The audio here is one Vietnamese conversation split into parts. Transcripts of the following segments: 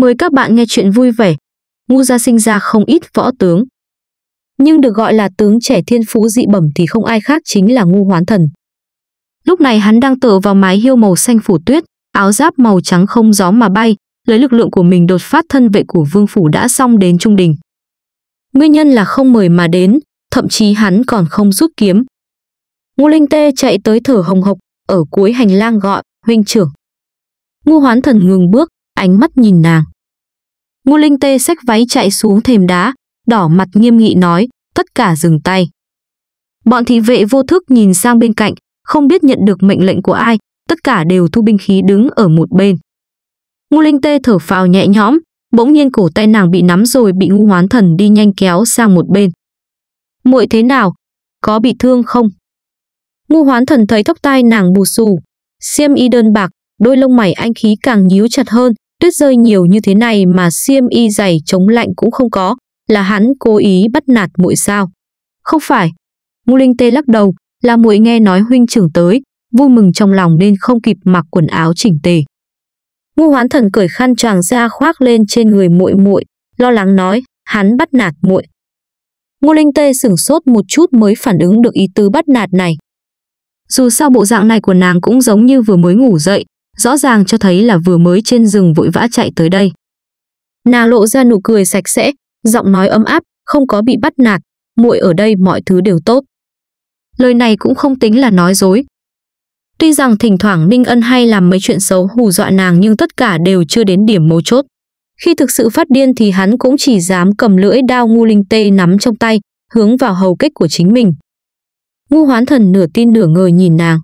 Mời các bạn nghe chuyện vui vẻ. Ngu gia sinh ra không ít võ tướng. Nhưng được gọi là tướng trẻ thiên phú dị bẩm thì không ai khác chính là ngu hoán thần. Lúc này hắn đang tựa vào mái hiêu màu xanh phủ tuyết, áo giáp màu trắng không gió mà bay, lấy lực lượng của mình đột phát thân vệ của vương phủ đã xong đến trung đình. Nguyên nhân là không mời mà đến, thậm chí hắn còn không rút kiếm. Ngô Linh Tê chạy tới thở hồng hộc, ở cuối hành lang gọi, huynh trưởng. Ngu hoán thần ngừng bước, ánh mắt nhìn nàng. Ngô Linh Tê xách váy chạy xuống thềm đá, đỏ mặt nghiêm nghị nói, tất cả dừng tay. Bọn thị vệ vô thức nhìn sang bên cạnh, không biết nhận được mệnh lệnh của ai, tất cả đều thu binh khí đứng ở một bên. Ngô Linh Tê thở phào nhẹ nhõm, bỗng nhiên cổ tay nàng bị nắm rồi bị ngũ hoán thần đi nhanh kéo sang một bên. muội thế nào? Có bị thương không? Ngô hoán thần thấy tóc tai nàng bù xù, xiêm y đơn bạc, đôi lông mày anh khí càng nhíu chặt hơn, Tuyết rơi nhiều như thế này mà xiêm y dày chống lạnh cũng không có, là hắn cố ý bắt nạt muội sao? Không phải. Ngô Linh Tê lắc đầu, là muội nghe nói huynh trưởng tới, vui mừng trong lòng nên không kịp mặc quần áo chỉnh tề. Ngô Hoán Thần cởi khăn choàng ra khoác lên trên người muội muội, lo lắng nói, hắn bắt nạt muội. Ngô Linh Tê sửng sốt một chút mới phản ứng được ý tứ bắt nạt này. Dù sao bộ dạng này của nàng cũng giống như vừa mới ngủ dậy, rõ ràng cho thấy là vừa mới trên rừng vội vã chạy tới đây. Nàng lộ ra nụ cười sạch sẽ, giọng nói ấm áp, không có bị bắt nạt, muội ở đây mọi thứ đều tốt. Lời này cũng không tính là nói dối. Tuy rằng thỉnh thoảng Ninh Ân hay làm mấy chuyện xấu hù dọa nàng nhưng tất cả đều chưa đến điểm mấu chốt. Khi thực sự phát điên thì hắn cũng chỉ dám cầm lưỡi đao ngu linh tê nắm trong tay, hướng vào hầu kích của chính mình. Ngu hoán thần nửa tin nửa ngờ nhìn nàng.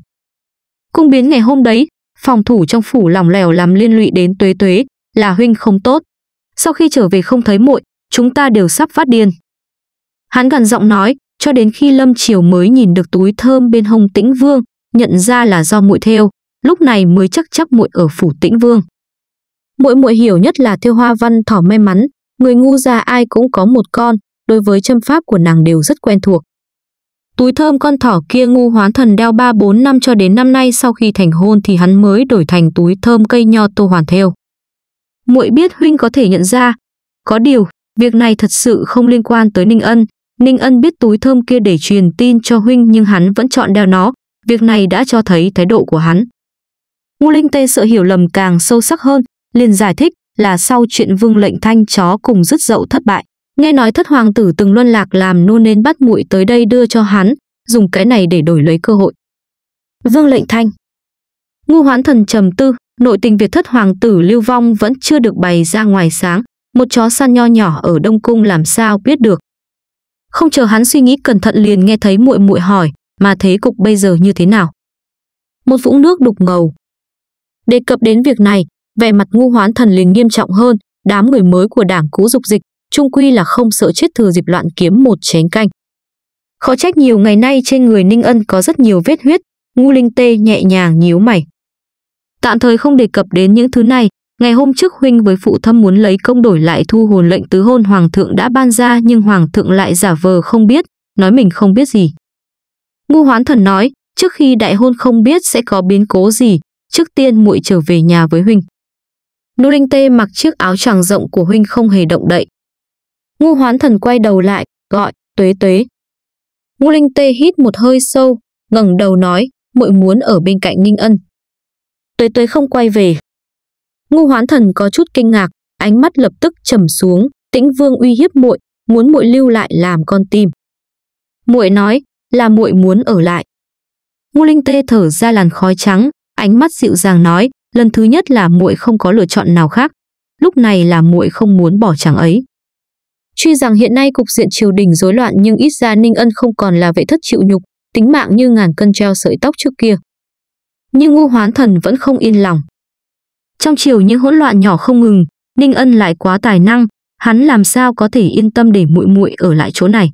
Cung biến ngày hôm đấy, phòng thủ trong phủ lòng lẻo làm liên lụy đến tuế tuế, là huynh không tốt. Sau khi trở về không thấy muội, chúng ta đều sắp phát điên. Hắn gần giọng nói, cho đến khi Lâm Triều mới nhìn được túi thơm bên hông Tĩnh Vương, nhận ra là do muội theo, lúc này mới chắc chắc muội ở phủ Tĩnh Vương. Muội muội hiểu nhất là theo hoa văn thỏ may mắn, người ngu già ai cũng có một con, đối với châm pháp của nàng đều rất quen thuộc. Túi thơm con thỏ kia ngu hoán thần đeo 3-4 năm cho đến năm nay sau khi thành hôn thì hắn mới đổi thành túi thơm cây nho tô hoàn theo. Muội biết huynh có thể nhận ra. Có điều, việc này thật sự không liên quan tới Ninh Ân. Ninh Ân biết túi thơm kia để truyền tin cho huynh nhưng hắn vẫn chọn đeo nó. Việc này đã cho thấy thái độ của hắn. Ngu Linh Tê sợ hiểu lầm càng sâu sắc hơn, liền giải thích là sau chuyện Vương Lệnh Thanh chó cùng dứt dậu thất bại. Nghe nói thất hoàng tử từng luân lạc làm nô nên bắt muội tới đây đưa cho hắn, dùng cái này để đổi lấy cơ hội. Vương lệnh thanh Ngu hoán thần trầm tư, nội tình việc thất hoàng tử lưu vong vẫn chưa được bày ra ngoài sáng, một chó săn nho nhỏ ở Đông Cung làm sao biết được. Không chờ hắn suy nghĩ cẩn thận liền nghe thấy muội muội hỏi, mà thế cục bây giờ như thế nào? Một vũng nước đục ngầu. Đề cập đến việc này, vẻ mặt ngu hoán thần liền nghiêm trọng hơn, đám người mới của đảng cũ dục dịch trung quy là không sợ chết thừa dịp loạn kiếm một chén canh. Khó trách nhiều ngày nay trên người Ninh Ân có rất nhiều vết huyết, ngu linh tê nhẹ nhàng nhíu mày. Tạm thời không đề cập đến những thứ này, ngày hôm trước huynh với phụ thâm muốn lấy công đổi lại thu hồn lệnh tứ hôn hoàng thượng đã ban ra nhưng hoàng thượng lại giả vờ không biết, nói mình không biết gì. Ngu hoán thần nói, trước khi đại hôn không biết sẽ có biến cố gì, trước tiên muội trở về nhà với huynh. Nô Linh Tê mặc chiếc áo tràng rộng của huynh không hề động đậy, Ngu hoán thần quay đầu lại, gọi, tuế tuế. Ngu linh tê hít một hơi sâu, ngẩng đầu nói, muội muốn ở bên cạnh Ninh Ân. Tuế tuế không quay về. Ngu hoán thần có chút kinh ngạc, ánh mắt lập tức trầm xuống, tĩnh vương uy hiếp muội, muốn muội lưu lại làm con tim. Muội nói, là muội muốn ở lại. Ngu linh tê thở ra làn khói trắng, ánh mắt dịu dàng nói, lần thứ nhất là muội không có lựa chọn nào khác, lúc này là muội không muốn bỏ chàng ấy. Tuy rằng hiện nay cục diện triều đình rối loạn nhưng ít ra Ninh Ân không còn là vệ thất chịu nhục, tính mạng như ngàn cân treo sợi tóc trước kia. Nhưng ngu hoán thần vẫn không yên lòng. Trong triều những hỗn loạn nhỏ không ngừng, Ninh Ân lại quá tài năng, hắn làm sao có thể yên tâm để muội muội ở lại chỗ này.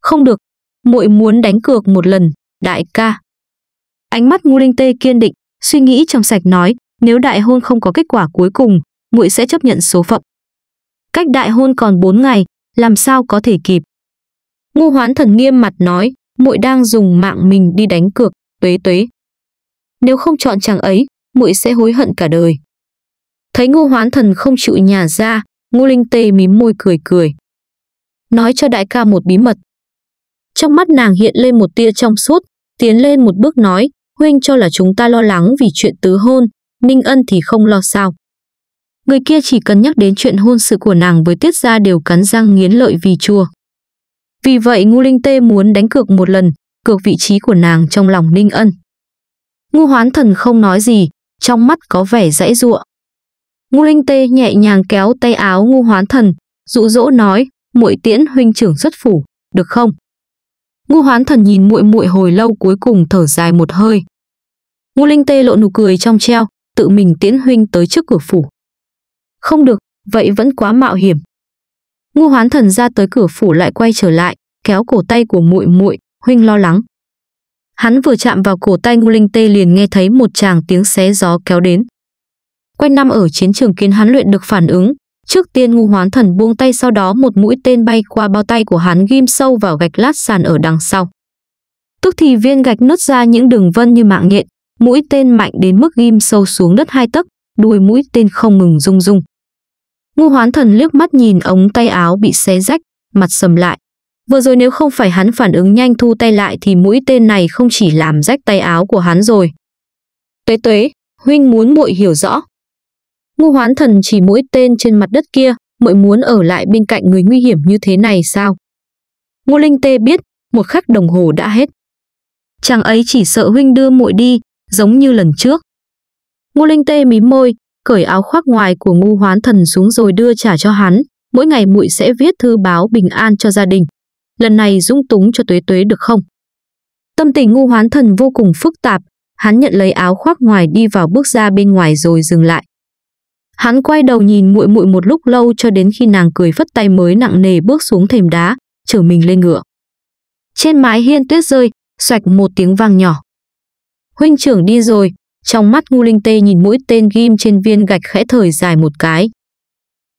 Không được, muội muốn đánh cược một lần, đại ca. Ánh mắt Ngô linh tê kiên định, suy nghĩ trong sạch nói, nếu đại hôn không có kết quả cuối cùng, muội sẽ chấp nhận số phận. Cách đại hôn còn 4 ngày, làm sao có thể kịp. Ngu hoán thần nghiêm mặt nói, muội đang dùng mạng mình đi đánh cược, tuế tuế. Nếu không chọn chàng ấy, muội sẽ hối hận cả đời. Thấy ngu hoán thần không chịu nhà ra, ngu linh tê mím môi cười cười. Nói cho đại ca một bí mật. Trong mắt nàng hiện lên một tia trong suốt, tiến lên một bước nói, huynh cho là chúng ta lo lắng vì chuyện tứ hôn, Ninh Ân thì không lo sao. Người kia chỉ cần nhắc đến chuyện hôn sự của nàng với Tiết gia đều cắn răng nghiến lợi vì chua. Vì vậy Ngu Linh Tê muốn đánh cược một lần, cược vị trí của nàng trong lòng Ninh Ân. Ngu Hoán Thần không nói gì, trong mắt có vẻ dãy giụa. Ngu Linh Tê nhẹ nhàng kéo tay áo Ngu Hoán Thần, dụ dỗ nói, "Muội tiễn huynh trưởng xuất phủ, được không?" Ngu Hoán Thần nhìn muội muội hồi lâu cuối cùng thở dài một hơi. Ngu Linh Tê lộ nụ cười trong treo, tự mình tiễn huynh tới trước cửa phủ. Không được, vậy vẫn quá mạo hiểm. Ngô Hoán Thần ra tới cửa phủ lại quay trở lại, kéo cổ tay của muội muội, huynh lo lắng. Hắn vừa chạm vào cổ tay Ngô Linh Tê liền nghe thấy một tràng tiếng xé gió kéo đến. Quanh năm ở chiến trường kiến hắn luyện được phản ứng, trước tiên Ngô Hoán Thần buông tay sau đó một mũi tên bay qua bao tay của hắn ghim sâu vào gạch lát sàn ở đằng sau. Tức thì viên gạch nứt ra những đường vân như mạng nhện, mũi tên mạnh đến mức ghim sâu xuống đất hai tấc, đuôi mũi tên không ngừng rung rung. Ngu hoán thần liếc mắt nhìn ống tay áo bị xé rách, mặt sầm lại. Vừa rồi nếu không phải hắn phản ứng nhanh thu tay lại thì mũi tên này không chỉ làm rách tay áo của hắn rồi. Tuế tuế, huynh muốn muội hiểu rõ. Ngu hoán thần chỉ mũi tên trên mặt đất kia, muội muốn ở lại bên cạnh người nguy hiểm như thế này sao? Ngô Linh Tê biết, một khắc đồng hồ đã hết. Chàng ấy chỉ sợ huynh đưa muội đi, giống như lần trước. Ngô Linh Tê mím môi, cởi áo khoác ngoài của ngu hoán thần xuống rồi đưa trả cho hắn. Mỗi ngày muội sẽ viết thư báo bình an cho gia đình. Lần này dung túng cho tuế tuế được không? Tâm tình ngu hoán thần vô cùng phức tạp, hắn nhận lấy áo khoác ngoài đi vào bước ra bên ngoài rồi dừng lại. Hắn quay đầu nhìn muội muội một lúc lâu cho đến khi nàng cười phất tay mới nặng nề bước xuống thềm đá, chở mình lên ngựa. Trên mái hiên tuyết rơi, xoạch một tiếng vang nhỏ. Huynh trưởng đi rồi, trong mắt ngu linh tê nhìn mũi tên ghim trên viên gạch khẽ thời dài một cái.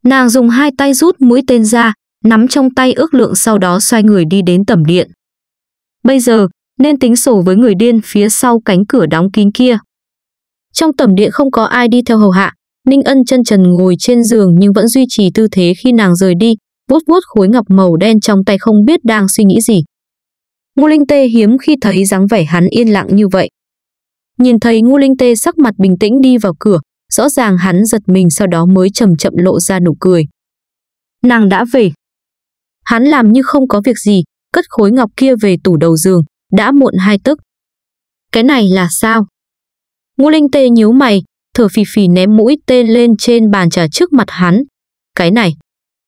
Nàng dùng hai tay rút mũi tên ra, nắm trong tay ước lượng sau đó xoay người đi đến tầm điện. Bây giờ, nên tính sổ với người điên phía sau cánh cửa đóng kín kia. Trong tầm điện không có ai đi theo hầu hạ, Ninh Ân chân trần ngồi trên giường nhưng vẫn duy trì tư thế khi nàng rời đi, vuốt vuốt khối ngọc màu đen trong tay không biết đang suy nghĩ gì. Ngô Linh Tê hiếm khi thấy dáng vẻ hắn yên lặng như vậy, Nhìn thấy Ngô Linh Tê sắc mặt bình tĩnh đi vào cửa, rõ ràng hắn giật mình sau đó mới chậm chậm lộ ra nụ cười. Nàng đã về. Hắn làm như không có việc gì, cất khối ngọc kia về tủ đầu giường, đã muộn hai tức. Cái này là sao? Ngô Linh Tê nhíu mày, thở phì phì ném mũi tên lên trên bàn trà trước mặt hắn. Cái này.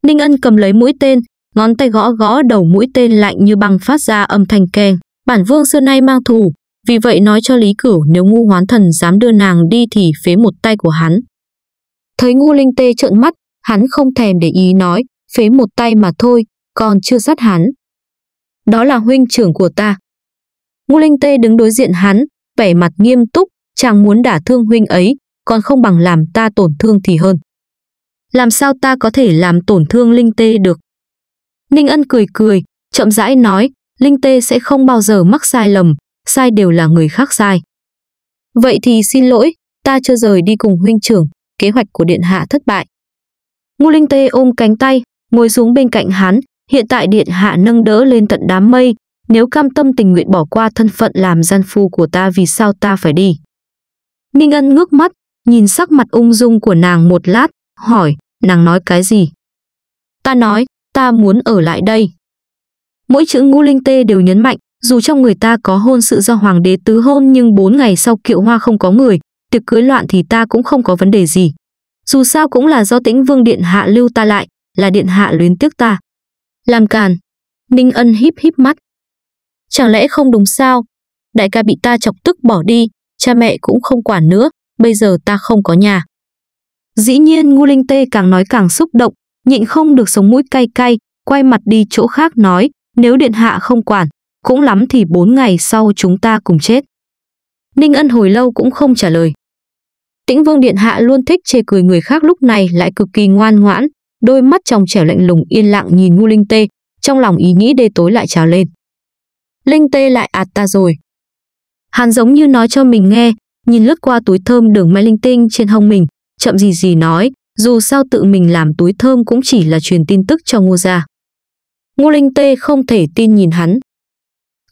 Ninh Ân cầm lấy mũi tên, ngón tay gõ gõ đầu mũi tên lạnh như băng phát ra âm thanh keng. Bản vương xưa nay mang thù, vì vậy nói cho Lý Cửu nếu ngu hoán thần dám đưa nàng đi thì phế một tay của hắn. Thấy ngu linh tê trợn mắt, hắn không thèm để ý nói, phế một tay mà thôi, còn chưa sát hắn. Đó là huynh trưởng của ta. Ngu linh tê đứng đối diện hắn, vẻ mặt nghiêm túc, chàng muốn đả thương huynh ấy, còn không bằng làm ta tổn thương thì hơn. Làm sao ta có thể làm tổn thương linh tê được? Ninh Ân cười cười, chậm rãi nói, Linh Tê sẽ không bao giờ mắc sai lầm, sai đều là người khác sai. Vậy thì xin lỗi, ta chưa rời đi cùng huynh trưởng, kế hoạch của điện hạ thất bại. Ngô Linh Tê ôm cánh tay, ngồi xuống bên cạnh hắn, hiện tại điện hạ nâng đỡ lên tận đám mây, nếu cam tâm tình nguyện bỏ qua thân phận làm gian phu của ta vì sao ta phải đi. Ninh Ân ngước mắt, nhìn sắc mặt ung dung của nàng một lát, hỏi, nàng nói cái gì? Ta nói, ta muốn ở lại đây. Mỗi chữ ngô linh tê đều nhấn mạnh, dù trong người ta có hôn sự do hoàng đế tứ hôn nhưng 4 ngày sau kiệu hoa không có người, tiệc cưới loạn thì ta cũng không có vấn đề gì. Dù sao cũng là do tĩnh vương điện hạ lưu ta lại, là điện hạ luyến tiếc ta. Làm càn. Ninh ân híp híp mắt. Chẳng lẽ không đúng sao? Đại ca bị ta chọc tức bỏ đi, cha mẹ cũng không quản nữa, bây giờ ta không có nhà. Dĩ nhiên Ngu Linh Tê càng nói càng xúc động, nhịn không được sống mũi cay cay, quay mặt đi chỗ khác nói, nếu điện hạ không quản, cũng lắm thì bốn ngày sau chúng ta cùng chết. Ninh Ân hồi lâu cũng không trả lời. Tĩnh Vương Điện Hạ luôn thích chê cười người khác lúc này lại cực kỳ ngoan ngoãn, đôi mắt trong trẻo lạnh lùng yên lặng nhìn ngu linh tê, trong lòng ý nghĩ đê tối lại trào lên. Linh tê lại ạt ta rồi. Hắn giống như nói cho mình nghe, nhìn lướt qua túi thơm đường mai linh tinh trên hông mình, chậm gì gì nói, dù sao tự mình làm túi thơm cũng chỉ là truyền tin tức cho ngô gia. Ngô Linh Tê không thể tin nhìn hắn,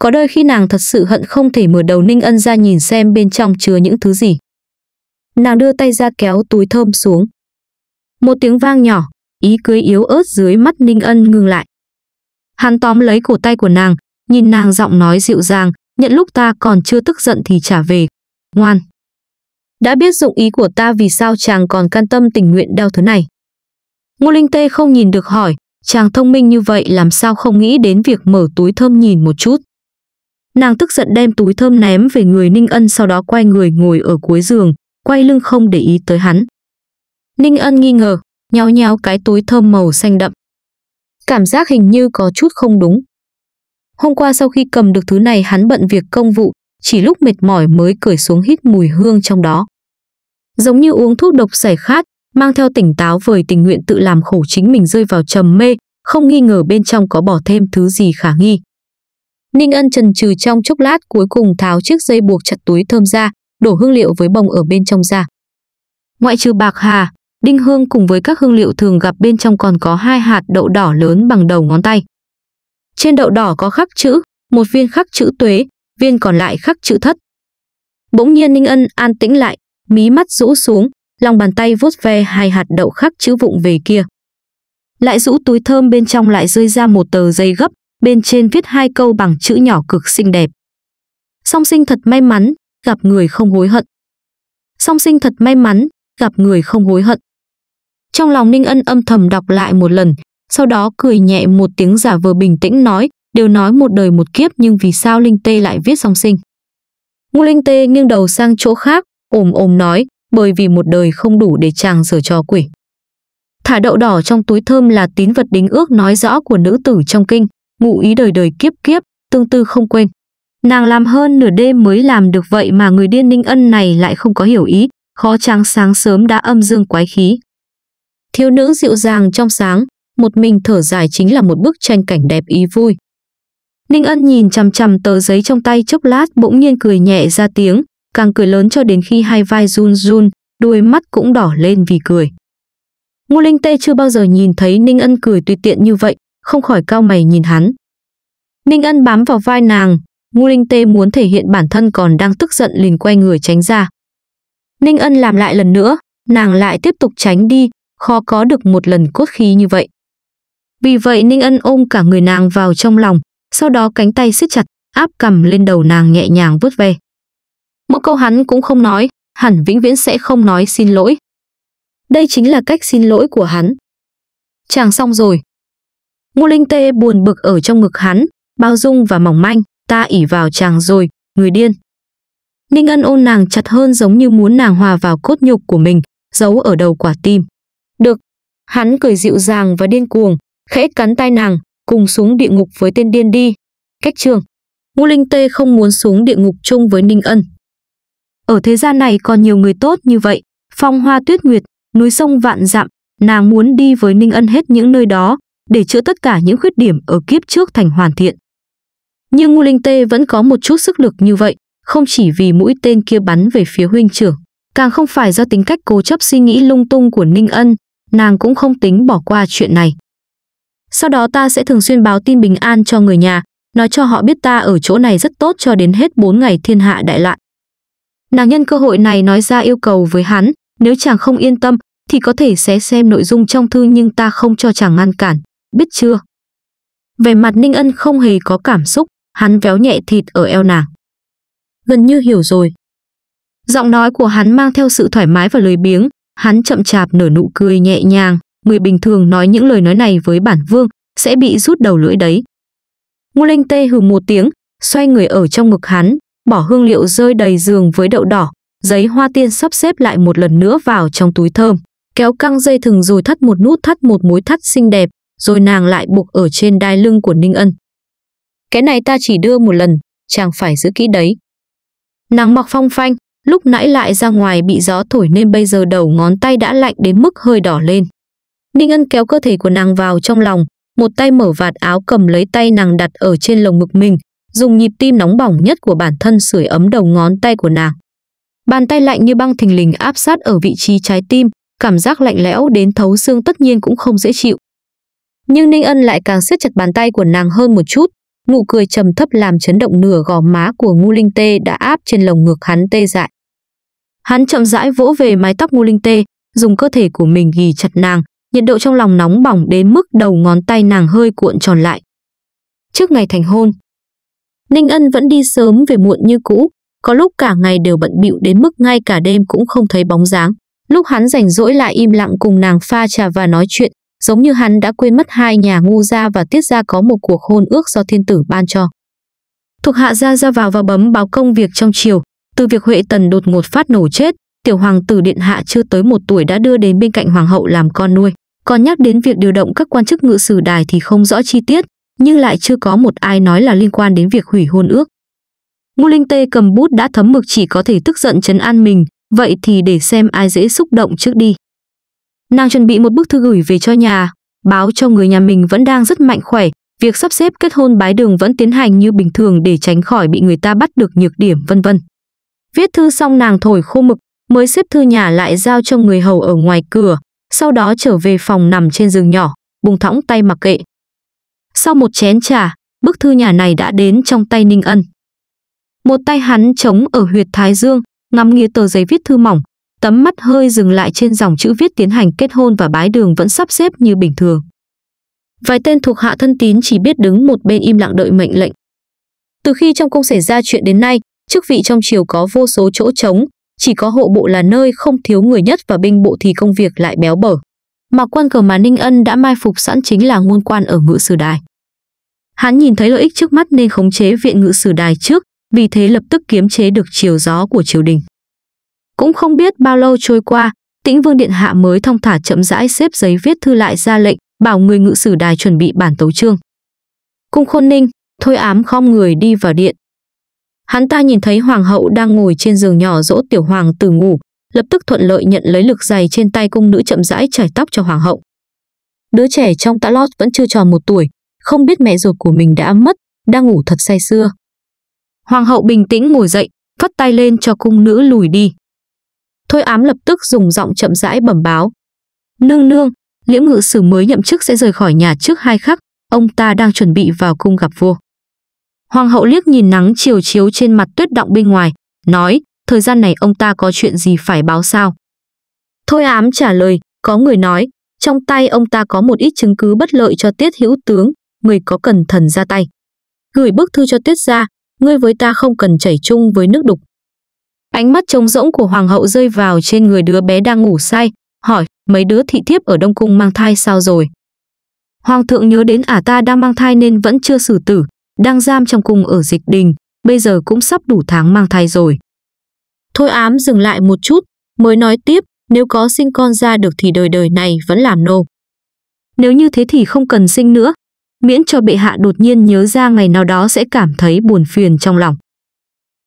có đôi khi nàng thật sự hận không thể mở đầu Ninh Ân ra nhìn xem bên trong chứa những thứ gì. Nàng đưa tay ra kéo túi thơm xuống. Một tiếng vang nhỏ, ý cưới yếu ớt dưới mắt Ninh Ân ngừng lại. Hắn tóm lấy cổ tay của nàng, nhìn nàng giọng nói dịu dàng, nhận lúc ta còn chưa tức giận thì trả về. Ngoan! Đã biết dụng ý của ta vì sao chàng còn can tâm tình nguyện đeo thứ này. Ngô Linh Tê không nhìn được hỏi, chàng thông minh như vậy làm sao không nghĩ đến việc mở túi thơm nhìn một chút. Nàng tức giận đem túi thơm ném về người Ninh Ân sau đó quay người ngồi ở cuối giường, quay lưng không để ý tới hắn. Ninh Ân nghi ngờ, nhéo nhéo cái túi thơm màu xanh đậm. Cảm giác hình như có chút không đúng. Hôm qua sau khi cầm được thứ này hắn bận việc công vụ, chỉ lúc mệt mỏi mới cởi xuống hít mùi hương trong đó. Giống như uống thuốc độc giải khát, mang theo tỉnh táo vời tình nguyện tự làm khổ chính mình rơi vào trầm mê, không nghi ngờ bên trong có bỏ thêm thứ gì khả nghi. Ninh Ân trần trừ trong chốc lát cuối cùng tháo chiếc dây buộc chặt túi thơm ra, đổ hương liệu với bông ở bên trong ra. Ngoại trừ bạc hà, đinh hương cùng với các hương liệu thường gặp bên trong còn có hai hạt đậu đỏ lớn bằng đầu ngón tay. Trên đậu đỏ có khắc chữ, một viên khắc chữ tuế, viên còn lại khắc chữ thất. Bỗng nhiên Ninh Ân an tĩnh lại, mí mắt rũ xuống, lòng bàn tay vuốt ve hai hạt đậu khắc chữ vụng về kia. Lại rũ túi thơm bên trong lại rơi ra một tờ giấy gấp, bên trên viết hai câu bằng chữ nhỏ cực xinh đẹp. Song sinh thật may mắn, gặp người không hối hận. Song sinh thật may mắn, gặp người không hối hận. Trong lòng Ninh Ân âm thầm đọc lại một lần, sau đó cười nhẹ một tiếng giả vờ bình tĩnh nói, đều nói một đời một kiếp nhưng vì sao Linh Tê lại viết song sinh. Ngu Linh Tê nghiêng đầu sang chỗ khác, ồm ồm nói, bởi vì một đời không đủ để chàng giở trò quỷ. Thả đậu đỏ trong túi thơm là tín vật đính ước nói rõ của nữ tử trong kinh, ngụ ý đời đời kiếp kiếp, tương tư không quên. Nàng làm hơn nửa đêm mới làm được vậy mà người điên ninh ân này lại không có hiểu ý, khó trắng sáng sớm đã âm dương quái khí. Thiếu nữ dịu dàng trong sáng, một mình thở dài chính là một bức tranh cảnh đẹp ý vui. Ninh Ân nhìn chằm chằm tờ giấy trong tay chốc lát bỗng nhiên cười nhẹ ra tiếng, càng cười lớn cho đến khi hai vai run run, đuôi mắt cũng đỏ lên vì cười. Ngô Linh Tê chưa bao giờ nhìn thấy Ninh Ân cười tùy tiện như vậy, không khỏi cao mày nhìn hắn. Ninh Ân bám vào vai nàng, Ngu Linh Tê muốn thể hiện bản thân còn đang tức giận liền quay người tránh ra. Ninh Ân làm lại lần nữa, nàng lại tiếp tục tránh đi, khó có được một lần cốt khí như vậy. Vì vậy Ninh Ân ôm cả người nàng vào trong lòng, sau đó cánh tay siết chặt, áp cầm lên đầu nàng nhẹ nhàng vuốt ve. Một câu hắn cũng không nói, hẳn vĩnh viễn sẽ không nói xin lỗi. Đây chính là cách xin lỗi của hắn. Chàng xong rồi, Ngô Linh Tê buồn bực ở trong ngực hắn, bao dung và mỏng manh, ta ỉ vào chàng rồi, người điên. Ninh Ân ôn nàng chặt hơn giống như muốn nàng hòa vào cốt nhục của mình, giấu ở đầu quả tim. Được, hắn cười dịu dàng và điên cuồng, khẽ cắn tai nàng, cùng xuống địa ngục với tên điên đi. Cách trường, Ngô Linh Tê không muốn xuống địa ngục chung với Ninh Ân. Ở thế gian này còn nhiều người tốt như vậy, phong hoa tuyết nguyệt, núi sông vạn dặm, nàng muốn đi với Ninh Ân hết những nơi đó, để chữa tất cả những khuyết điểm ở kiếp trước thành hoàn thiện. Nhưng Ngô Linh Tê vẫn có một chút sức lực như vậy, không chỉ vì mũi tên kia bắn về phía huynh trưởng, càng không phải do tính cách cố chấp suy nghĩ lung tung của Ninh Ân, nàng cũng không tính bỏ qua chuyện này. Sau đó ta sẽ thường xuyên báo tin bình an cho người nhà, nói cho họ biết ta ở chỗ này rất tốt cho đến hết 4 ngày thiên hạ đại loạn. Nàng nhân cơ hội này nói ra yêu cầu với hắn, nếu chàng không yên tâm thì có thể xé xem nội dung trong thư nhưng ta không cho chàng ngăn cản, biết chưa? về mặt Ninh Ân không hề có cảm xúc, hắn véo nhẹ thịt ở eo nàng. Gần như hiểu rồi. Giọng nói của hắn mang theo sự thoải mái và lười biếng, hắn chậm chạp nở nụ cười nhẹ nhàng, người bình thường nói những lời nói này với bản vương sẽ bị rút đầu lưỡi đấy. Ngô Linh Tê hừ một tiếng, xoay người ở trong ngực hắn, bỏ hương liệu rơi đầy giường với đậu đỏ, giấy hoa tiên sắp xếp lại một lần nữa vào trong túi thơm, kéo căng dây thừng rồi thắt một nút thắt một mối thắt xinh đẹp, rồi nàng lại buộc ở trên đai lưng của Ninh Ân. Cái này ta chỉ đưa một lần, chàng phải giữ kỹ đấy. Nàng mặc phong phanh, lúc nãy lại ra ngoài bị gió thổi nên bây giờ đầu ngón tay đã lạnh đến mức hơi đỏ lên. Ninh Ân kéo cơ thể của nàng vào trong lòng, một tay mở vạt áo cầm lấy tay nàng đặt ở trên lồng ngực mình, dùng nhịp tim nóng bỏng nhất của bản thân sưởi ấm đầu ngón tay của nàng. Bàn tay lạnh như băng thình lình áp sát ở vị trí trái tim, cảm giác lạnh lẽo đến thấu xương tất nhiên cũng không dễ chịu, nhưng Ninh Ân lại càng siết chặt bàn tay của nàng hơn một chút, nụ cười trầm thấp làm chấn động nửa gò má của Ngu Linh Tê đã áp trên lồng ngực hắn tê dại. Hắn chậm rãi vỗ về mái tóc Ngu Linh Tê, dùng cơ thể của mình ghì chặt nàng, nhiệt độ trong lòng nóng bỏng đến mức đầu ngón tay nàng hơi cuộn tròn lại. Trước ngày thành hôn, Ninh Ân vẫn đi sớm về muộn như cũ, có lúc cả ngày đều bận bịu đến mức ngay cả đêm cũng không thấy bóng dáng. Lúc hắn rảnh rỗi lại im lặng cùng nàng pha trà và nói chuyện, giống như hắn đã quên mất hai nhà ngu gia và tiết gia có một cuộc hôn ước do thiên tử ban cho. Thuộc hạ gia ra vào và bấm báo công việc trong chiều, từ việc Huệ Tần đột ngột phát nổ chết, tiểu hoàng tử điện hạ chưa tới một tuổi đã đưa đến bên cạnh hoàng hậu làm con nuôi. Còn nhắc đến việc điều động các quan chức ngự sử đài thì không rõ chi tiết, nhưng lại chưa có một ai nói là liên quan đến việc hủy hôn ước. Ngô Linh Tê cầm bút đã thấm mực chỉ có thể tức giận chấn an mình, vậy thì để xem ai dễ xúc động trước đi. Nàng chuẩn bị một bức thư gửi về cho nhà, báo cho người nhà mình vẫn đang rất mạnh khỏe, việc sắp xếp kết hôn bái đường vẫn tiến hành như bình thường để tránh khỏi bị người ta bắt được nhược điểm vân vân. Viết thư xong nàng thổi khô mực, mới xếp thư nhà lại giao cho người hầu ở ngoài cửa, sau đó trở về phòng nằm trên giường nhỏ, bùng thõng tay mặc kệ. Sau một chén trà, bức thư nhà này đã đến trong tay Ninh Ân. Một tay hắn chống ở huyệt Thái Dương, ngắm nghía tờ giấy viết thư mỏng, Tấm mắt hơi dừng lại trên dòng chữ viết tiến hành kết hôn và bái đường vẫn sắp xếp như bình thường. Vài tên thuộc hạ thân tín chỉ biết đứng một bên im lặng đợi mệnh lệnh. Từ khi trong cung xảy ra chuyện đến nay, chức vị trong triều có vô số chỗ trống, chỉ có hộ bộ là nơi không thiếu người nhất và binh bộ thì công việc lại béo bở. Mà quan cờ mà Ninh Ân đã mai phục sẵn chính là ngôn quan ở ngự sử đài. Hắn nhìn thấy lợi ích trước mắt nên khống chế viện ngự sử đài trước, vì thế lập tức kiếm chế được chiều gió của triều đình. Cũng không biết bao lâu trôi qua, Tĩnh Vương Điện Hạ mới thông thả chậm rãi xếp giấy viết thư lại ra lệnh, bảo người ngự sử đài chuẩn bị bản tấu chương. Cung Khôn Ninh, thôi ám khom người đi vào điện. Hắn ta nhìn thấy hoàng hậu đang ngồi trên giường nhỏ dỗ tiểu hoàng tử ngủ, lập tức thuận lợi nhận lấy lực giày trên tay cung nữ chậm rãi chải tóc cho hoàng hậu. Đứa trẻ trong tã lót vẫn chưa tròn một tuổi, không biết mẹ ruột của mình đã mất, đang ngủ thật say sưa. Hoàng hậu bình tĩnh ngồi dậy, phát tay lên cho cung nữ lùi đi. Thôi ám lập tức dùng giọng chậm rãi bẩm báo. Nương nương, liễm ngự sử mới nhậm chức sẽ rời khỏi nhà trước hai khắc, ông ta đang chuẩn bị vào cung gặp vua. Hoàng hậu liếc nhìn nắng chiều chiếu trên mặt tuyết động bên ngoài, nói, thời gian này ông ta có chuyện gì phải báo sao? Thôi ám trả lời, có người nói, trong tay ông ta có một ít chứng cứ bất lợi cho tiết hữu tướng, người có cần thần ra tay. Gửi bức thư cho tiết ra, ngươi với ta không cần chảy chung với nước đục, Ánh mắt trống rỗng của hoàng hậu rơi vào trên người đứa bé đang ngủ say, hỏi, mấy đứa thị thiếp ở Đông Cung mang thai sao rồi? Hoàng thượng nhớ đến ả ta đang mang thai nên vẫn chưa xử tử, đang giam trong cung ở dịch đình, bây giờ cũng sắp đủ tháng mang thai rồi. Thôi ám dừng lại một chút, mới nói tiếp, nếu có sinh con ra được thì đời đời này vẫn làm nô. Nếu như thế thì không cần sinh nữa, miễn cho bệ hạ đột nhiên nhớ ra ngày nào đó sẽ cảm thấy buồn phiền trong lòng.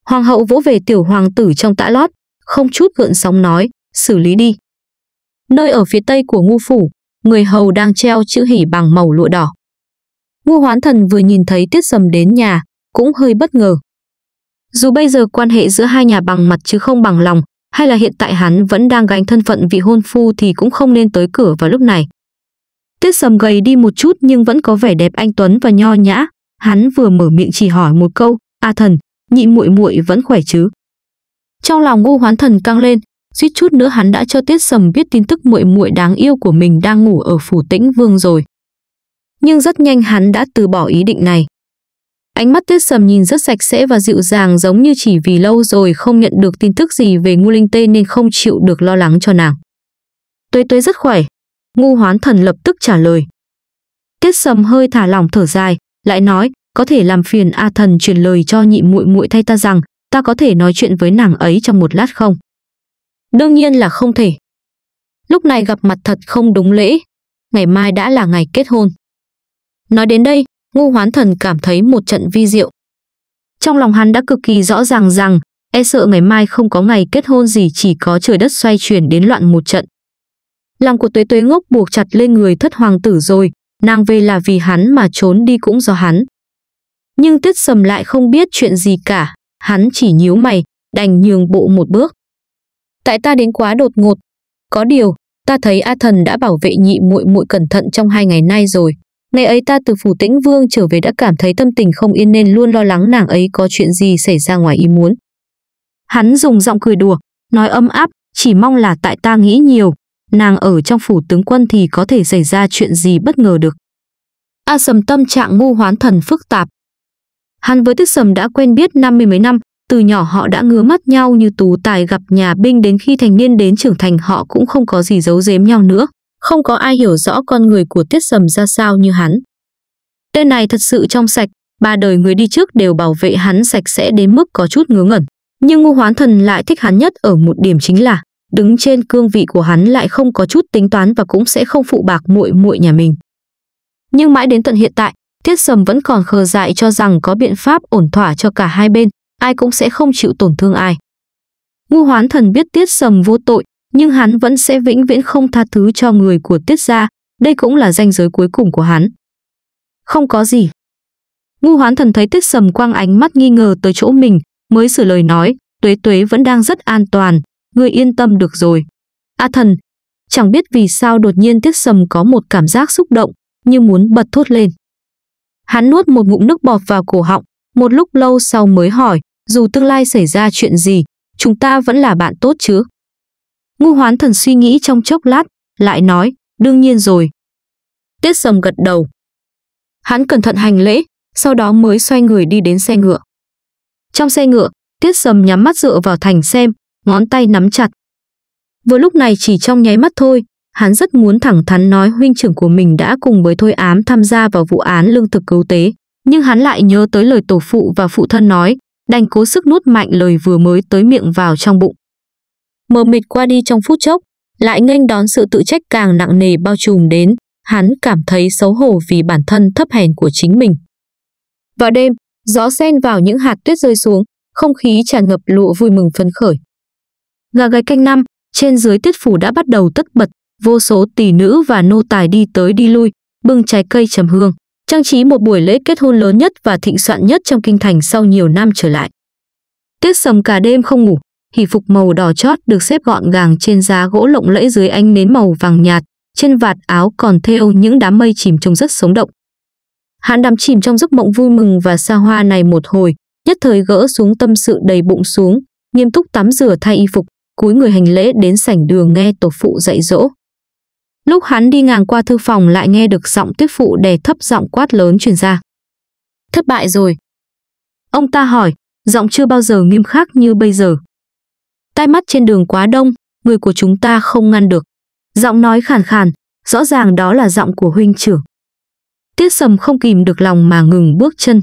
Hoàng hậu vỗ về tiểu hoàng tử trong tã lót, không chút gợn sóng nói, xử lý đi. Nơi ở phía tây của ngu phủ, người hầu đang treo chữ hỉ bằng màu lụa đỏ. Ngu hoán thần vừa nhìn thấy tiết sầm đến nhà, cũng hơi bất ngờ. Dù bây giờ quan hệ giữa hai nhà bằng mặt chứ không bằng lòng, hay là hiện tại hắn vẫn đang gánh thân phận vị hôn phu thì cũng không nên tới cửa vào lúc này. Tiết sầm gầy đi một chút nhưng vẫn có vẻ đẹp anh Tuấn và nho nhã. Hắn vừa mở miệng chỉ hỏi một câu, A thần, nhị muội muội vẫn khỏe chứ? Trong lòng Ngô Hoán Thần căng lên, suýt chút nữa hắn đã cho Tiết Sầm biết tin tức muội muội đáng yêu của mình đang ngủ ở phủ Tĩnh Vương rồi. Nhưng rất nhanh hắn đã từ bỏ ý định này. Ánh mắt Tiết Sầm nhìn rất sạch sẽ và dịu dàng giống như chỉ vì lâu rồi không nhận được tin tức gì về Ngu Linh Tê nên không chịu được lo lắng cho nàng. Tuế tuế rất khỏe. Ngu Hoán Thần lập tức trả lời. Tiết Sầm hơi thả lỏng thở dài, lại nói, có thể làm phiền A Thần truyền lời cho nhị muội muội thay ta rằng, ta có thể nói chuyện với nàng ấy trong một lát không? Đương nhiên là không thể. Lúc này gặp mặt thật không đúng lễ, ngày mai đã là ngày kết hôn. Nói đến đây, ngu hoán thần cảm thấy một trận vi diệu. Trong lòng hắn đã cực kỳ rõ ràng rằng, e sợ ngày mai không có ngày kết hôn gì chỉ có trời đất xoay chuyển đến loạn một trận. Lòng của tuế tuế ngốc buộc chặt lên người thất hoàng tử rồi, nàng về là vì hắn mà trốn đi cũng do hắn. Nhưng Tuyết Sầm lại không biết chuyện gì cả, hắn chỉ nhíu mày, đành nhường bộ một bước. Tại ta đến quá đột ngột, có điều, ta thấy A Thần đã bảo vệ nhị muội muội cẩn thận trong hai ngày nay rồi. Ngày ấy ta từ phủ Tĩnh Vương trở về đã cảm thấy tâm tình không yên nên luôn lo lắng nàng ấy có chuyện gì xảy ra ngoài ý muốn. Hắn dùng giọng cười đùa, nói âm áp, chỉ mong là tại ta nghĩ nhiều, nàng ở trong phủ tướng quân thì có thể xảy ra chuyện gì bất ngờ được. A sầm tâm trạng ngu hoán thần phức tạp, Hắn với Tức Sầm đã quen biết năm mươi mấy năm, từ nhỏ họ đã ngứa mắt nhau như tù tài gặp nhà binh đến khi thành niên đến trưởng thành họ cũng không có gì giấu giếm nhau nữa. Không có ai hiểu rõ con người của Tiết Sầm ra sao như hắn. Tên này thật sự trong sạch, ba đời người đi trước đều bảo vệ hắn sạch sẽ đến mức có chút ngứa ngẩn. Nhưng ngu hoán thần lại thích hắn nhất ở một điểm chính là đứng trên cương vị của hắn lại không có chút tính toán và cũng sẽ không phụ bạc muội muội nhà mình. Nhưng mãi đến tận hiện tại, Tiết Sầm vẫn còn khờ dại cho rằng có biện pháp ổn thỏa cho cả hai bên, ai cũng sẽ không chịu tổn thương ai. Ngu hoán thần biết Tiết Sầm vô tội, nhưng hắn vẫn sẽ vĩnh viễn không tha thứ cho người của Tiết gia, đây cũng là ranh giới cuối cùng của hắn. Không có gì. Ngu hoán thần thấy Tiết Sầm quang ánh mắt nghi ngờ tới chỗ mình, mới sửa lời nói, tuế tuế vẫn đang rất an toàn, người yên tâm được rồi. A à thần, chẳng biết vì sao đột nhiên Tiết Sầm có một cảm giác xúc động, như muốn bật thốt lên. Hắn nuốt một ngụm nước bọt vào cổ họng, một lúc lâu sau mới hỏi, dù tương lai xảy ra chuyện gì, chúng ta vẫn là bạn tốt chứ? Ngu hoán thần suy nghĩ trong chốc lát, lại nói, đương nhiên rồi. Tiết sầm gật đầu. Hắn cẩn thận hành lễ, sau đó mới xoay người đi đến xe ngựa. Trong xe ngựa, Tiết sầm nhắm mắt dựa vào thành xem, ngón tay nắm chặt. Vừa lúc này chỉ trong nháy mắt thôi, Hắn rất muốn thẳng thắn nói huynh trưởng của mình đã cùng với Thôi Ám tham gia vào vụ án lương thực cứu tế, nhưng hắn lại nhớ tới lời tổ phụ và phụ thân nói, đành cố sức nuốt mạnh lời vừa mới tới miệng vào trong bụng. Mờ mịt qua đi trong phút chốc, lại nghênh đón sự tự trách càng nặng nề bao trùm đến, hắn cảm thấy xấu hổ vì bản thân thấp hèn của chính mình. Vào đêm, gió sen vào những hạt tuyết rơi xuống, không khí tràn ngập lụa vui mừng phấn khởi. Gà gáy canh năm, trên dưới tuyết phủ đã bắt đầu tất bật vô số tỷ nữ và nô tài đi tới đi lui, bưng trái cây trầm hương, trang trí một buổi lễ kết hôn lớn nhất và thịnh soạn nhất trong kinh thành sau nhiều năm trở lại. Tiết sầm cả đêm không ngủ, hỷ phục màu đỏ chót được xếp gọn gàng trên giá gỗ lộng lẫy dưới ánh nến màu vàng nhạt, trên vạt áo còn thêu những đám mây chìm trông rất sống động. Hắn đắm chìm trong giấc mộng vui mừng và xa hoa này một hồi, nhất thời gỡ xuống tâm sự đầy bụng xuống, nghiêm túc tắm rửa thay y phục, cúi người hành lễ đến sảnh đường nghe tổ phụ dạy dỗ. Lúc hắn đi ngang qua thư phòng lại nghe được giọng tuyết phụ đè thấp giọng quát lớn truyền ra. Thất bại rồi. Ông ta hỏi, giọng chưa bao giờ nghiêm khắc như bây giờ. Tai mắt trên đường quá đông, người của chúng ta không ngăn được. Giọng nói khàn khàn, rõ ràng đó là giọng của huynh trưởng. Tiết sầm không kìm được lòng mà ngừng bước chân.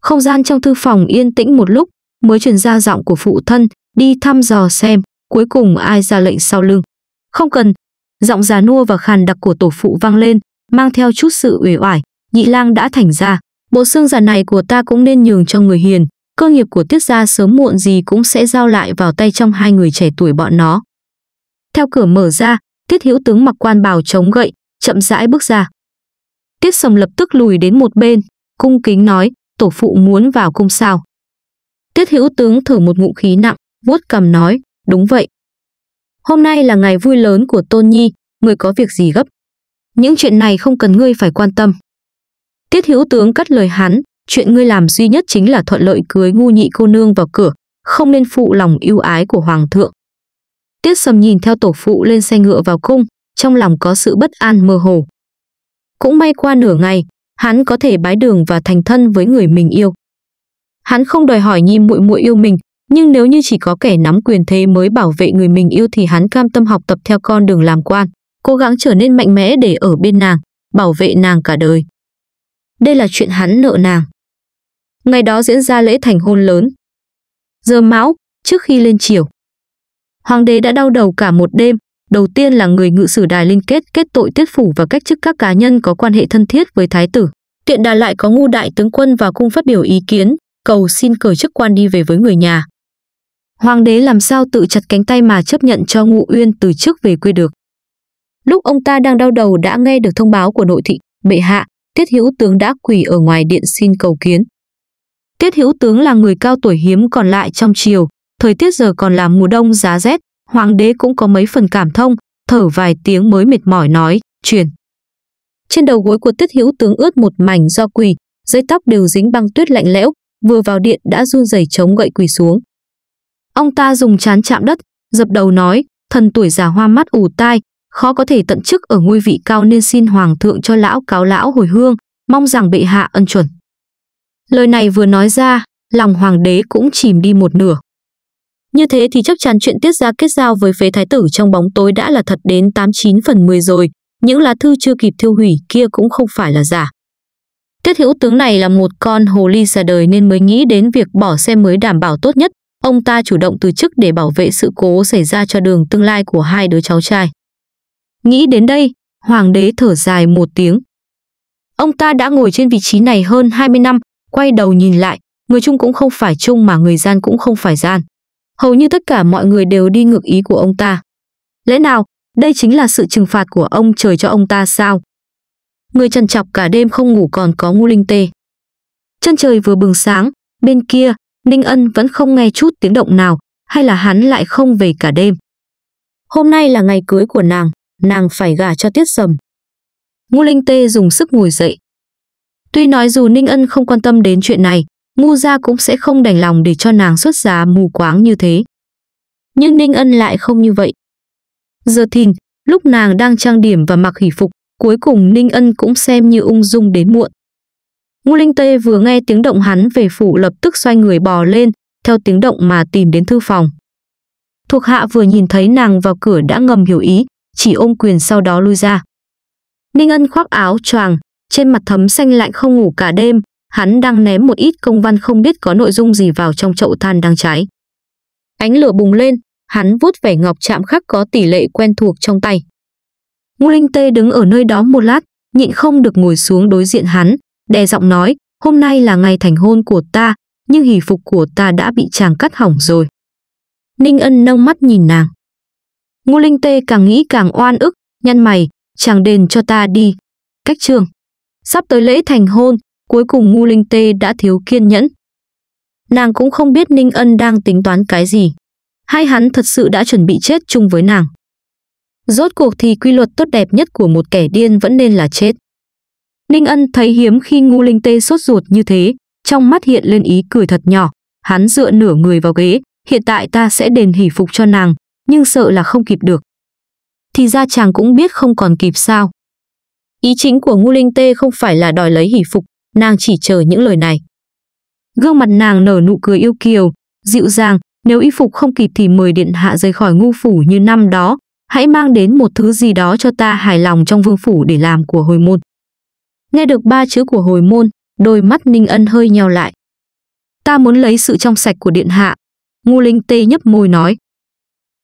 Không gian trong thư phòng yên tĩnh một lúc, mới truyền ra giọng của phụ thân, đi thăm dò xem, cuối cùng ai ra lệnh sau lưng. Không cần, Giọng già nua và khàn đặc của tổ phụ vang lên, mang theo chút sự uể oải, nhị lang đã thành ra, bộ xương già này của ta cũng nên nhường cho người hiền, cơ nghiệp của tiết gia sớm muộn gì cũng sẽ giao lại vào tay trong hai người trẻ tuổi bọn nó. Theo cửa mở ra, tiết hữu tướng mặc quan bào chống gậy, chậm rãi bước ra. Tiết sầm lập tức lùi đến một bên, cung kính nói, tổ phụ muốn vào cung sao. Tiết hữu tướng thở một ngụm khí nặng, vuốt cầm nói, đúng vậy, Hôm nay là ngày vui lớn của Tôn Nhi, người có việc gì gấp. Những chuyện này không cần ngươi phải quan tâm. Tiết hữu tướng cắt lời hắn, chuyện ngươi làm duy nhất chính là thuận lợi cưới ngu nhị cô nương vào cửa, không nên phụ lòng yêu ái của hoàng thượng. Tiết sầm nhìn theo tổ phụ lên xe ngựa vào cung, trong lòng có sự bất an mơ hồ. Cũng may qua nửa ngày, hắn có thể bái đường và thành thân với người mình yêu. Hắn không đòi hỏi nhi muội muội yêu mình, nhưng nếu như chỉ có kẻ nắm quyền thế mới bảo vệ người mình yêu thì hắn cam tâm học tập theo con đường làm quan, cố gắng trở nên mạnh mẽ để ở bên nàng, bảo vệ nàng cả đời. Đây là chuyện hắn nợ nàng. Ngày đó diễn ra lễ thành hôn lớn. Giờ mão, trước khi lên chiều, Hoàng đế đã đau đầu cả một đêm, đầu tiên là người ngự sử đài liên kết kết tội tiết phủ và cách chức các cá nhân có quan hệ thân thiết với thái tử. Tiện đà lại có ngu đại tướng quân và cung phát biểu ý kiến, cầu xin cởi chức quan đi về với người nhà. Hoàng đế làm sao tự chặt cánh tay mà chấp nhận cho Ngụ Uyên từ chức về quê được. Lúc ông ta đang đau đầu đã nghe được thông báo của nội thị, bệ hạ, Tiết Hữu Tướng đã quỳ ở ngoài điện xin cầu kiến. Tiết Hữu Tướng là người cao tuổi hiếm còn lại trong triều, thời tiết giờ còn là mùa đông giá rét, hoàng đế cũng có mấy phần cảm thông, thở vài tiếng mới mệt mỏi nói, truyền. Trên đầu gối của Tiết Hữu Tướng ướt một mảnh do quỳ, dây tóc đều dính băng tuyết lạnh lẽo, vừa vào điện đã run rẩy chống gậy quỳ xuống. Ông ta dùng chán chạm đất, dập đầu nói, thần tuổi già hoa mắt ủ tai, khó có thể tận chức ở ngôi vị cao nên xin hoàng thượng cho lão cáo lão hồi hương, mong rằng bệ hạ ân chuẩn. Lời này vừa nói ra, lòng hoàng đế cũng chìm đi một nửa. Như thế thì chắc chắn chuyện tiết ra kết giao với phế thái tử trong bóng tối đã là thật đến 89 phần 10 rồi, những lá thư chưa kịp thiêu hủy kia cũng không phải là giả. Tiết hữu tướng này là một con hồ ly xa đời nên mới nghĩ đến việc bỏ xe mới đảm bảo tốt nhất, Ông ta chủ động từ chức để bảo vệ sự cố xảy ra cho đường tương lai của hai đứa cháu trai. Nghĩ đến đây, hoàng đế thở dài một tiếng. Ông ta đã ngồi trên vị trí này hơn 20 năm, quay đầu nhìn lại, người chung cũng không phải chung mà người gian cũng không phải gian. Hầu như tất cả mọi người đều đi ngược ý của ông ta. Lẽ nào, đây chính là sự trừng phạt của ông trời cho ông ta sao? Người trần chọc cả đêm không ngủ còn có ngu linh tê. Chân trời vừa bừng sáng, bên kia, Ninh Ân vẫn không nghe chút tiếng động nào, hay là hắn lại không về cả đêm. Hôm nay là ngày cưới của nàng, nàng phải gả cho Tiết Sầm. Ngu Linh Tê dùng sức ngồi dậy. Tuy nói dù Ninh Ân không quan tâm đến chuyện này, ngu gia cũng sẽ không đành lòng để cho nàng xuất giá mù quáng như thế. Nhưng Ninh Ân lại không như vậy. Giờ thìn, lúc nàng đang trang điểm và mặc hỷ phục, cuối cùng Ninh Ân cũng xem như ung dung đến muộn. Ngô Linh Tê vừa nghe tiếng động hắn về phủ lập tức xoay người bò lên, theo tiếng động mà tìm đến thư phòng. Thuộc hạ vừa nhìn thấy nàng vào cửa đã ngầm hiểu ý, chỉ ôm quyền sau đó lui ra. Ninh Ân khoác áo choàng, trên mặt thấm xanh lạnh không ngủ cả đêm, hắn đang ném một ít công văn không biết có nội dung gì vào trong chậu than đang cháy. Ánh lửa bùng lên, hắn vuốt vẻ ngọc chạm khắc có tỷ lệ quen thuộc trong tay. Ngô Linh Tê đứng ở nơi đó một lát, nhịn không được ngồi xuống đối diện hắn, đè giọng nói, hôm nay là ngày thành hôn của ta, nhưng hỷ phục của ta đã bị chàng cắt hỏng rồi. Ninh Ân nông mắt nhìn nàng. Ngô Linh Tê càng nghĩ càng oan ức, nhăn mày, chàng đền cho ta đi. Cách trường. Sắp tới lễ thành hôn, cuối cùng Ngô Linh Tê đã thiếu kiên nhẫn. Nàng cũng không biết Ninh Ân đang tính toán cái gì. Hai hắn thật sự đã chuẩn bị chết chung với nàng. Rốt cuộc thì quy luật tốt đẹp nhất của một kẻ điên vẫn nên là chết. Ninh Ân thấy hiếm khi Ngu Linh Tê sốt ruột như thế, trong mắt hiện lên ý cười thật nhỏ. Hắn dựa nửa người vào ghế, hiện tại ta sẽ đền hỉ phục cho nàng, nhưng sợ là không kịp được. Thì ra chàng cũng biết không còn kịp sao. Ý chính của Ngu Linh Tê không phải là đòi lấy hỉ phục, nàng chỉ chờ những lời này. Gương mặt nàng nở nụ cười yêu kiều, dịu dàng, nếu y phục không kịp thì mời điện hạ rời khỏi ngu phủ như năm đó, hãy mang đến một thứ gì đó cho ta hài lòng trong vương phủ để làm của hồi môn. Nghe được ba chữ của hồi môn, đôi mắt Ninh Ân hơi nheo lại. Ta muốn lấy sự trong sạch của điện hạ. Ngu Linh tê nhấp môi nói.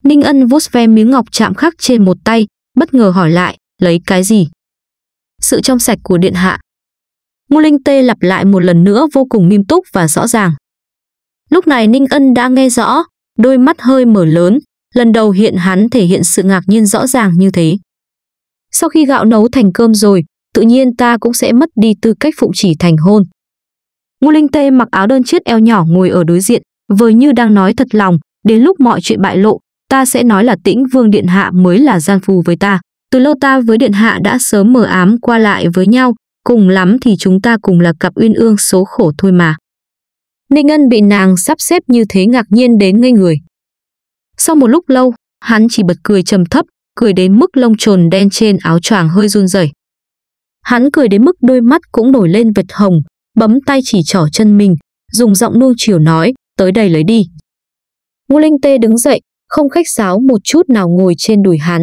Ninh Ân vuốt ve miếng ngọc chạm khắc trên một tay, bất ngờ hỏi lại, lấy cái gì? Sự trong sạch của điện hạ. Ngu Linh tê lặp lại một lần nữa vô cùng nghiêm túc và rõ ràng. Lúc này Ninh Ân đã nghe rõ, đôi mắt hơi mở lớn, lần đầu hiện hắn thể hiện sự ngạc nhiên rõ ràng như thế. Sau khi gạo nấu thành cơm rồi, tự nhiên ta cũng sẽ mất đi tư cách phụng chỉ thành hôn. Ngô Linh Tê mặc áo đơn chiếc eo nhỏ ngồi ở đối diện, vừa như đang nói thật lòng, đến lúc mọi chuyện bại lộ, ta sẽ nói là tĩnh vương điện hạ mới là gian phù với ta. Từ lâu ta với điện hạ đã sớm mờ ám qua lại với nhau, cùng lắm thì chúng ta cùng là cặp uyên ương số khổ thôi mà. Ninh Ân bị nàng sắp xếp như thế ngạc nhiên đến ngây người. Sau một lúc lâu, hắn chỉ bật cười trầm thấp, cười đến mức lông trồn đen trên áo choàng hơi run rẩy. Hắn cười đến mức đôi mắt cũng nổi lên vệt hồng, bấm tay chỉ trỏ chân mình, dùng giọng nuông chiều nói, tới đây lấy đi. Ngô Linh Tê đứng dậy, không khách sáo một chút nào ngồi trên đùi hắn.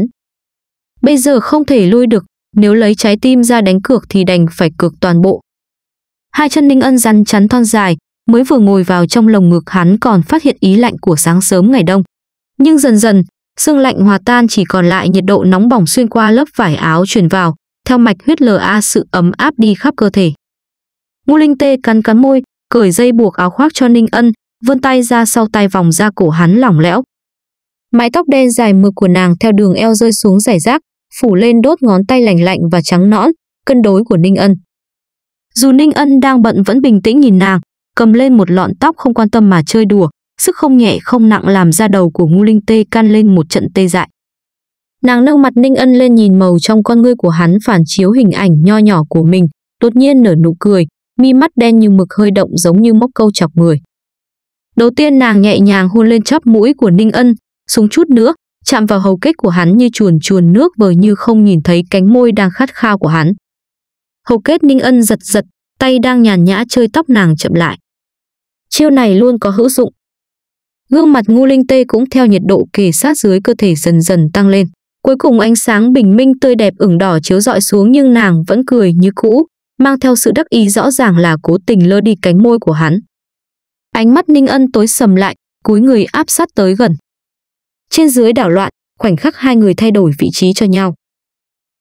Bây giờ không thể lui được, nếu lấy trái tim ra đánh cược thì đành phải cược toàn bộ. Hai chân Ninh Ân rắn chắn thon dài, mới vừa ngồi vào trong lồng ngực hắn còn phát hiện ý lạnh của sáng sớm ngày đông. Nhưng dần dần, sương lạnh hòa tan chỉ còn lại nhiệt độ nóng bỏng xuyên qua lớp vải áo truyền vào, theo mạch huyết LA sự ấm áp đi khắp cơ thể. Ngô Linh Tê cắn cắn môi, cởi dây buộc áo khoác cho Ninh Ân, vươn tay ra sau tay vòng ra cổ hắn lỏng lẽo. Mái tóc đen dài mượt của nàng theo đường eo rơi xuống rải rác, phủ lên đốt ngón tay lạnh lạnh và trắng nõn, cân đối của Ninh Ân. Dù Ninh Ân đang bận vẫn bình tĩnh nhìn nàng, cầm lên một lọn tóc không quan tâm mà chơi đùa, sức không nhẹ không nặng làm ra đầu của Ngô Linh Tê can lên một trận tê dại. Nàng nâng mặt Ninh Ân lên nhìn màu trong con ngươi của hắn phản chiếu hình ảnh nho nhỏ của mình, đột nhiên nở nụ cười, mi mắt đen như mực hơi động giống như móc câu chọc người. Đầu tiên nàng nhẹ nhàng hôn lên chóp mũi của Ninh Ân, xuống chút nữa, chạm vào hầu kết của hắn như chuồn chuồn nước bởi như không nhìn thấy cánh môi đang khát khao của hắn. Hầu kết Ninh Ân giật giật, tay đang nhàn nhã chơi tóc nàng chậm lại. Chiêu này luôn có hữu dụng. Gương mặt ngu linh tê cũng theo nhiệt độ kề sát dưới cơ thể dần dần tăng lên. Cuối cùng ánh sáng bình minh tươi đẹp ửng đỏ chiếu dọi xuống nhưng nàng vẫn cười như cũ, mang theo sự đắc ý rõ ràng là cố tình lơ đi cánh môi của hắn. Ánh mắt Ninh Ân tối sầm lại, cúi người áp sát tới gần. Trên dưới đảo loạn, khoảnh khắc hai người thay đổi vị trí cho nhau.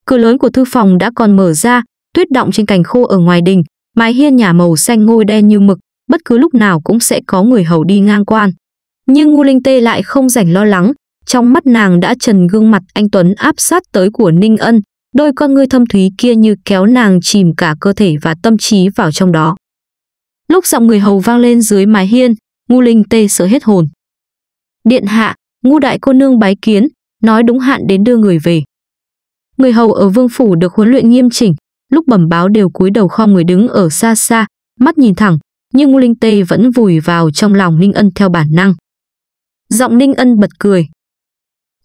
Cửa lớn của thư phòng đã còn mở ra, tuyết động trên cành khô ở ngoài đình, mái hiên nhà màu xanh ngôi đen như mực, bất cứ lúc nào cũng sẽ có người hầu đi ngang quan. Nhưng Ngô Linh Tê lại không rảnh lo lắng, trong mắt nàng đã trần gương mặt anh Tuấn áp sát tới của Ninh Ân, đôi con ngươi thâm thúy kia như kéo nàng chìm cả cơ thể và tâm trí vào trong đó. Lúc giọng người hầu vang lên dưới mái hiên, ngu linh tê sợ hết hồn. Điện hạ, ngu đại cô nương bái kiến, nói đúng hạn đến đưa người về. Người hầu ở vương phủ được huấn luyện nghiêm chỉnh, lúc bẩm báo đều cúi đầu khom người đứng ở xa xa, mắt nhìn thẳng, nhưng ngu linh tê vẫn vùi vào trong lòng Ninh Ân theo bản năng. Giọng Ninh Ân bật cười,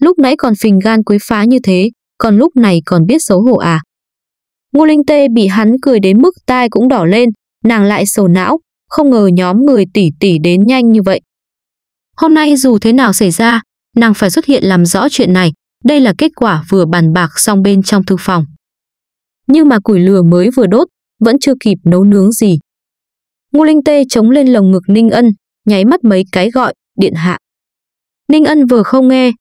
lúc nãy còn phình gan quấy phá như thế, còn lúc này còn biết xấu hổ à. Ngô Linh Tê bị hắn cười đến mức tai cũng đỏ lên, nàng lại sầu não, không ngờ nhóm người tỉ tỉ đến nhanh như vậy. Hôm nay dù thế nào xảy ra, nàng phải xuất hiện làm rõ chuyện này, đây là kết quả vừa bàn bạc xong bên trong thư phòng. Nhưng mà củi lửa mới vừa đốt, vẫn chưa kịp nấu nướng gì. Ngô Linh Tê chống lên lồng ngực Ninh Ân, nháy mắt mấy cái gọi, điện hạ. Ninh Ân vừa không nghe,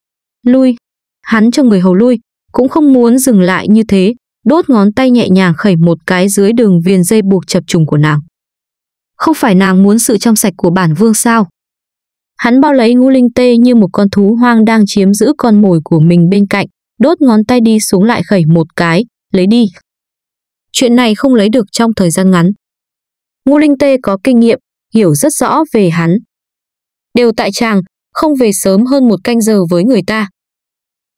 lui. Hắn cho người hầu lui, cũng không muốn dừng lại như thế, đốt ngón tay nhẹ nhàng khẩy một cái dưới đường viền dây buộc chập trùng của nàng. Không phải nàng muốn sự trong sạch của bản vương sao? Hắn bao lấy ngũ linh tê như một con thú hoang đang chiếm giữ con mồi của mình bên cạnh, đốt ngón tay đi xuống lại khẩy một cái, lấy đi. Chuyện này không lấy được trong thời gian ngắn. Ngũ linh tê có kinh nghiệm, hiểu rất rõ về hắn. Đều tại chàng, không về sớm hơn một canh giờ với người ta,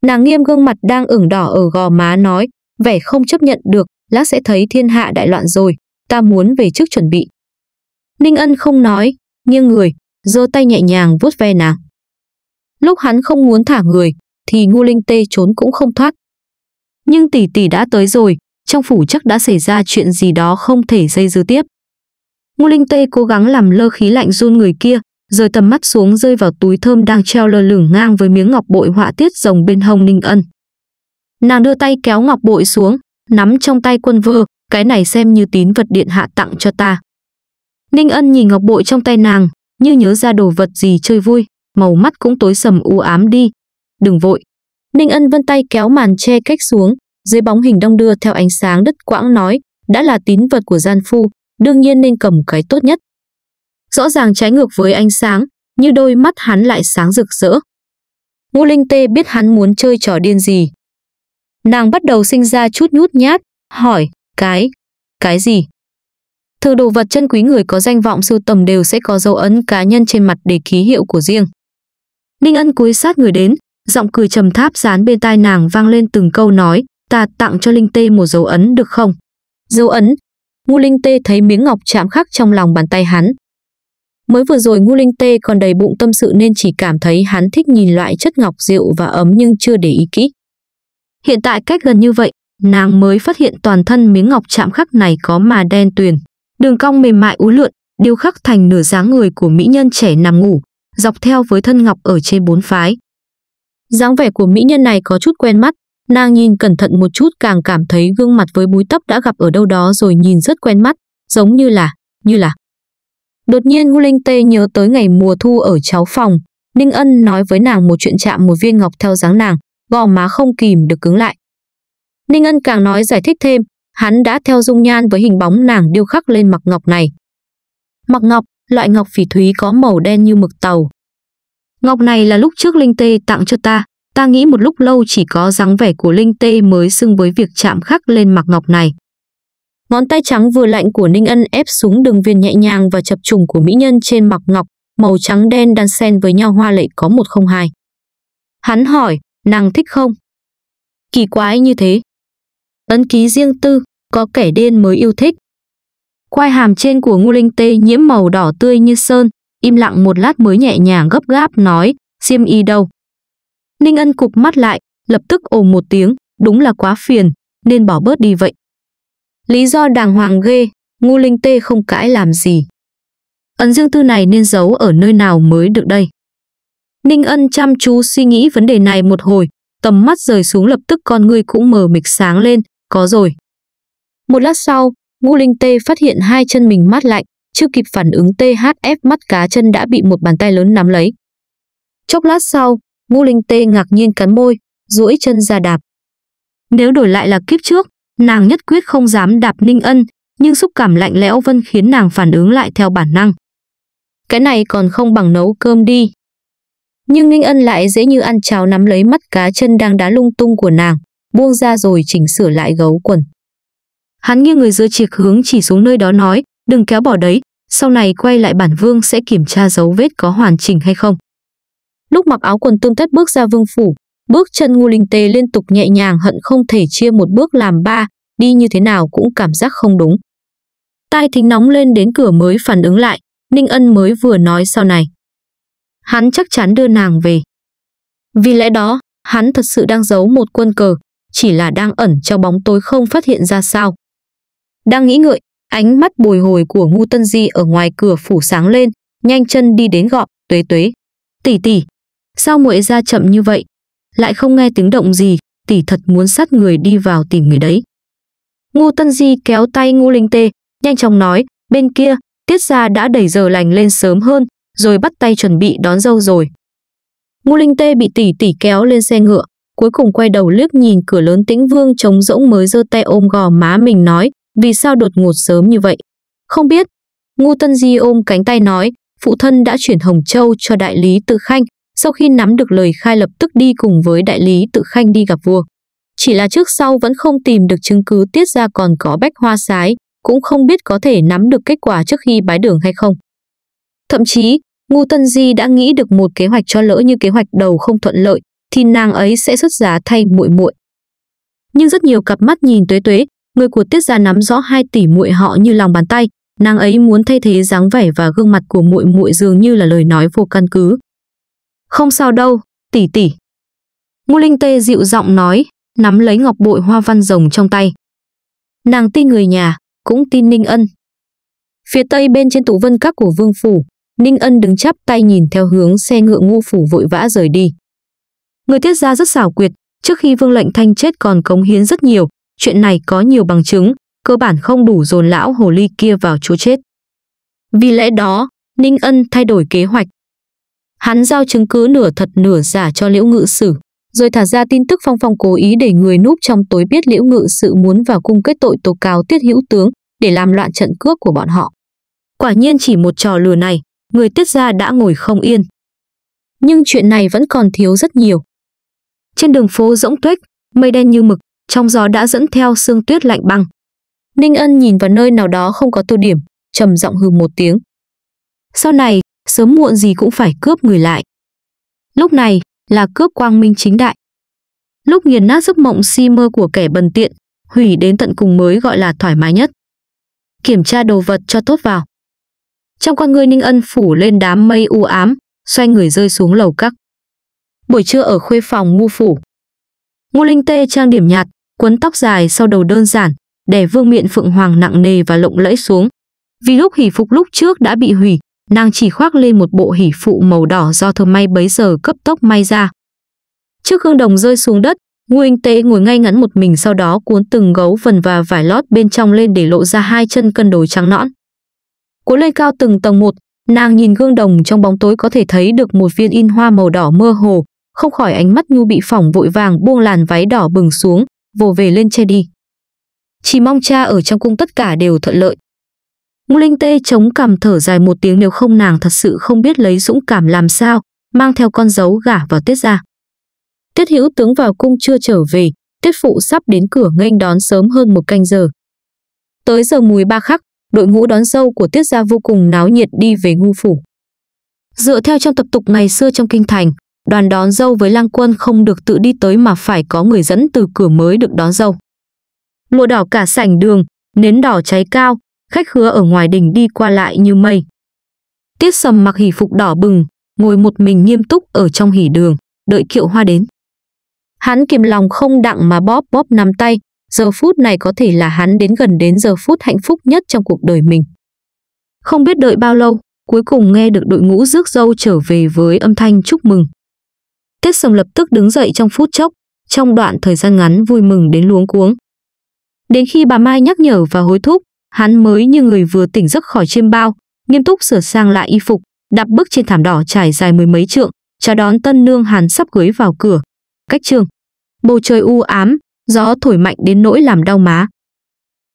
Nàng nghiêm gương mặt đang ửng đỏ ở gò má nói, vẻ không chấp nhận được, lát sẽ thấy thiên hạ đại loạn rồi, ta muốn về trước chuẩn bị. Ninh Ân không nói, nghiêng người, giơ tay nhẹ nhàng vuốt ve nàng. Lúc hắn không muốn thả người, thì Ngô Linh Tê trốn cũng không thoát. Nhưng tỷ tỷ đã tới rồi, trong phủ chắc đã xảy ra chuyện gì đó không thể dây dưa tiếp. Ngô Linh Tê cố gắng làm lơ khí lạnh run người kia, rồi tầm mắt xuống rơi vào túi thơm đang treo lơ lửng ngang với miếng ngọc bội họa tiết rồng bên hông Ninh Ân. Nàng đưa tay kéo ngọc bội xuống, nắm trong tay quân vơ, cái này xem như tín vật điện hạ tặng cho ta. Ninh Ân nhìn ngọc bội trong tay nàng, như nhớ ra đồ vật gì chơi vui, màu mắt cũng tối sầm u ám đi. Đừng vội. Ninh Ân vân tay kéo màn che cách xuống, dưới bóng hình đông đưa theo ánh sáng đất quãng nói, đã là tín vật của gian phu, đương nhiên nên cầm cái tốt nhất rõ ràng trái ngược với ánh sáng, như đôi mắt hắn lại sáng rực rỡ. Ngô Linh Tê biết hắn muốn chơi trò điên gì. Nàng bắt đầu sinh ra chút nhút nhát, hỏi, cái, cái gì? Thường đồ vật chân quý người có danh vọng sưu tầm đều sẽ có dấu ấn cá nhân trên mặt để ký hiệu của riêng. Ninh ân cúi sát người đến, giọng cười trầm tháp dán bên tai nàng vang lên từng câu nói, ta tặng cho Linh Tê một dấu ấn được không? Dấu ấn? Ngô Linh Tê thấy miếng ngọc chạm khắc trong lòng bàn tay hắn, Mới vừa rồi Ngu Linh Tê còn đầy bụng tâm sự nên chỉ cảm thấy hắn thích nhìn loại chất ngọc rượu và ấm nhưng chưa để ý kỹ. Hiện tại cách gần như vậy, nàng mới phát hiện toàn thân miếng ngọc chạm khắc này có mà đen tuyền. Đường cong mềm mại uốn lượn, điêu khắc thành nửa dáng người của mỹ nhân trẻ nằm ngủ, dọc theo với thân ngọc ở trên bốn phái. Dáng vẻ của mỹ nhân này có chút quen mắt, nàng nhìn cẩn thận một chút càng cảm thấy gương mặt với búi tóc đã gặp ở đâu đó rồi nhìn rất quen mắt, giống như là, như là Đột nhiên Ngô Linh Tê nhớ tới ngày mùa thu ở cháu phòng, Ninh Ân nói với nàng một chuyện chạm một viên ngọc theo dáng nàng, gò má không kìm được cứng lại. Ninh Ân càng nói giải thích thêm, hắn đã theo dung nhan với hình bóng nàng điêu khắc lên mặc ngọc này. Mặc ngọc, loại ngọc phỉ thúy có màu đen như mực tàu. Ngọc này là lúc trước Linh Tê tặng cho ta, ta nghĩ một lúc lâu chỉ có dáng vẻ của Linh Tê mới xưng với việc chạm khắc lên mặc ngọc này. Ngón tay trắng vừa lạnh của Ninh Ân ép xuống đường viên nhẹ nhàng và chập trùng của mỹ nhân trên mặc ngọc, màu trắng đen đan xen với nhau hoa lệ có một không hai. Hắn hỏi, nàng thích không? Kỳ quái như thế. Ấn ký riêng tư, có kẻ điên mới yêu thích. Quai hàm trên của ngu linh tê nhiễm màu đỏ tươi như sơn, im lặng một lát mới nhẹ nhàng gấp gáp nói, xiêm y đâu. Ninh ân cục mắt lại, lập tức ồ một tiếng, đúng là quá phiền, nên bỏ bớt đi vậy. Lý do đàng hoàng ghê, ngu linh tê không cãi làm gì. Ấn dương tư này nên giấu ở nơi nào mới được đây. Ninh ân chăm chú suy nghĩ vấn đề này một hồi, tầm mắt rời xuống lập tức con người cũng mờ mịt sáng lên, có rồi. Một lát sau, ngu linh tê phát hiện hai chân mình mát lạnh, chưa kịp phản ứng THF mắt cá chân đã bị một bàn tay lớn nắm lấy. Chốc lát sau, ngu linh tê ngạc nhiên cắn môi, duỗi chân ra đạp. Nếu đổi lại là kiếp trước, Nàng nhất quyết không dám đạp Ninh Ân, nhưng xúc cảm lạnh lẽo vân khiến nàng phản ứng lại theo bản năng. Cái này còn không bằng nấu cơm đi. Nhưng Ninh Ân lại dễ như ăn cháo nắm lấy mắt cá chân đang đá lung tung của nàng, buông ra rồi chỉnh sửa lại gấu quần. Hắn nghiêng người dưa triệt hướng chỉ xuống nơi đó nói, đừng kéo bỏ đấy, sau này quay lại bản vương sẽ kiểm tra dấu vết có hoàn chỉnh hay không. Lúc mặc áo quần tương tất bước ra vương phủ, Bước chân ngu linh tê liên tục nhẹ nhàng hận không thể chia một bước làm ba, đi như thế nào cũng cảm giác không đúng. Tai thính nóng lên đến cửa mới phản ứng lại, Ninh Ân mới vừa nói sau này. Hắn chắc chắn đưa nàng về. Vì lẽ đó, hắn thật sự đang giấu một quân cờ, chỉ là đang ẩn trong bóng tối không phát hiện ra sao. Đang nghĩ ngợi, ánh mắt bồi hồi của ngu tân di ở ngoài cửa phủ sáng lên, nhanh chân đi đến gọi tuế tuế. Tỷ tỷ, sao muội ra chậm như vậy, lại không nghe tiếng động gì, tỷ thật muốn sát người đi vào tìm người đấy. Ngô Tân Di kéo tay Ngô Linh Tê, nhanh chóng nói, bên kia, tiết ra đã đẩy giờ lành lên sớm hơn, rồi bắt tay chuẩn bị đón dâu rồi. Ngô Linh Tê bị tỷ tỷ kéo lên xe ngựa, cuối cùng quay đầu liếc nhìn cửa lớn tĩnh vương trống rỗng mới giơ tay ôm gò má mình nói, vì sao đột ngột sớm như vậy? Không biết. Ngô Tân Di ôm cánh tay nói, phụ thân đã chuyển Hồng Châu cho đại lý Tự Khanh, sau khi nắm được lời khai lập tức đi cùng với đại lý tự khanh đi gặp vua. Chỉ là trước sau vẫn không tìm được chứng cứ tiết ra còn có bách hoa sái, cũng không biết có thể nắm được kết quả trước khi bái đường hay không. Thậm chí, Ngu Tân Di đã nghĩ được một kế hoạch cho lỡ như kế hoạch đầu không thuận lợi, thì nàng ấy sẽ xuất giá thay muội muội. Nhưng rất nhiều cặp mắt nhìn tuế tuế, người của Tiết gia nắm rõ hai tỷ muội họ như lòng bàn tay, nàng ấy muốn thay thế dáng vẻ và gương mặt của muội muội dường như là lời nói vô căn cứ, không sao đâu, tỷ tỷ. Ngô Linh Tê dịu giọng nói, nắm lấy ngọc bội hoa văn rồng trong tay. Nàng tin người nhà, cũng tin Ninh Ân. Phía tây bên trên tủ vân các của Vương Phủ, Ninh Ân đứng chắp tay nhìn theo hướng xe ngựa ngô phủ vội vã rời đi. Người tiết ra rất xảo quyệt, trước khi Vương Lệnh Thanh chết còn cống hiến rất nhiều, chuyện này có nhiều bằng chứng, cơ bản không đủ dồn lão hồ ly kia vào chỗ chết. Vì lẽ đó, Ninh Ân thay đổi kế hoạch, Hắn giao chứng cứ nửa thật nửa giả cho Liễu Ngự Sử, rồi thả ra tin tức Phong Phong cố ý để người núp trong tối biết Liễu Ngự Sự muốn vào cung kết tội tố cáo Tiết Hữu Tướng để làm loạn trận cướp của bọn họ. Quả nhiên chỉ một trò lừa này, người Tiết gia đã ngồi không yên. Nhưng chuyện này vẫn còn thiếu rất nhiều. Trên đường phố rỗng tuếch, mây đen như mực, trong gió đã dẫn theo sương tuyết lạnh băng. Ninh Ân nhìn vào nơi nào đó không có tiêu điểm, trầm giọng hừ một tiếng. Sau này, sớm muộn gì cũng phải cướp người lại. Lúc này là cướp quang minh chính đại. Lúc nghiền nát giấc mộng si mơ của kẻ bần tiện, hủy đến tận cùng mới gọi là thoải mái nhất. Kiểm tra đồ vật cho tốt vào. Trong con ngươi Ninh Ân phủ lên đám mây u ám, xoay người rơi xuống lầu các. Buổi trưa ở khuê phòng ngu phủ. Ngô Linh Tê trang điểm nhạt, quấn tóc dài sau đầu đơn giản, đè vương miện phượng hoàng nặng nề và lộng lẫy xuống. Vì lúc hỷ phục lúc trước đã bị hủy, Nàng chỉ khoác lên một bộ hỉ phụ màu đỏ do thợ may bấy giờ cấp tốc may ra. Trước gương đồng rơi xuống đất, Ngô Tế ngồi ngay ngắn một mình sau đó cuốn từng gấu vần và vải lót bên trong lên để lộ ra hai chân cân đối trắng nõn. Cuốn lên cao từng tầng một, nàng nhìn gương đồng trong bóng tối có thể thấy được một viên in hoa màu đỏ mơ hồ, không khỏi ánh mắt nhu bị phỏng vội vàng buông làn váy đỏ bừng xuống, vồ về lên che đi. Chỉ mong cha ở trong cung tất cả đều thuận lợi. Ngô Linh Tê chống cằm thở dài một tiếng nếu không nàng thật sự không biết lấy dũng cảm làm sao, mang theo con dấu gả vào Tiết ra. Tiết Hữu tướng vào cung chưa trở về, Tiết Phụ sắp đến cửa nghênh đón sớm hơn một canh giờ. Tới giờ mùi ba khắc, đội ngũ đón dâu của Tiết gia vô cùng náo nhiệt đi về ngu phủ. Dựa theo trong tập tục ngày xưa trong kinh thành, đoàn đón dâu với lang quân không được tự đi tới mà phải có người dẫn từ cửa mới được đón dâu. Lụa đỏ cả sảnh đường, nến đỏ cháy cao, khách khứa ở ngoài đình đi qua lại như mây. Tiết sầm mặc hỷ phục đỏ bừng, ngồi một mình nghiêm túc ở trong hỉ đường, đợi kiệu hoa đến. Hắn kiềm lòng không đặng mà bóp bóp nắm tay, giờ phút này có thể là hắn đến gần đến giờ phút hạnh phúc nhất trong cuộc đời mình. Không biết đợi bao lâu, cuối cùng nghe được đội ngũ rước dâu trở về với âm thanh chúc mừng. Tiết sầm lập tức đứng dậy trong phút chốc, trong đoạn thời gian ngắn vui mừng đến luống cuống. Đến khi bà Mai nhắc nhở và hối thúc, Hắn mới như người vừa tỉnh giấc khỏi chiêm bao, nghiêm túc sửa sang lại y phục, đạp bước trên thảm đỏ trải dài mười mấy trượng, chào đón tân nương hắn sắp cưới vào cửa. Cách trường. Bầu trời u ám, gió thổi mạnh đến nỗi làm đau má.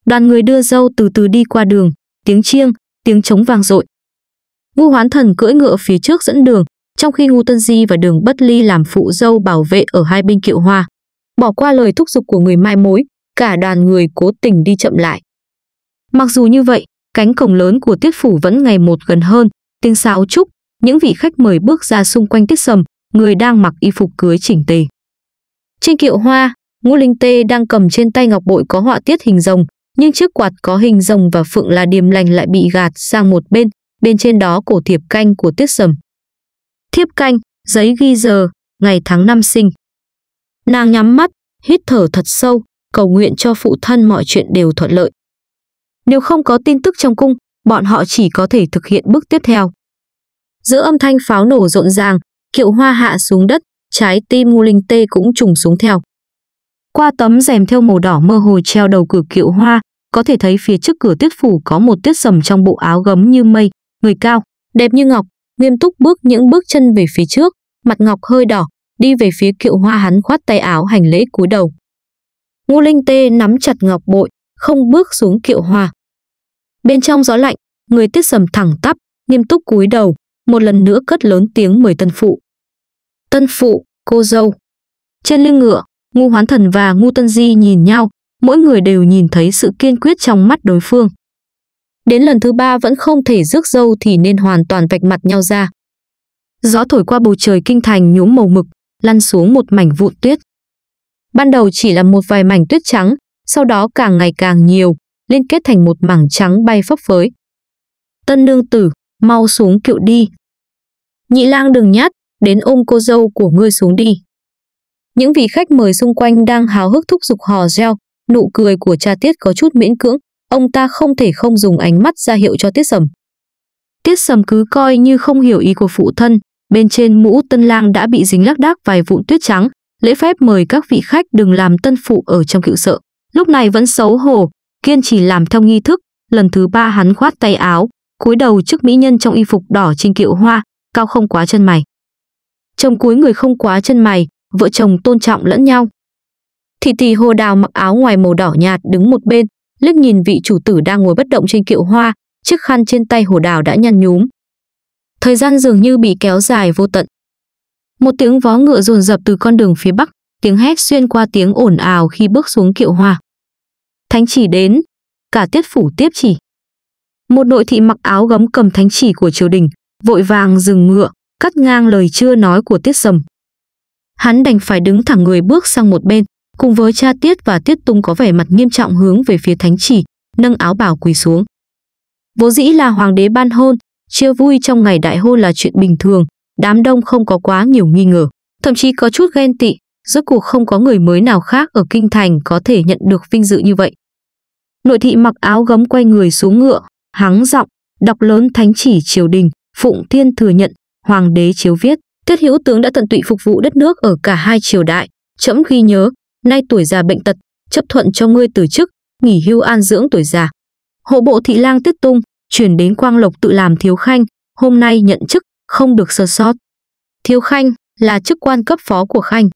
Đoàn người đưa dâu từ từ đi qua đường, tiếng chiêng, tiếng trống vang dội. Ngu hoán thần cưỡi ngựa phía trước dẫn đường, trong khi Ngu Tân Di và đường Bất Ly làm phụ dâu bảo vệ ở hai bên kiệu hoa. Bỏ qua lời thúc giục của người mai mối, cả đoàn người cố tình đi chậm lại. Mặc dù như vậy, cánh cổng lớn của tiết phủ vẫn ngày một gần hơn, tiếng sáo trúc, những vị khách mời bước ra xung quanh tiết sầm, người đang mặc y phục cưới chỉnh tề. Trên kiệu hoa, Ngũ Linh Tê đang cầm trên tay ngọc bội có họa tiết hình rồng, nhưng chiếc quạt có hình rồng và phượng là điềm lành lại bị gạt sang một bên, bên trên đó cổ thiệp canh của tiết sầm. Thiếp canh, giấy ghi giờ, ngày tháng năm sinh. Nàng nhắm mắt, hít thở thật sâu, cầu nguyện cho phụ thân mọi chuyện đều thuận lợi. Nếu không có tin tức trong cung, bọn họ chỉ có thể thực hiện bước tiếp theo. Giữa âm thanh pháo nổ rộn ràng, kiệu hoa hạ xuống đất, trái tim ngu linh tê cũng trùng xuống theo. Qua tấm rèm theo màu đỏ mơ hồ treo đầu cửa kiệu hoa, có thể thấy phía trước cửa tiết phủ có một tiết sầm trong bộ áo gấm như mây, người cao, đẹp như ngọc, nghiêm túc bước những bước chân về phía trước, mặt ngọc hơi đỏ, đi về phía kiệu hoa hắn khoát tay áo hành lễ cúi đầu. Ngô Linh Tê nắm chặt ngọc bội, không bước xuống kiệu hoa. Bên trong gió lạnh, người tiết sầm thẳng tắp, nghiêm túc cúi đầu, một lần nữa cất lớn tiếng mời tân phụ. Tân phụ, cô dâu. Trên lưng ngựa, ngu hoán thần và ngu tân di nhìn nhau, mỗi người đều nhìn thấy sự kiên quyết trong mắt đối phương. Đến lần thứ ba vẫn không thể rước dâu thì nên hoàn toàn vạch mặt nhau ra. Gió thổi qua bầu trời kinh thành nhuốm màu mực, lăn xuống một mảnh vụn tuyết. Ban đầu chỉ là một vài mảnh tuyết trắng, sau đó càng ngày càng nhiều, liên kết thành một mảng trắng bay phấp phới. Tân nương tử, mau xuống kiệu đi. Nhị lang đừng nhát, đến ôm cô dâu của ngươi xuống đi. Những vị khách mời xung quanh đang háo hức thúc giục hò reo, nụ cười của cha Tiết có chút miễn cưỡng, ông ta không thể không dùng ánh mắt ra hiệu cho Tiết Sầm. Tiết Sầm cứ coi như không hiểu ý của phụ thân, bên trên mũ tân lang đã bị dính lác đác vài vụn tuyết trắng, lễ phép mời các vị khách đừng làm tân phụ ở trong cựu sợ. Lúc này vẫn xấu hổ, kiên trì làm theo nghi thức, lần thứ ba hắn khoát tay áo, cúi đầu trước mỹ nhân trong y phục đỏ trên kiệu hoa, cao không quá chân mày. Chồng cuối người không quá chân mày, vợ chồng tôn trọng lẫn nhau. Thị tỷ hồ đào mặc áo ngoài màu đỏ nhạt đứng một bên, liếc nhìn vị chủ tử đang ngồi bất động trên kiệu hoa, chiếc khăn trên tay hồ đào đã nhăn nhúm. Thời gian dường như bị kéo dài vô tận. Một tiếng vó ngựa rồn rập từ con đường phía bắc, tiếng hét xuyên qua tiếng ồn ào khi bước xuống kiệu hoa. Thánh chỉ đến, cả tiết phủ tiếp chỉ. Một nội thị mặc áo gấm cầm thánh chỉ của triều đình, vội vàng dừng ngựa, cắt ngang lời chưa nói của tiết sầm. Hắn đành phải đứng thẳng người bước sang một bên, cùng với cha tiết và tiết tung có vẻ mặt nghiêm trọng hướng về phía thánh chỉ, nâng áo bảo quỳ xuống. Vốn dĩ là hoàng đế ban hôn, chia vui trong ngày đại hôn là chuyện bình thường, đám đông không có quá nhiều nghi ngờ, thậm chí có chút ghen tị, rốt cuộc không có người mới nào khác ở kinh thành có thể nhận được vinh dự như vậy. Nội thị mặc áo gấm quay người xuống ngựa, hắng giọng, đọc lớn thánh chỉ triều đình, phụng thiên thừa nhận, hoàng đế chiếu viết. Tiết hữu tướng đã tận tụy phục vụ đất nước ở cả hai triều đại, trẫm ghi nhớ, nay tuổi già bệnh tật, chấp thuận cho ngươi từ chức, nghỉ hưu an dưỡng tuổi già. Hộ bộ thị lang tiết tung, chuyển đến Quang Lộc tự làm thiếu khanh, hôm nay nhận chức, không được sơ sót. Thiếu khanh là chức quan cấp phó của khanh.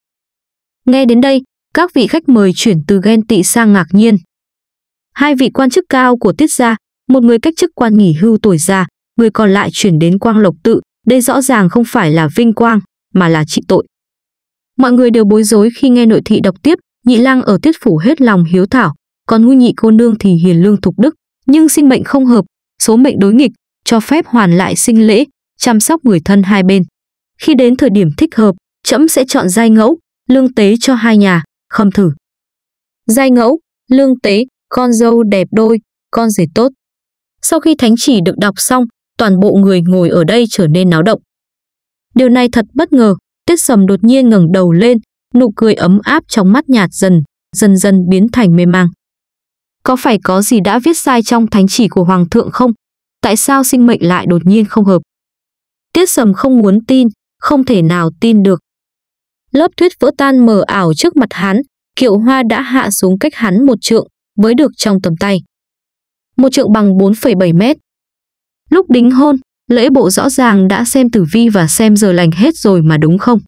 Nghe đến đây, các vị khách mời chuyển từ ghen tị sang ngạc nhiên. Hai vị quan chức cao của Tiết gia, một người cách chức quan nghỉ hưu tuổi già, người còn lại chuyển đến Quang Lộc tự, đây rõ ràng không phải là vinh quang, mà là trị tội. Mọi người đều bối rối khi nghe nội thị đọc tiếp, nhị lang ở tiết phủ hết lòng hiếu thảo, còn ngu nhị cô nương thì hiền lương thục đức, nhưng sinh mệnh không hợp, số mệnh đối nghịch, cho phép hoàn lại sinh lễ, chăm sóc người thân hai bên. Khi đến thời điểm thích hợp, trẫm sẽ chọn giai ngẫu, lương tế cho hai nhà, khâm thử. Giai ngẫu, lương tế, con dâu đẹp đôi, con rể tốt. Sau khi thánh chỉ được đọc xong, toàn bộ người ngồi ở đây trở nên náo động. Điều này thật bất ngờ, Tiết Sầm đột nhiên ngẩng đầu lên, nụ cười ấm áp trong mắt nhạt dần, dần dần biến thành mê mang. Có phải có gì đã viết sai trong thánh chỉ của Hoàng thượng không? Tại sao sinh mệnh lại đột nhiên không hợp? Tiết Sầm không muốn tin, không thể nào tin được. Lớp tuyết vỡ tan mờ ảo trước mặt hắn, kiệu hoa đã hạ xuống cách hắn một trượng, với được trong tầm tay. Một trượng bằng 4,7 mét. Lúc đính hôn, lễ bộ rõ ràng đã xem tử vi và xem giờ lành hết rồi mà đúng không?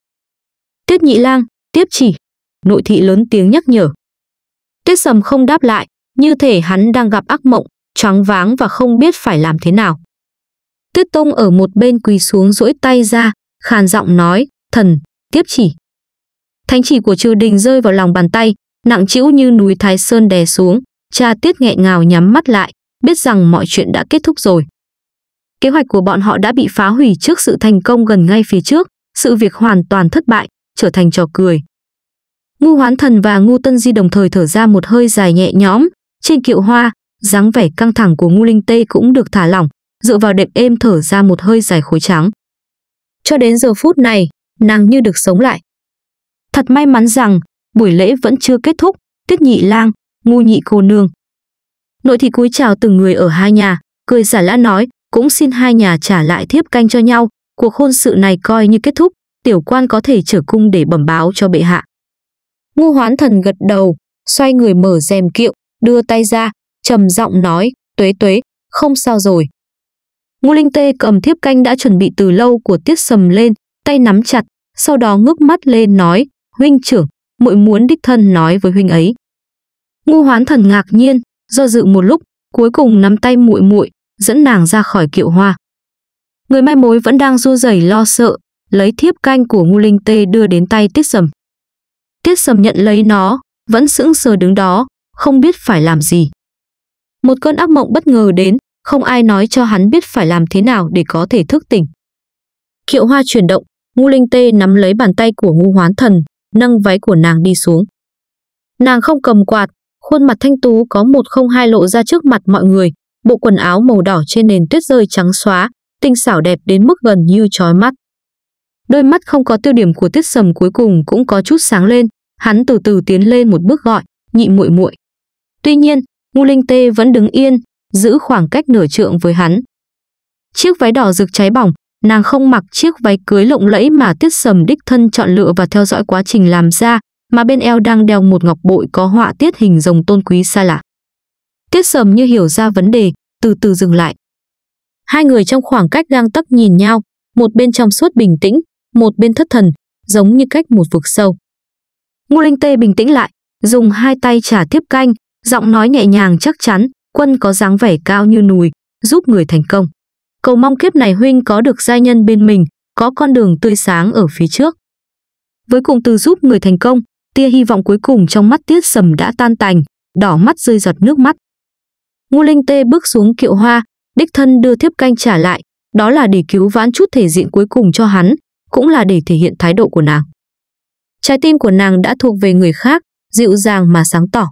Tiết nhị lang, tiếp chỉ, nội thị lớn tiếng nhắc nhở. Tiết sầm không đáp lại, như thể hắn đang gặp ác mộng, choáng váng và không biết phải làm thế nào. Tiết Tông ở một bên quỳ xuống duỗi tay ra, khàn giọng nói, thần, tiếp chỉ. Thánh chỉ của triều đình rơi vào lòng bàn tay, nặng trĩu như núi Thái Sơn đè xuống, cha tiết nghẹn ngào nhắm mắt lại, biết rằng mọi chuyện đã kết thúc rồi. Kế hoạch của bọn họ đã bị phá hủy trước sự thành công gần ngay phía trước, sự việc hoàn toàn thất bại, trở thành trò cười. Ngu hoán thần và ngu tân di đồng thời thở ra một hơi dài nhẹ nhõm, trên kiệu hoa, dáng vẻ căng thẳng của ngu linh tê cũng được thả lỏng, dựa vào đệm êm thở ra một hơi dài khối trắng. Cho đến giờ phút này, nàng như được sống lại, Thật may mắn rằng, buổi lễ vẫn chưa kết thúc, tiết nhị lang, ngu nhị cô nương. Nội thị cúi chào từng người ở hai nhà, cười giả lã nói, cũng xin hai nhà trả lại thiếp canh cho nhau, cuộc hôn sự này coi như kết thúc, tiểu quan có thể trở cung để bẩm báo cho bệ hạ. Ngu hoán thần gật đầu, xoay người mở rèm kiệu, đưa tay ra, trầm giọng nói, tuế tuế, không sao rồi. Ngu linh tê cầm thiếp canh đã chuẩn bị từ lâu của tiết sầm lên, tay nắm chặt, sau đó ngước mắt lên nói, huynh trưởng, muội muốn đích thân nói với huynh ấy. Ngu Hoán Thần ngạc nhiên, do dự một lúc, cuối cùng nắm tay muội muội, dẫn nàng ra khỏi kiệu hoa. Người mai mối vẫn đang run rẩy lo sợ, lấy thiếp canh của Ngu Linh Tê đưa đến tay Tiết Sầm. Tiết Sầm nhận lấy nó, vẫn sững sờ đứng đó, không biết phải làm gì. Một cơn ác mộng bất ngờ đến, không ai nói cho hắn biết phải làm thế nào để có thể thức tỉnh. Kiệu hoa chuyển động, Ngu Linh Tê nắm lấy bàn tay của Ngu Hoán Thần, nâng váy của nàng đi xuống. Nàng không cầm quạt, khuôn mặt thanh tú có một không hai lộ ra trước mặt mọi người, bộ quần áo màu đỏ trên nền tuyết rơi trắng xóa, tinh xảo đẹp đến mức gần như chói mắt. Đôi mắt không có tiêu điểm của Tiết Sầm cuối cùng cũng có chút sáng lên, hắn từ từ tiến lên một bước gọi, nhị muội muội. Tuy nhiên, Ngu Linh Tê vẫn đứng yên, giữ khoảng cách nửa trượng với hắn. Chiếc váy đỏ rực cháy bỏng, Nàng không mặc chiếc váy cưới lộng lẫy mà Tiết Sầm đích thân chọn lựa và theo dõi quá trình làm ra, mà bên eo đang đeo một ngọc bội có họa tiết hình rồng tôn quý xa lạ. Tiết Sầm như hiểu ra vấn đề, từ từ dừng lại. Hai người trong khoảng cách đang tấc nhìn nhau, một bên trong suốt bình tĩnh, một bên thất thần, giống như cách một vực sâu. Ngô Linh Tê bình tĩnh lại, dùng hai tay trả tiếp canh, giọng nói nhẹ nhàng chắc chắn, quân có dáng vẻ cao như núi, giúp người thành công. Cầu mong kiếp này huynh có được gia nhân bên mình, có con đường tươi sáng ở phía trước. Với cùng từ giúp người thành công, tia hy vọng cuối cùng trong mắt tiết sầm đã tan tành, đỏ mắt rơi giọt nước mắt. Ngô Linh Tê bước xuống kiệu hoa, đích thân đưa thiếp canh trả lại, đó là để cứu vãn chút thể diện cuối cùng cho hắn, cũng là để thể hiện thái độ của nàng. Trái tim của nàng đã thuộc về người khác, dịu dàng mà sáng tỏ.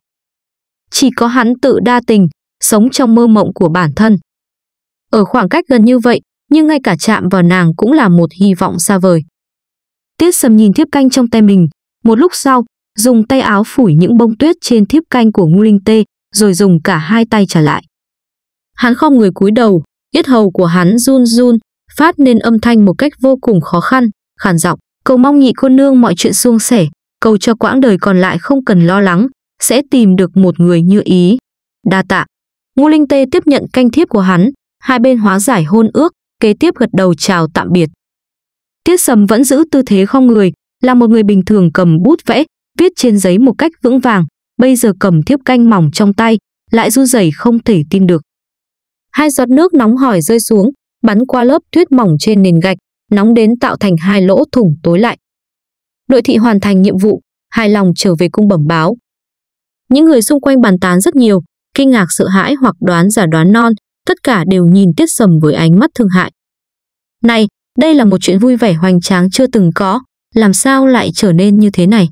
Chỉ có hắn tự đa tình, sống trong mơ mộng của bản thân. Ở khoảng cách gần như vậy, nhưng ngay cả chạm vào nàng cũng là một hy vọng xa vời. Tiết Sầm nhìn thiếp canh trong tay mình, một lúc sau, dùng tay áo phủi những bông tuyết trên thiếp canh của Ngu Linh Tê, rồi dùng cả hai tay trả lại. Hắn khom người cúi đầu, yết hầu của hắn run run, phát nên âm thanh một cách vô cùng khó khăn, khàn giọng, cầu mong nhị cô nương mọi chuyện suôn sẻ, cầu cho quãng đời còn lại không cần lo lắng, sẽ tìm được một người như ý. Đa tạ. Ngu Linh Tê tiếp nhận canh thiếp của hắn, hai bên hóa giải hôn ước, kế tiếp gật đầu chào tạm biệt. Tiết Sầm vẫn giữ tư thế không người, là một người bình thường cầm bút vẽ, viết trên giấy một cách vững vàng, bây giờ cầm thiếp canh mỏng trong tay, lại run rẩy không thể tin được. Hai giọt nước nóng hỏi rơi xuống, bắn qua lớp tuyết mỏng trên nền gạch, nóng đến tạo thành hai lỗ thủng tối lại. Nội thị hoàn thành nhiệm vụ, hài lòng trở về cung bẩm báo. Những người xung quanh bàn tán rất nhiều, kinh ngạc sợ hãi hoặc đoán giả đoán non, tất cả đều nhìn Tiết Sầm với ánh mắt thương hại. Này, đây là một chuyện vui vẻ hoành tráng chưa từng có, làm sao lại trở nên như thế này?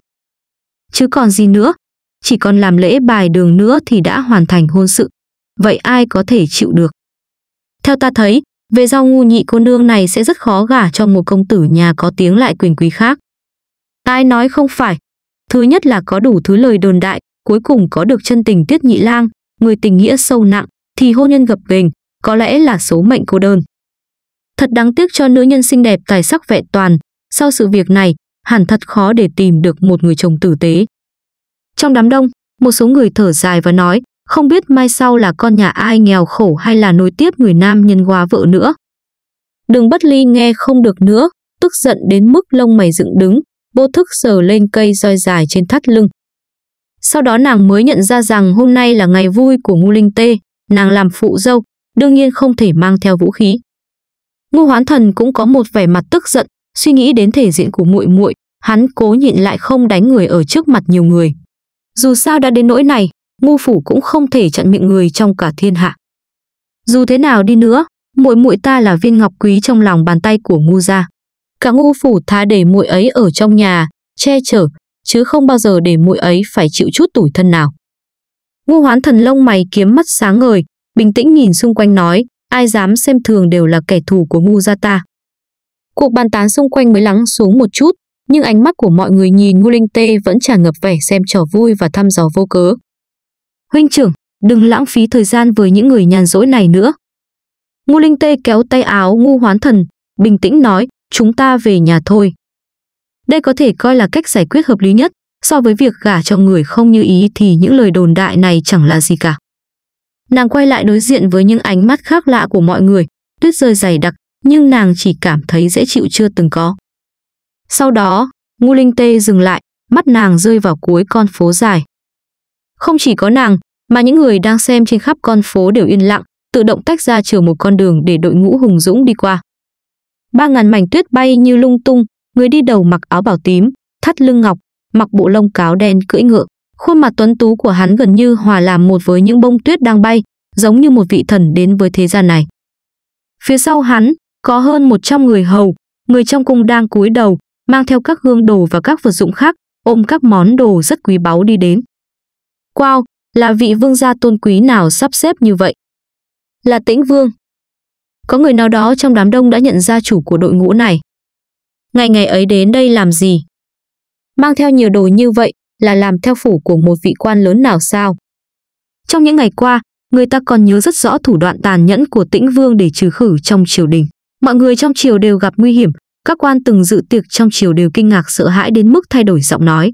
Chứ còn gì nữa, chỉ còn làm lễ bài đường nữa thì đã hoàn thành hôn sự. Vậy ai có thể chịu được? Theo ta thấy, về rau ngu nhị cô nương này sẽ rất khó gả cho một công tử nhà có tiếng lại quyền quý khác. Ai nói không phải? Thứ nhất là có đủ thứ lời đồn đại, cuối cùng có được chân tình tiết nhị lang, người tình nghĩa sâu nặng, thì hôn nhân gập ghềnh, có lẽ là số mệnh cô đơn. Thật đáng tiếc cho nữ nhân xinh đẹp tài sắc vẹn toàn, sau sự việc này, hẳn thật khó để tìm được một người chồng tử tế. Trong đám đông, một số người thở dài và nói, không biết mai sau là con nhà ai nghèo khổ hay là nối tiếp người nam nhân hóa vợ nữa. đừng bất ly nghe không được nữa, tức giận đến mức lông mày dựng đứng, vô thức sờ lên cây roi dài trên thắt lưng. Sau đó nàng mới nhận ra rằng hôm nay là ngày vui của ngu linh tê, nàng làm phụ dâu, đương nhiên không thể mang theo vũ khí. Ngô Hoán Thần cũng có một vẻ mặt tức giận, suy nghĩ đến thể diện của muội muội, hắn cố nhịn lại không đánh người ở trước mặt nhiều người. Dù sao đã đến nỗi này, Ngô phủ cũng không thể chặn miệng người trong cả thiên hạ. Dù thế nào đi nữa, muội muội ta là viên ngọc quý trong lòng bàn tay của Ngô gia. Cả Ngô phủ tha để muội ấy ở trong nhà, che chở, chứ không bao giờ để muội ấy phải chịu chút tủi thân nào. Ngu hoán thần lông mày kiếm mắt sáng ngời, bình tĩnh nhìn xung quanh nói, ai dám xem thường đều là kẻ thù của ngu gia ta. Cuộc bàn tán xung quanh mới lắng xuống một chút, nhưng ánh mắt của mọi người nhìn ngu linh tê vẫn tràn ngập vẻ xem trò vui và thăm dò vô cớ. Huynh trưởng, đừng lãng phí thời gian với những người nhàn rỗi này nữa. Ngu linh tê kéo tay áo ngu hoán thần, bình tĩnh nói, chúng ta về nhà thôi. Đây có thể coi là cách giải quyết hợp lý nhất, So với việc gả cho người không như ý thì những lời đồn đại này chẳng là gì cả. Nàng quay lại đối diện với những ánh mắt khác lạ của mọi người, tuyết rơi dày đặc, nhưng nàng chỉ cảm thấy dễ chịu chưa từng có. Sau đó, Ngu Linh Tê dừng lại, mắt nàng rơi vào cuối con phố dài. Không chỉ có nàng, mà những người đang xem trên khắp con phố đều yên lặng, tự động tách ra chờ một con đường để đội ngũ hùng dũng đi qua. Ba ngàn mảnh tuyết bay như lung tung, người đi đầu mặc áo bảo tím, thắt lưng ngọc, mặc bộ lông cáo đen cưỡi ngựa. Khuôn mặt tuấn tú của hắn gần như hòa làm một với những bông tuyết đang bay, giống như một vị thần đến với thế gian này. Phía sau hắn, có hơn 100 người hầu, người trong cung đang cúi đầu, mang theo các hương đồ và các vật dụng khác, ôm các món đồ rất quý báu đi đến. Wow, là vị vương gia tôn quý nào sắp xếp như vậy? Là tĩnh vương. Có người nào đó trong đám đông đã nhận ra chủ của đội ngũ này. Ngày ngày ấy đến đây làm gì? mang theo nhiều đồ như vậy là làm theo phủ của một vị quan lớn nào sao? Trong những ngày qua, người ta còn nhớ rất rõ thủ đoạn tàn nhẫn của tĩnh vương để trừ khử trong triều đình. Mọi người trong triều đều gặp nguy hiểm, các quan từng dự tiệc trong triều đều kinh ngạc sợ hãi đến mức thay đổi giọng nói.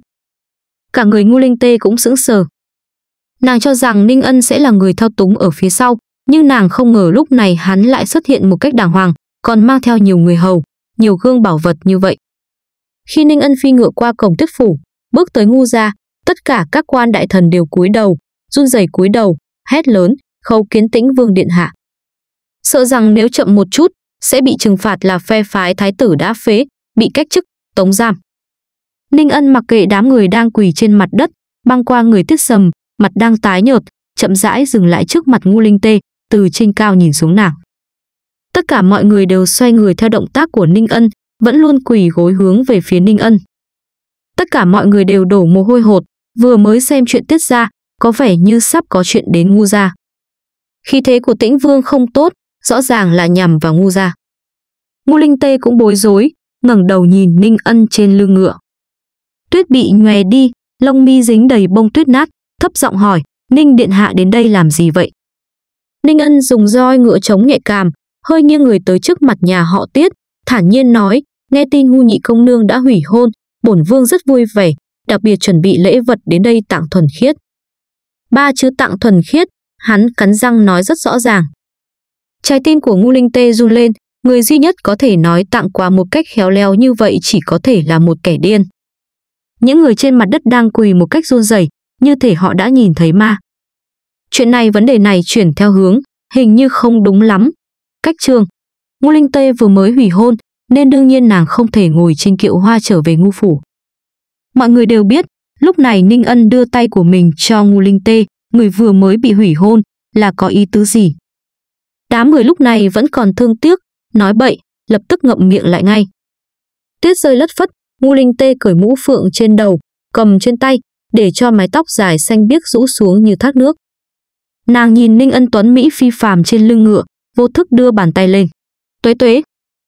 Cả người ngu linh tê cũng sững sờ. Nàng cho rằng Ninh Ân sẽ là người thao túng ở phía sau, nhưng nàng không ngờ lúc này hắn lại xuất hiện một cách đàng hoàng, còn mang theo nhiều người hầu, nhiều gương bảo vật như vậy. Khi Ninh Ân Phi ngựa qua cổng tức phủ, bước tới ngu ra, tất cả các quan đại thần đều cúi đầu, run rẩy cúi đầu, hét lớn, khâu kiến tĩnh vương điện hạ. Sợ rằng nếu chậm một chút, sẽ bị trừng phạt là phe phái thái tử đã phế, bị cách chức, tống giam. Ninh Ân mặc kệ đám người đang quỳ trên mặt đất, băng qua người tiết sầm, mặt đang tái nhợt, chậm rãi dừng lại trước mặt ngu linh tê, từ trên cao nhìn xuống nàng. Tất cả mọi người đều xoay người theo động tác của Ninh Ân, vẫn luôn quỳ gối hướng về phía Ninh Ân. Tất cả mọi người đều đổ mồ hôi hột, vừa mới xem chuyện tiết ra, có vẻ như sắp có chuyện đến ngu gia. Khi thế của tĩnh vương không tốt, rõ ràng là nhằm vào ngu gia. Ngu linh tê cũng bối rối, ngẩng đầu nhìn Ninh Ân trên lưng ngựa. Tuyết bị nhòe đi, lông mi dính đầy bông tuyết nát, thấp giọng hỏi, Ninh Điện Hạ đến đây làm gì vậy? Ninh Ân dùng roi ngựa chống nhạy cảm, hơi nghiêng người tới trước mặt nhà họ Tiết, thản nhiên nói, Nghe tin ngu nhị công nương đã hủy hôn, bổn vương rất vui vẻ, đặc biệt chuẩn bị lễ vật đến đây tặng thuần khiết. Ba chữ tặng thuần khiết, hắn cắn răng nói rất rõ ràng. Trái tim của ngu linh tê run lên, người duy nhất có thể nói tặng quà một cách khéo léo như vậy chỉ có thể là một kẻ điên. Những người trên mặt đất đang quỳ một cách run rẩy, như thể họ đã nhìn thấy ma. Chuyện này vấn đề này chuyển theo hướng, hình như không đúng lắm. Cách trường, Ngô Linh Tê vừa mới hủy hôn, nên đương nhiên nàng không thể ngồi trên kiệu hoa trở về ngu phủ. Mọi người đều biết, lúc này Ninh Ân đưa tay của mình cho ngu linh tê, người vừa mới bị hủy hôn, là có ý tứ gì. Đám người lúc này vẫn còn thương tiếc, nói bậy, lập tức ngậm miệng lại ngay. Tuyết rơi lất phất, ngu linh tê cởi mũ phượng trên đầu, cầm trên tay, để cho mái tóc dài xanh biếc rũ xuống như thác nước. Nàng nhìn Ninh Ân Tuấn Mỹ phi phàm trên lưng ngựa, vô thức đưa bàn tay lên. Tuế tuế,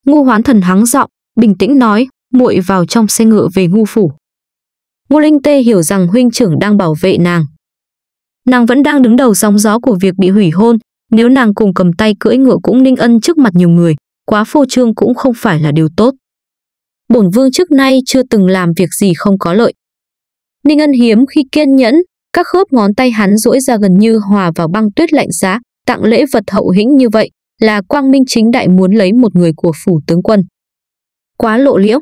Ngu Hoán Thần hắng giọng, bình tĩnh nói, muội vào trong xe ngựa về ngu phủ. Ngô Linh Tê hiểu rằng huynh trưởng đang bảo vệ nàng. Nàng vẫn đang đứng đầu sóng gió của việc bị hủy hôn, nếu nàng cùng cầm tay cưỡi ngựa cũng ninh ân trước mặt nhiều người, quá phô trương cũng không phải là điều tốt. Bổn vương trước nay chưa từng làm việc gì không có lợi. Ninh ân hiếm khi kiên nhẫn, các khớp ngón tay hắn duỗi ra gần như hòa vào băng tuyết lạnh giá, tặng lễ vật hậu hĩnh như vậy, là Quang Minh chính đại muốn lấy một người của phủ tướng quân. Quá lộ liễu.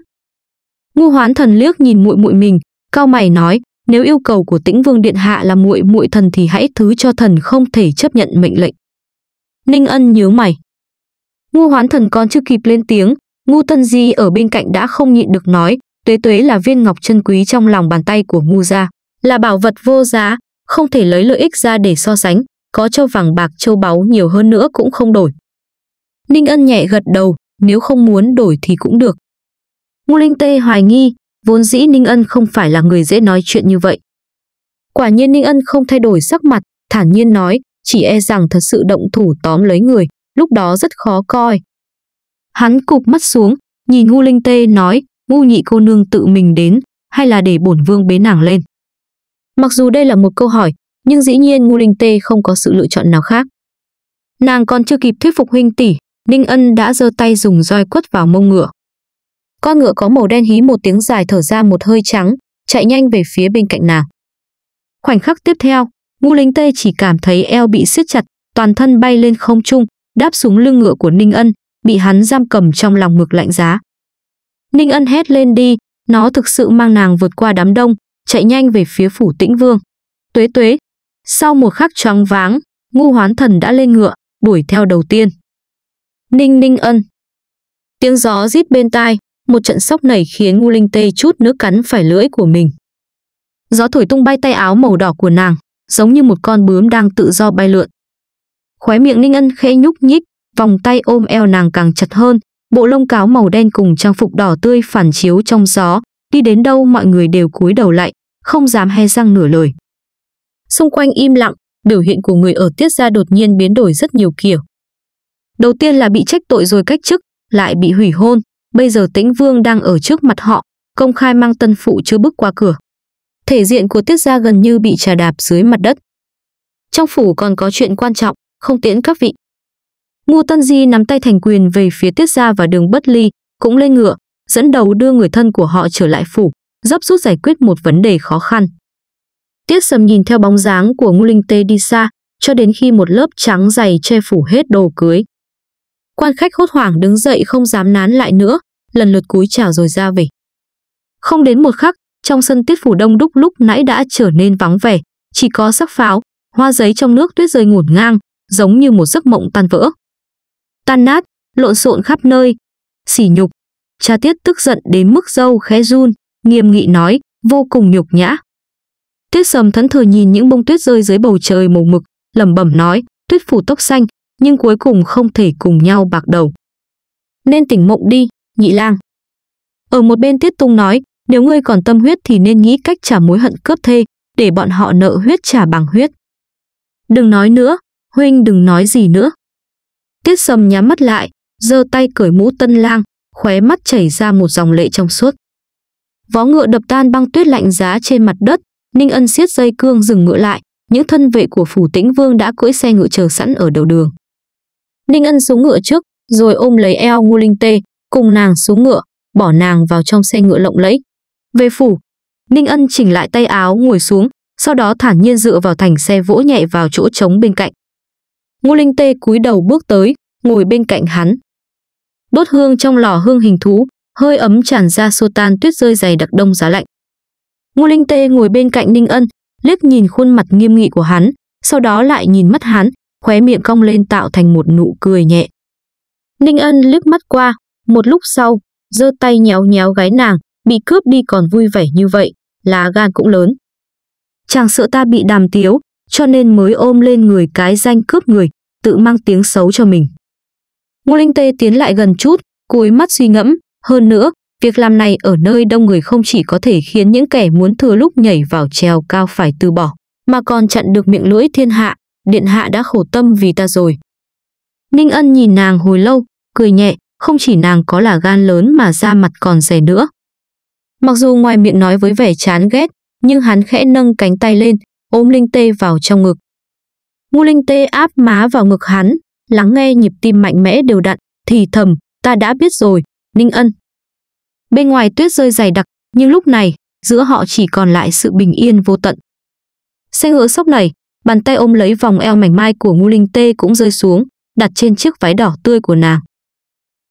Ngu Hoán thần liếc nhìn muội muội mình, cao mày nói, nếu yêu cầu của Tĩnh Vương điện hạ là muội muội thần thì hãy thứ cho thần không thể chấp nhận mệnh lệnh. Ninh Ân nhớ mày. Ngu Hoán thần còn chưa kịp lên tiếng, Ngu Tân Di ở bên cạnh đã không nhịn được nói, tuế tuế là viên ngọc chân quý trong lòng bàn tay của Ngu gia, là bảo vật vô giá, không thể lấy lợi ích ra để so sánh, có cho vàng bạc châu báu nhiều hơn nữa cũng không đổi. Ninh Ân nhẹ gật đầu, nếu không muốn đổi thì cũng được. Ngô Linh Tê hoài nghi, vốn dĩ Ninh Ân không phải là người dễ nói chuyện như vậy. Quả nhiên Ninh Ân không thay đổi sắc mặt, thản nhiên nói, chỉ e rằng thật sự động thủ tóm lấy người, lúc đó rất khó coi. Hắn cụp mắt xuống, nhìn Ngô Linh Tê nói, ngu nhị cô nương tự mình đến, hay là để bổn vương bế nàng lên. Mặc dù đây là một câu hỏi, nhưng dĩ nhiên Ngô Linh Tê không có sự lựa chọn nào khác. Nàng còn chưa kịp thuyết phục huynh tỷ Ninh Ân đã giơ tay dùng roi quất vào mông ngựa. Con ngựa có màu đen hí một tiếng dài thở ra một hơi trắng, chạy nhanh về phía bên cạnh nàng. Khoảnh khắc tiếp theo, Ngu Linh Tê chỉ cảm thấy eo bị siết chặt, toàn thân bay lên không trung, đáp xuống lưng ngựa của Ninh Ân, bị hắn giam cầm trong lòng ngực lạnh giá. Ninh Ân hét lên đi, nó thực sự mang nàng vượt qua đám đông, chạy nhanh về phía phủ Tĩnh Vương. Tuế tuế, sau một khắc choáng váng, Ngu Hoán Thần đã lên ngựa, đuổi theo đầu tiên. Ninh ninh ân. Tiếng gió rít bên tai, một trận sóc nảy khiến Ngu Linh Tê chút nước cắn phải lưỡi của mình. Gió thổi tung bay tay áo màu đỏ của nàng, giống như một con bướm đang tự do bay lượn. Khóe miệng Ninh Ân khẽ nhúc nhích, vòng tay ôm eo nàng càng chặt hơn, bộ lông cáo màu đen cùng trang phục đỏ tươi phản chiếu trong gió, đi đến đâu mọi người đều cúi đầu lại, không dám hé răng nửa lời. Xung quanh im lặng, biểu hiện của người ở tiết ra đột nhiên biến đổi rất nhiều kiểu, Đầu tiên là bị trách tội rồi cách chức, lại bị hủy hôn, bây giờ Tĩnh Vương đang ở trước mặt họ, công khai mang tân phụ chưa bước qua cửa. Thể diện của Tiết gia gần như bị trà đạp dưới mặt đất. Trong phủ còn có chuyện quan trọng, không tiễn các vị. Ngô Tân Di nắm tay thành quyền về phía Tiết gia và Đường Bất Ly, cũng lên ngựa, dẫn đầu đưa người thân của họ trở lại phủ, gấp rút giải quyết một vấn đề khó khăn. Tiết Sầm nhìn theo bóng dáng của Ngô Linh Tê đi xa, cho đến khi một lớp trắng dày che phủ hết đồ cưới, Quan khách hốt hoảng đứng dậy không dám nán lại nữa, lần lượt cúi chào rồi ra về. Không đến một khắc, trong sân tiết phủ đông đúc lúc nãy đã trở nên vắng vẻ, chỉ có sắc pháo, hoa giấy trong nước tuyết rơi ngổn ngang, giống như một giấc mộng tan vỡ. Tan nát, lộn xộn khắp nơi, xỉ nhục. Cha Tiết tức giận đến mức dâu khẽ run, nghiêm nghị nói, vô cùng nhục nhã. Tiết Sầm thẫn thờ nhìn những bông tuyết rơi dưới bầu trời màu mực, lẩm bẩm nói, tuyết phủ tóc xanh, nhưng cuối cùng không thể cùng nhau bạc đầu. Nên tỉnh mộng đi, nhị lang. Ở một bên Tiết Tung nói, nếu ngươi còn tâm huyết thì nên nghĩ cách trả mối hận cướp thê, để bọn họ nợ huyết trả bằng huyết. Đừng nói nữa, huynh đừng nói gì nữa. Tiết Sầm nhắm mắt lại, giơ tay cởi mũ tân lang, khóe mắt chảy ra một dòng lệ trong suốt. Vó ngựa đập tan băng tuyết lạnh giá trên mặt đất, Ninh Ân siết dây cương dừng ngựa lại, những thân vệ của phủ Tĩnh Vương đã cưỡi xe ngựa chờ sẵn ở đầu đường. Ninh Ân xuống ngựa trước, rồi ôm lấy eo Ngô Linh Tê, cùng nàng xuống ngựa, bỏ nàng vào trong xe ngựa lộng lẫy. Về phủ, Ninh Ân chỉnh lại tay áo ngồi xuống, sau đó thản nhiên dựa vào thành xe vỗ nhẹ vào chỗ trống bên cạnh. Ngô Linh Tê cúi đầu bước tới, ngồi bên cạnh hắn. Đốt hương trong lò hương hình thú, hơi ấm tràn ra xô tan tuyết rơi dày đặc đông giá lạnh. Ngô Linh Tê ngồi bên cạnh Ninh Ân, liếc nhìn khuôn mặt nghiêm nghị của hắn, sau đó lại nhìn mắt hắn, khóe miệng cong lên tạo thành một nụ cười nhẹ. Ninh Ân liếc mắt qua, một lúc sau, giơ tay nhéo nhéo gái nàng, bị cướp đi còn vui vẻ như vậy, là gan cũng lớn. Chàng sợ ta bị đàm tiếu, cho nên mới ôm lên người cái danh cướp người, tự mang tiếng xấu cho mình. Ngô Linh Tê tiến lại gần chút, cúi mắt suy ngẫm, hơn nữa, việc làm này ở nơi đông người không chỉ có thể khiến những kẻ muốn thừa lúc nhảy vào trèo cao phải từ bỏ, mà còn chặn được miệng lưỡi thiên hạ, điện hạ đã khổ tâm vì ta rồi. Ninh Ân nhìn nàng hồi lâu, cười nhẹ, không chỉ nàng có là gan lớn mà da mặt còn dày nữa. Mặc dù ngoài miệng nói với vẻ chán ghét, nhưng hắn khẽ nâng cánh tay lên, ôm Linh Tê vào trong ngực. Ngu Linh Tê áp má vào ngực hắn, lắng nghe nhịp tim mạnh mẽ đều đặn, thì thầm, ta đã biết rồi, Ninh Ân. Bên ngoài tuyết rơi dày đặc, nhưng lúc này, giữa họ chỉ còn lại sự bình yên vô tận. Xe hứa sốc này, Bàn tay ôm lấy vòng eo mảnh mai của Ngu Linh Tê cũng rơi xuống, đặt trên chiếc váy đỏ tươi của nàng.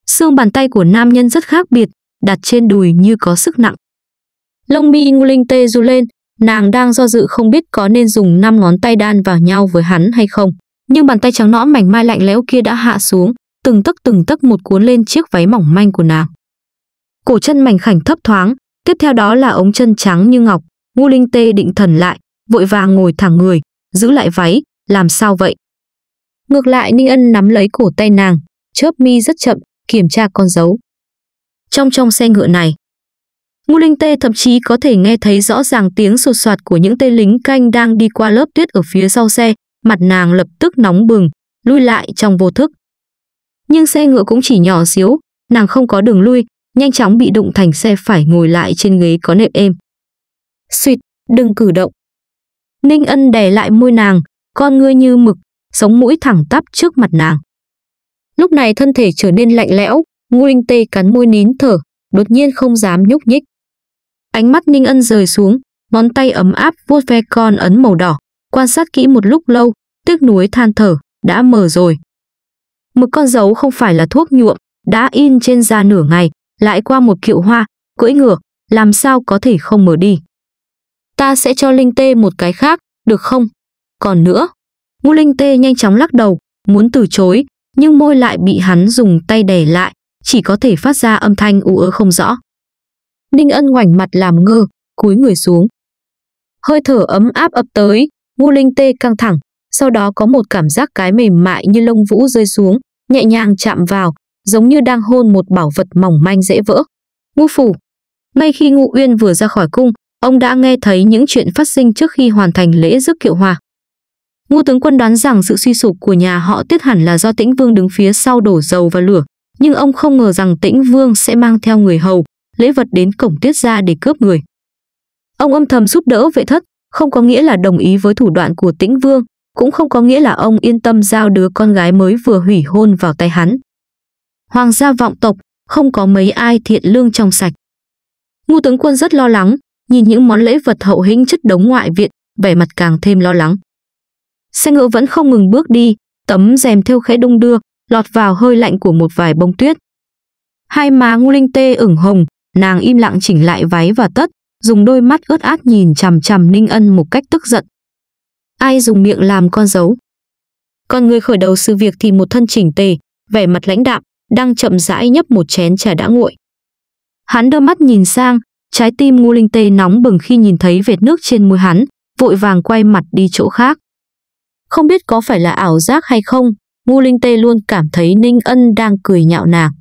Xương bàn tay của nam nhân rất khác biệt, đặt trên đùi như có sức nặng. Lông mi Ngu Linh Tê du lên, nàng đang do dự không biết có nên dùng năm ngón tay đan vào nhau với hắn hay không. Nhưng bàn tay trắng nõn mảnh mai lạnh lẽo kia đã hạ xuống, từng tấc từng tấc một cuốn lên chiếc váy mỏng manh của nàng. Cổ chân mảnh khảnh thấp thoáng, tiếp theo đó là ống chân trắng như ngọc, Ngu Linh Tê định thần lại, vội vàng ngồi thẳng người, giữ lại váy, làm sao vậy? Ngược lại Ninh Ân nắm lấy cổ tay nàng, chớp mi rất chậm, kiểm tra con dấu. Trong trong xe ngựa này, Ngu Linh Tê thậm chí có thể nghe thấy rõ ràng tiếng sột soạt của những tên lính canh đang đi qua lớp tuyết ở phía sau xe, mặt nàng lập tức nóng bừng, lui lại trong vô thức. Nhưng xe ngựa cũng chỉ nhỏ xíu, nàng không có đường lui, nhanh chóng bị đụng thành xe phải ngồi lại trên ghế có nệm êm. Xuyệt, đừng cử động. Ninh Ân đè lại môi nàng, con ngươi như mực, sống mũi thẳng tắp trước mặt nàng. Lúc này thân thể trở nên lạnh lẽo, Ngô Linh Tê cắn môi nín thở, đột nhiên không dám nhúc nhích. Ánh mắt Ninh Ân rời xuống, ngón tay ấm áp vuốt ve con ấn màu đỏ, quan sát kỹ một lúc lâu, tiếc nuối than thở, đã mở rồi. Mực con dấu không phải là thuốc nhuộm, đã in trên da nửa ngày, lại qua một kiệu hoa, cưỡi ngựa, làm sao có thể không mở đi ta sẽ cho Linh Tê một cái khác, được không? Còn nữa, ngô Linh Tê nhanh chóng lắc đầu, muốn từ chối, nhưng môi lại bị hắn dùng tay đè lại, chỉ có thể phát ra âm thanh ú ớ không rõ. Ninh Ân ngoảnh mặt làm ngơ, cúi người xuống. Hơi thở ấm áp ập tới, ngô Linh Tê căng thẳng, sau đó có một cảm giác cái mềm mại như lông vũ rơi xuống, nhẹ nhàng chạm vào, giống như đang hôn một bảo vật mỏng manh dễ vỡ. ngô phủ. Ngay khi ngô Uyên vừa ra khỏi cung, Ông đã nghe thấy những chuyện phát sinh trước khi hoàn thành lễ rước kiệu hòa. Ngô tướng quân đoán rằng sự suy sụp của nhà họ Tiết hẳn là do Tĩnh Vương đứng phía sau đổ dầu và lửa, nhưng ông không ngờ rằng Tĩnh Vương sẽ mang theo người hầu, lễ vật đến cổng Tiết ra để cướp người. Ông âm thầm giúp đỡ vệ thất, không có nghĩa là đồng ý với thủ đoạn của Tĩnh Vương, cũng không có nghĩa là ông yên tâm giao đứa con gái mới vừa hủy hôn vào tay hắn. Hoàng gia vọng tộc, không có mấy ai thiện lương trong sạch. Ngô tướng quân rất lo lắng, nhìn những món lễ vật hậu hĩnh chất đống ngoại viện, vẻ mặt càng thêm lo lắng. Xe ngựa vẫn không ngừng bước đi, tấm rèm theo khẽ đung đưa, lọt vào hơi lạnh của một vài bông tuyết. Hai má ngu linh tê ửng hồng, nàng im lặng chỉnh lại váy và tất, dùng đôi mắt ướt át nhìn chằm chằm Ninh Ân một cách tức giận. Ai dùng miệng làm con dấu? con người khởi đầu sự việc thì một thân chỉnh tề, vẻ mặt lãnh đạm, đang chậm rãi nhấp một chén trà đã nguội. Hắn đưa mắt nhìn sang, Trái tim ngu linh tê nóng bừng khi nhìn thấy vệt nước trên môi hắn, vội vàng quay mặt đi chỗ khác. Không biết có phải là ảo giác hay không, ngu linh tê luôn cảm thấy Ninh Ân đang cười nhạo nàng.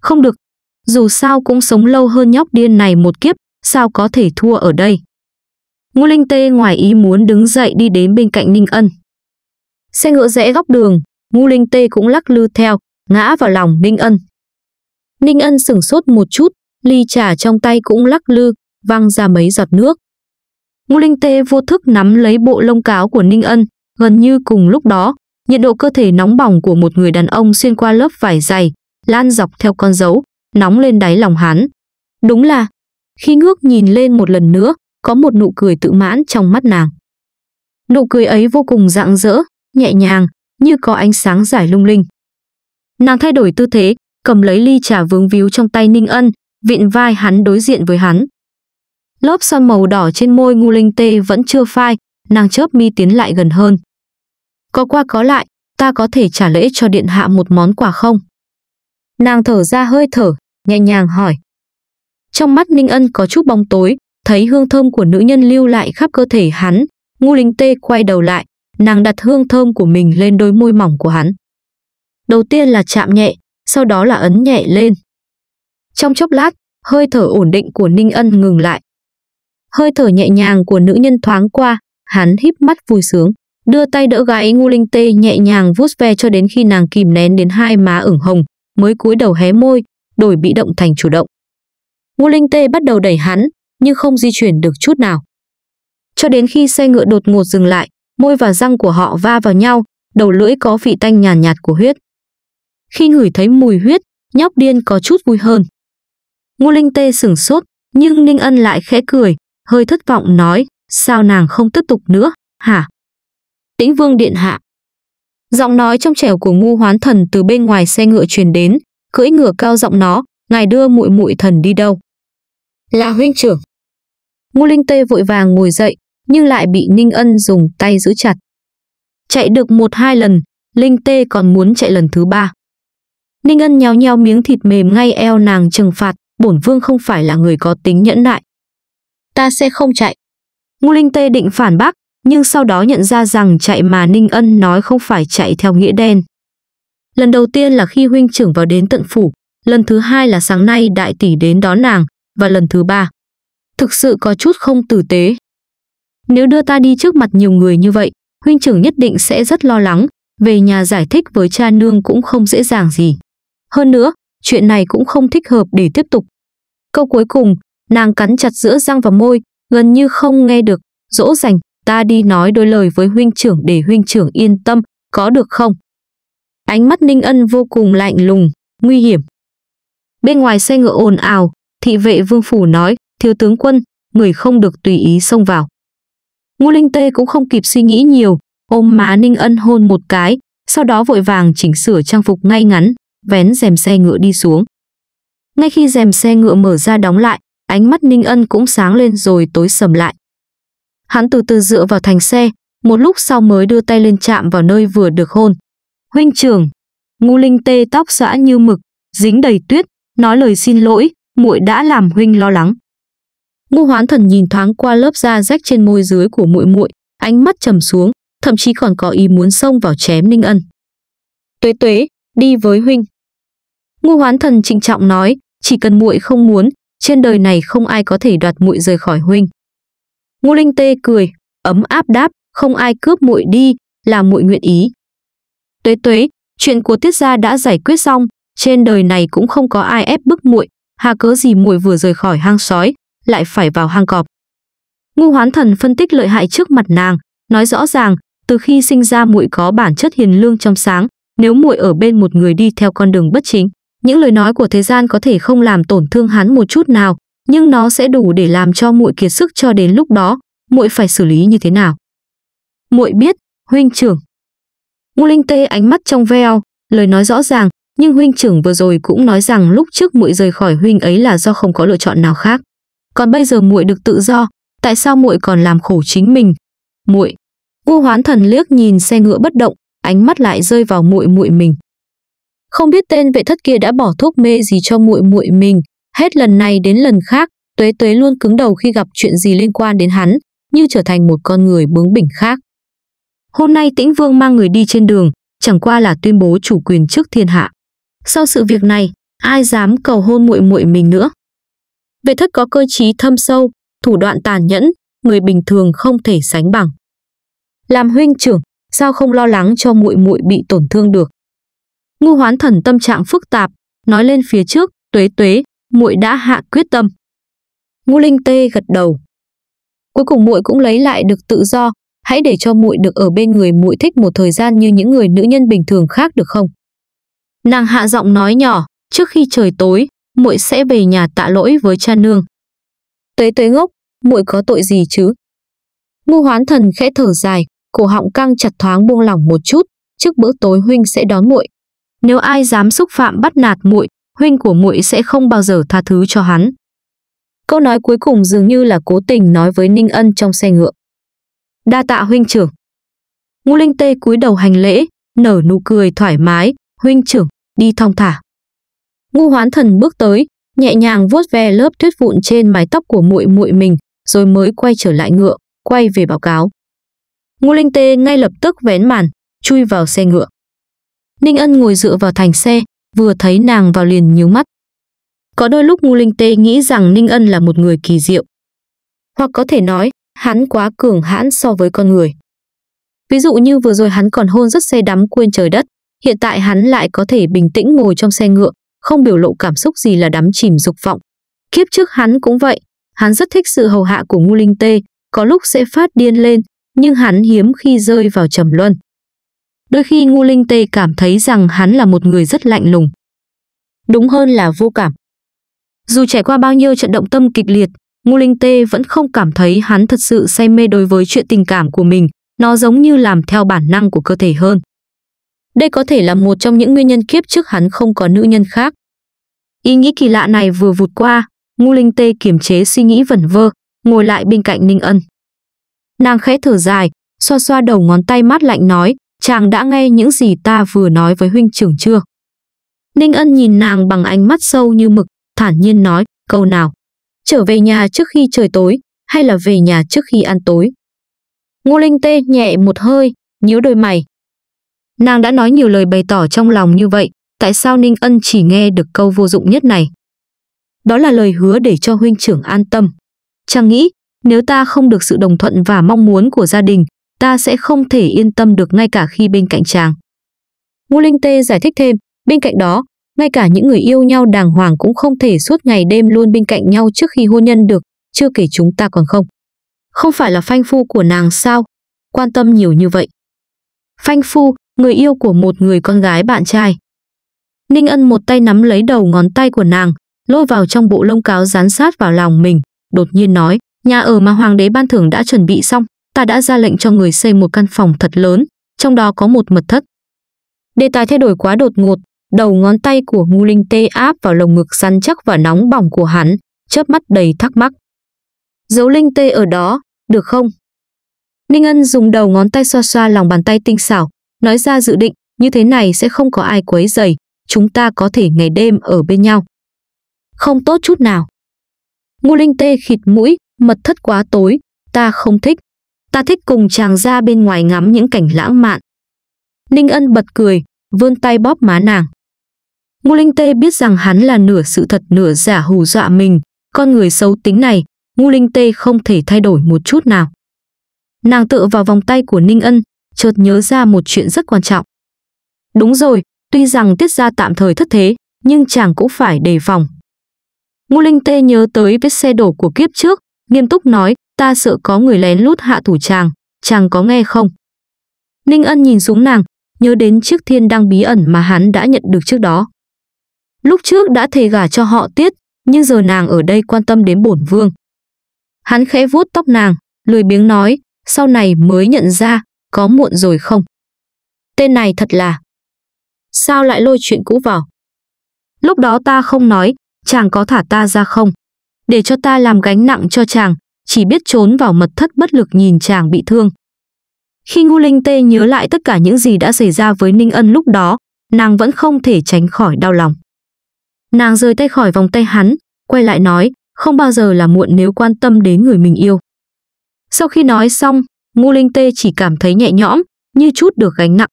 Không được, dù sao cũng sống lâu hơn nhóc điên này một kiếp, sao có thể thua ở đây. Ngu linh tê ngoài ý muốn đứng dậy đi đến bên cạnh Ninh Ân. Xe ngựa rẽ góc đường, ngu linh tê cũng lắc lư theo, ngã vào lòng Ninh Ân. Ninh Ân sửng sốt một chút, ly trà trong tay cũng lắc lư, văng ra mấy giọt nước. Ngô Linh Tê vô thức nắm lấy bộ lông cáo của Ninh Ân, gần như cùng lúc đó, nhiệt độ cơ thể nóng bỏng của một người đàn ông xuyên qua lớp vải dày, lan dọc theo con dấu, nóng lên đáy lòng hắn. Đúng là, khi ngước nhìn lên một lần nữa, có một nụ cười tự mãn trong mắt nàng. Nụ cười ấy vô cùng rạng rỡ, nhẹ nhàng, như có ánh sáng giải lung linh. Nàng thay đổi tư thế, cầm lấy ly trà vướng víu trong tay Ninh Ân, vịn vai hắn đối diện với hắn. Lớp son màu đỏ trên môi ngu linh tê vẫn chưa phai, nàng chớp mi tiến lại gần hơn. Có qua có lại, ta có thể trả lễ cho điện hạ một món quà không? Nàng thở ra hơi thở, nhẹ nhàng hỏi. Trong mắt Ninh Ân có chút bóng tối, thấy hương thơm của nữ nhân lưu lại khắp cơ thể hắn, ngu linh tê quay đầu lại, nàng đặt hương thơm của mình lên đôi môi mỏng của hắn. Đầu tiên là chạm nhẹ, sau đó là ấn nhẹ lên, trong chốc lát, hơi thở ổn định của Ninh Ân ngừng lại. Hơi thở nhẹ nhàng của nữ nhân thoáng qua, hắn híp mắt vui sướng, đưa tay đỡ gái Ngu Linh Tê nhẹ nhàng vuốt ve cho đến khi nàng kìm nén đến hai má ửng hồng, mới cúi đầu hé môi, đổi bị động thành chủ động. Ngu Linh Tê bắt đầu đẩy hắn, nhưng không di chuyển được chút nào. Cho đến khi xe ngựa đột ngột dừng lại, môi và răng của họ va vào nhau, đầu lưỡi có vị tanh nhàn nhạt, nhạt của huyết. Khi ngửi thấy mùi huyết, nhóc điên có chút vui hơn. Ngô Linh Tê sửng sốt, nhưng Ninh Ân lại khẽ cười, hơi thất vọng nói, sao nàng không tiếp tục nữa, hả? Tĩnh Vương Điện Hạ Giọng nói trong trẻo của ngu hoán thần từ bên ngoài xe ngựa truyền đến, cưỡi ngựa cao giọng nó, ngài đưa muội muội thần đi đâu? Là huynh trưởng. Ngô Linh Tê vội vàng ngồi dậy, nhưng lại bị Ninh Ân dùng tay giữ chặt. Chạy được một hai lần, Linh Tê còn muốn chạy lần thứ ba. Ninh Ân nhéo nhéo miếng thịt mềm ngay eo nàng trừng phạt, bổn vương không phải là người có tính nhẫn nại. Ta sẽ không chạy. Ngô Linh Tê định phản bác, nhưng sau đó nhận ra rằng chạy mà Ninh Ân nói không phải chạy theo nghĩa đen. Lần đầu tiên là khi huynh trưởng vào đến tận phủ, lần thứ hai là sáng nay đại tỷ đến đón nàng, và lần thứ ba. Thực sự có chút không tử tế. Nếu đưa ta đi trước mặt nhiều người như vậy, huynh trưởng nhất định sẽ rất lo lắng, về nhà giải thích với cha nương cũng không dễ dàng gì. Hơn nữa, chuyện này cũng không thích hợp để tiếp tục. Câu cuối cùng, nàng cắn chặt giữa răng và môi, gần như không nghe được, dỗ dành, ta đi nói đôi lời với huynh trưởng để huynh trưởng yên tâm, có được không? Ánh mắt Ninh Ân vô cùng lạnh lùng, nguy hiểm. Bên ngoài xe ngựa ồn ào, thị vệ vương phủ nói, thiếu tướng quân, người không được tùy ý xông vào. ngô Linh Tê cũng không kịp suy nghĩ nhiều, ôm má Ninh Ân hôn một cái, sau đó vội vàng chỉnh sửa trang phục ngay ngắn, vén rèm xe ngựa đi xuống. Ngay khi rèm xe ngựa mở ra đóng lại, ánh mắt Ninh Ân cũng sáng lên rồi tối sầm lại. Hắn từ từ dựa vào thành xe, một lúc sau mới đưa tay lên chạm vào nơi vừa được hôn. Huynh trưởng, ngu linh tê tóc xã như mực, dính đầy tuyết, nói lời xin lỗi, muội đã làm huynh lo lắng. Ngô Hoán Thần nhìn thoáng qua lớp da rách trên môi dưới của muội muội, ánh mắt trầm xuống, thậm chí còn có ý muốn xông vào chém Ninh Ân. Tuế Tuế, đi với huynh. Ngu hoán thần trịnh trọng nói, chỉ cần muội không muốn, trên đời này không ai có thể đoạt muội rời khỏi huynh. Ngô Linh Tê cười, ấm áp đáp, không ai cướp muội đi, là muội nguyện ý. Tuế tuế, chuyện của Tiết gia đã giải quyết xong, trên đời này cũng không có ai ép bức muội, hà cớ gì muội vừa rời khỏi hang sói, lại phải vào hang cọp. Ngu Hoán Thần phân tích lợi hại trước mặt nàng, nói rõ ràng, từ khi sinh ra muội có bản chất hiền lương trong sáng, nếu muội ở bên một người đi theo con đường bất chính, những lời nói của thế gian có thể không làm tổn thương hắn một chút nào, nhưng nó sẽ đủ để làm cho muội kiệt sức cho đến lúc đó, muội phải xử lý như thế nào? Muội biết, huynh trưởng. Ngô Linh Tê ánh mắt trong veo, lời nói rõ ràng, nhưng huynh trưởng vừa rồi cũng nói rằng lúc trước muội rời khỏi huynh ấy là do không có lựa chọn nào khác. Còn bây giờ muội được tự do, tại sao muội còn làm khổ chính mình? Muội. U Hoán Thần liếc nhìn xe ngựa bất động, ánh mắt lại rơi vào muội muội mình. Không biết tên vệ thất kia đã bỏ thuốc mê gì cho muội muội mình, hết lần này đến lần khác, Tuế Tuế luôn cứng đầu khi gặp chuyện gì liên quan đến hắn, như trở thành một con người bướng bỉnh khác. Hôm nay Tĩnh Vương mang người đi trên đường, chẳng qua là tuyên bố chủ quyền trước thiên hạ. Sau sự việc này, ai dám cầu hôn muội muội mình nữa? Vệ thất có cơ trí thâm sâu, thủ đoạn tàn nhẫn, người bình thường không thể sánh bằng. Làm huynh trưởng, sao không lo lắng cho muội muội bị tổn thương được. Ngu Hoán Thần tâm trạng phức tạp, nói lên phía trước, "Tuế Tuế, muội đã hạ quyết tâm." Ngu Linh Tê gật đầu. Cuối cùng muội cũng lấy lại được tự do, hãy để cho muội được ở bên người muội thích một thời gian như những người nữ nhân bình thường khác được không? Nàng hạ giọng nói nhỏ, trước khi trời tối, muội sẽ về nhà tạ lỗi với cha nương. Tuế Tuế ngốc, muội có tội gì chứ? Ngu Hoán Thần khẽ thở dài, cổ họng căng chặt thoáng buông lỏng một chút, trước bữa tối huynh sẽ đón muội. Nếu ai dám xúc phạm bắt nạt muội, huynh của muội sẽ không bao giờ tha thứ cho hắn. Câu nói cuối cùng dường như là cố tình nói với Ninh Ân trong xe ngựa. Đa tạ huynh trưởng. ngô Linh Tê cúi đầu hành lễ, nở nụ cười thoải mái, huynh trưởng, đi thong thả. ngô Hoán Thần bước tới, nhẹ nhàng vuốt ve lớp tuyết vụn trên mái tóc của muội muội mình, rồi mới quay trở lại ngựa, quay về báo cáo. Ngô Linh Tê ngay lập tức vén màn, chui vào xe ngựa. Ninh Ân ngồi dựa vào thành xe, vừa thấy nàng vào liền nhíu mắt. Có đôi lúc Ngô Linh Tê nghĩ rằng Ninh Ân là một người kỳ diệu. Hoặc có thể nói, hắn quá cường hãn so với con người. Ví dụ như vừa rồi hắn còn hôn rất say đắm quên trời đất, hiện tại hắn lại có thể bình tĩnh ngồi trong xe ngựa, không biểu lộ cảm xúc gì là đắm chìm dục vọng. Kiếp trước hắn cũng vậy, hắn rất thích sự hầu hạ của Ngô Linh Tê, có lúc sẽ phát điên lên, nhưng hắn hiếm khi rơi vào trầm luân. Đôi khi Ngu Linh Tê cảm thấy rằng hắn là một người rất lạnh lùng. Đúng hơn là vô cảm. Dù trải qua bao nhiêu trận động tâm kịch liệt, Ngu Linh Tê vẫn không cảm thấy hắn thật sự say mê đối với chuyện tình cảm của mình, nó giống như làm theo bản năng của cơ thể hơn. Đây có thể là một trong những nguyên nhân kiếp trước hắn không có nữ nhân khác. Ý nghĩ kỳ lạ này vừa vụt qua, Ngu Linh Tê kiềm chế suy nghĩ vẩn vơ, ngồi lại bên cạnh Ninh Ân. Nàng khẽ thở dài, xoa xoa đầu ngón tay mát lạnh nói, chàng đã nghe những gì ta vừa nói với huynh trưởng chưa? Ninh Ân nhìn nàng bằng ánh mắt sâu như mực, thản nhiên nói, câu nào? Trở về nhà trước khi trời tối, hay là về nhà trước khi ăn tối? Ngô Linh Tê nhẹ một hơi, nhíu đôi mày. Nàng đã nói nhiều lời bày tỏ trong lòng như vậy, tại sao Ninh Ân chỉ nghe được câu vô dụng nhất này? Đó là lời hứa để cho huynh trưởng an tâm. Chàng nghĩ, nếu ta không được sự đồng thuận và mong muốn của gia đình, ta sẽ không thể yên tâm được ngay cả khi bên cạnh chàng. Ngô Linh Tê giải thích thêm, bên cạnh đó, ngay cả những người yêu nhau đàng hoàng cũng không thể suốt ngày đêm luôn bên cạnh nhau trước khi hôn nhân được, chưa kể chúng ta còn không. Không phải là phanh phu của nàng sao? Quan tâm nhiều như vậy. Phanh phu, người yêu của một người con gái bạn trai. Ninh Ân một tay nắm lấy đầu ngón tay của nàng, lôi vào trong bộ lông cáo dán sát vào lòng mình, đột nhiên nói, Nhà ở mà hoàng đế ban thưởng đã chuẩn bị xong, ta đã ra lệnh cho người xây một căn phòng thật lớn, trong đó có một mật thất. Đề tài thay đổi quá đột ngột, đầu ngón tay của ngu linh tê áp vào lồng ngực săn chắc và nóng bỏng của hắn, chớp mắt đầy thắc mắc. Giấu linh tê ở đó, được không? Ninh Ân dùng đầu ngón tay xoa xoa lòng bàn tay tinh xảo, nói ra dự định như thế này sẽ không có ai quấy rầy, chúng ta có thể ngày đêm ở bên nhau. Không tốt chút nào. Ngu Linh Tê khịt mũi, mật thất quá tối, ta không thích. Ta thích cùng chàng ra bên ngoài ngắm những cảnh lãng mạn. Ninh Ân bật cười, vươn tay bóp má nàng. Ngô Linh Tê biết rằng hắn là nửa sự thật nửa giả hù dọa mình, con người xấu tính này, Ngô Linh Tê không thể thay đổi một chút nào. Nàng tựa vào vòng tay của Ninh Ân, chợt nhớ ra một chuyện rất quan trọng. Đúng rồi, tuy rằng tiết ra tạm thời thất thế, nhưng chàng cũng phải đề phòng. Ngô Linh Tê nhớ tới vết xe đổ của kiếp trước, nghiêm túc nói, ta sợ có người lén lút hạ thủ chàng, chàng có nghe không? Ninh Ân nhìn xuống nàng, nhớ đến chiếc thiên đăng bí ẩn mà hắn đã nhận được trước đó. Lúc trước đã thề gả cho họ tiết, nhưng giờ nàng ở đây quan tâm đến bổn vương. Hắn khẽ vuốt tóc nàng, lười biếng nói, sau này mới nhận ra, có muộn rồi không? Tên này thật là... Sao lại lôi chuyện cũ vào? Lúc đó ta không nói, chàng có thả ta ra không? để cho ta làm gánh nặng cho chàng, chỉ biết trốn vào mật thất bất lực nhìn chàng bị thương. Khi Ngu Linh Tê nhớ lại tất cả những gì đã xảy ra với Ninh Ân lúc đó, nàng vẫn không thể tránh khỏi đau lòng. Nàng rời tay khỏi vòng tay hắn, quay lại nói, không bao giờ là muộn nếu quan tâm đến người mình yêu. Sau khi nói xong, Ngu Linh Tê chỉ cảm thấy nhẹ nhõm, như chút được gánh nặng.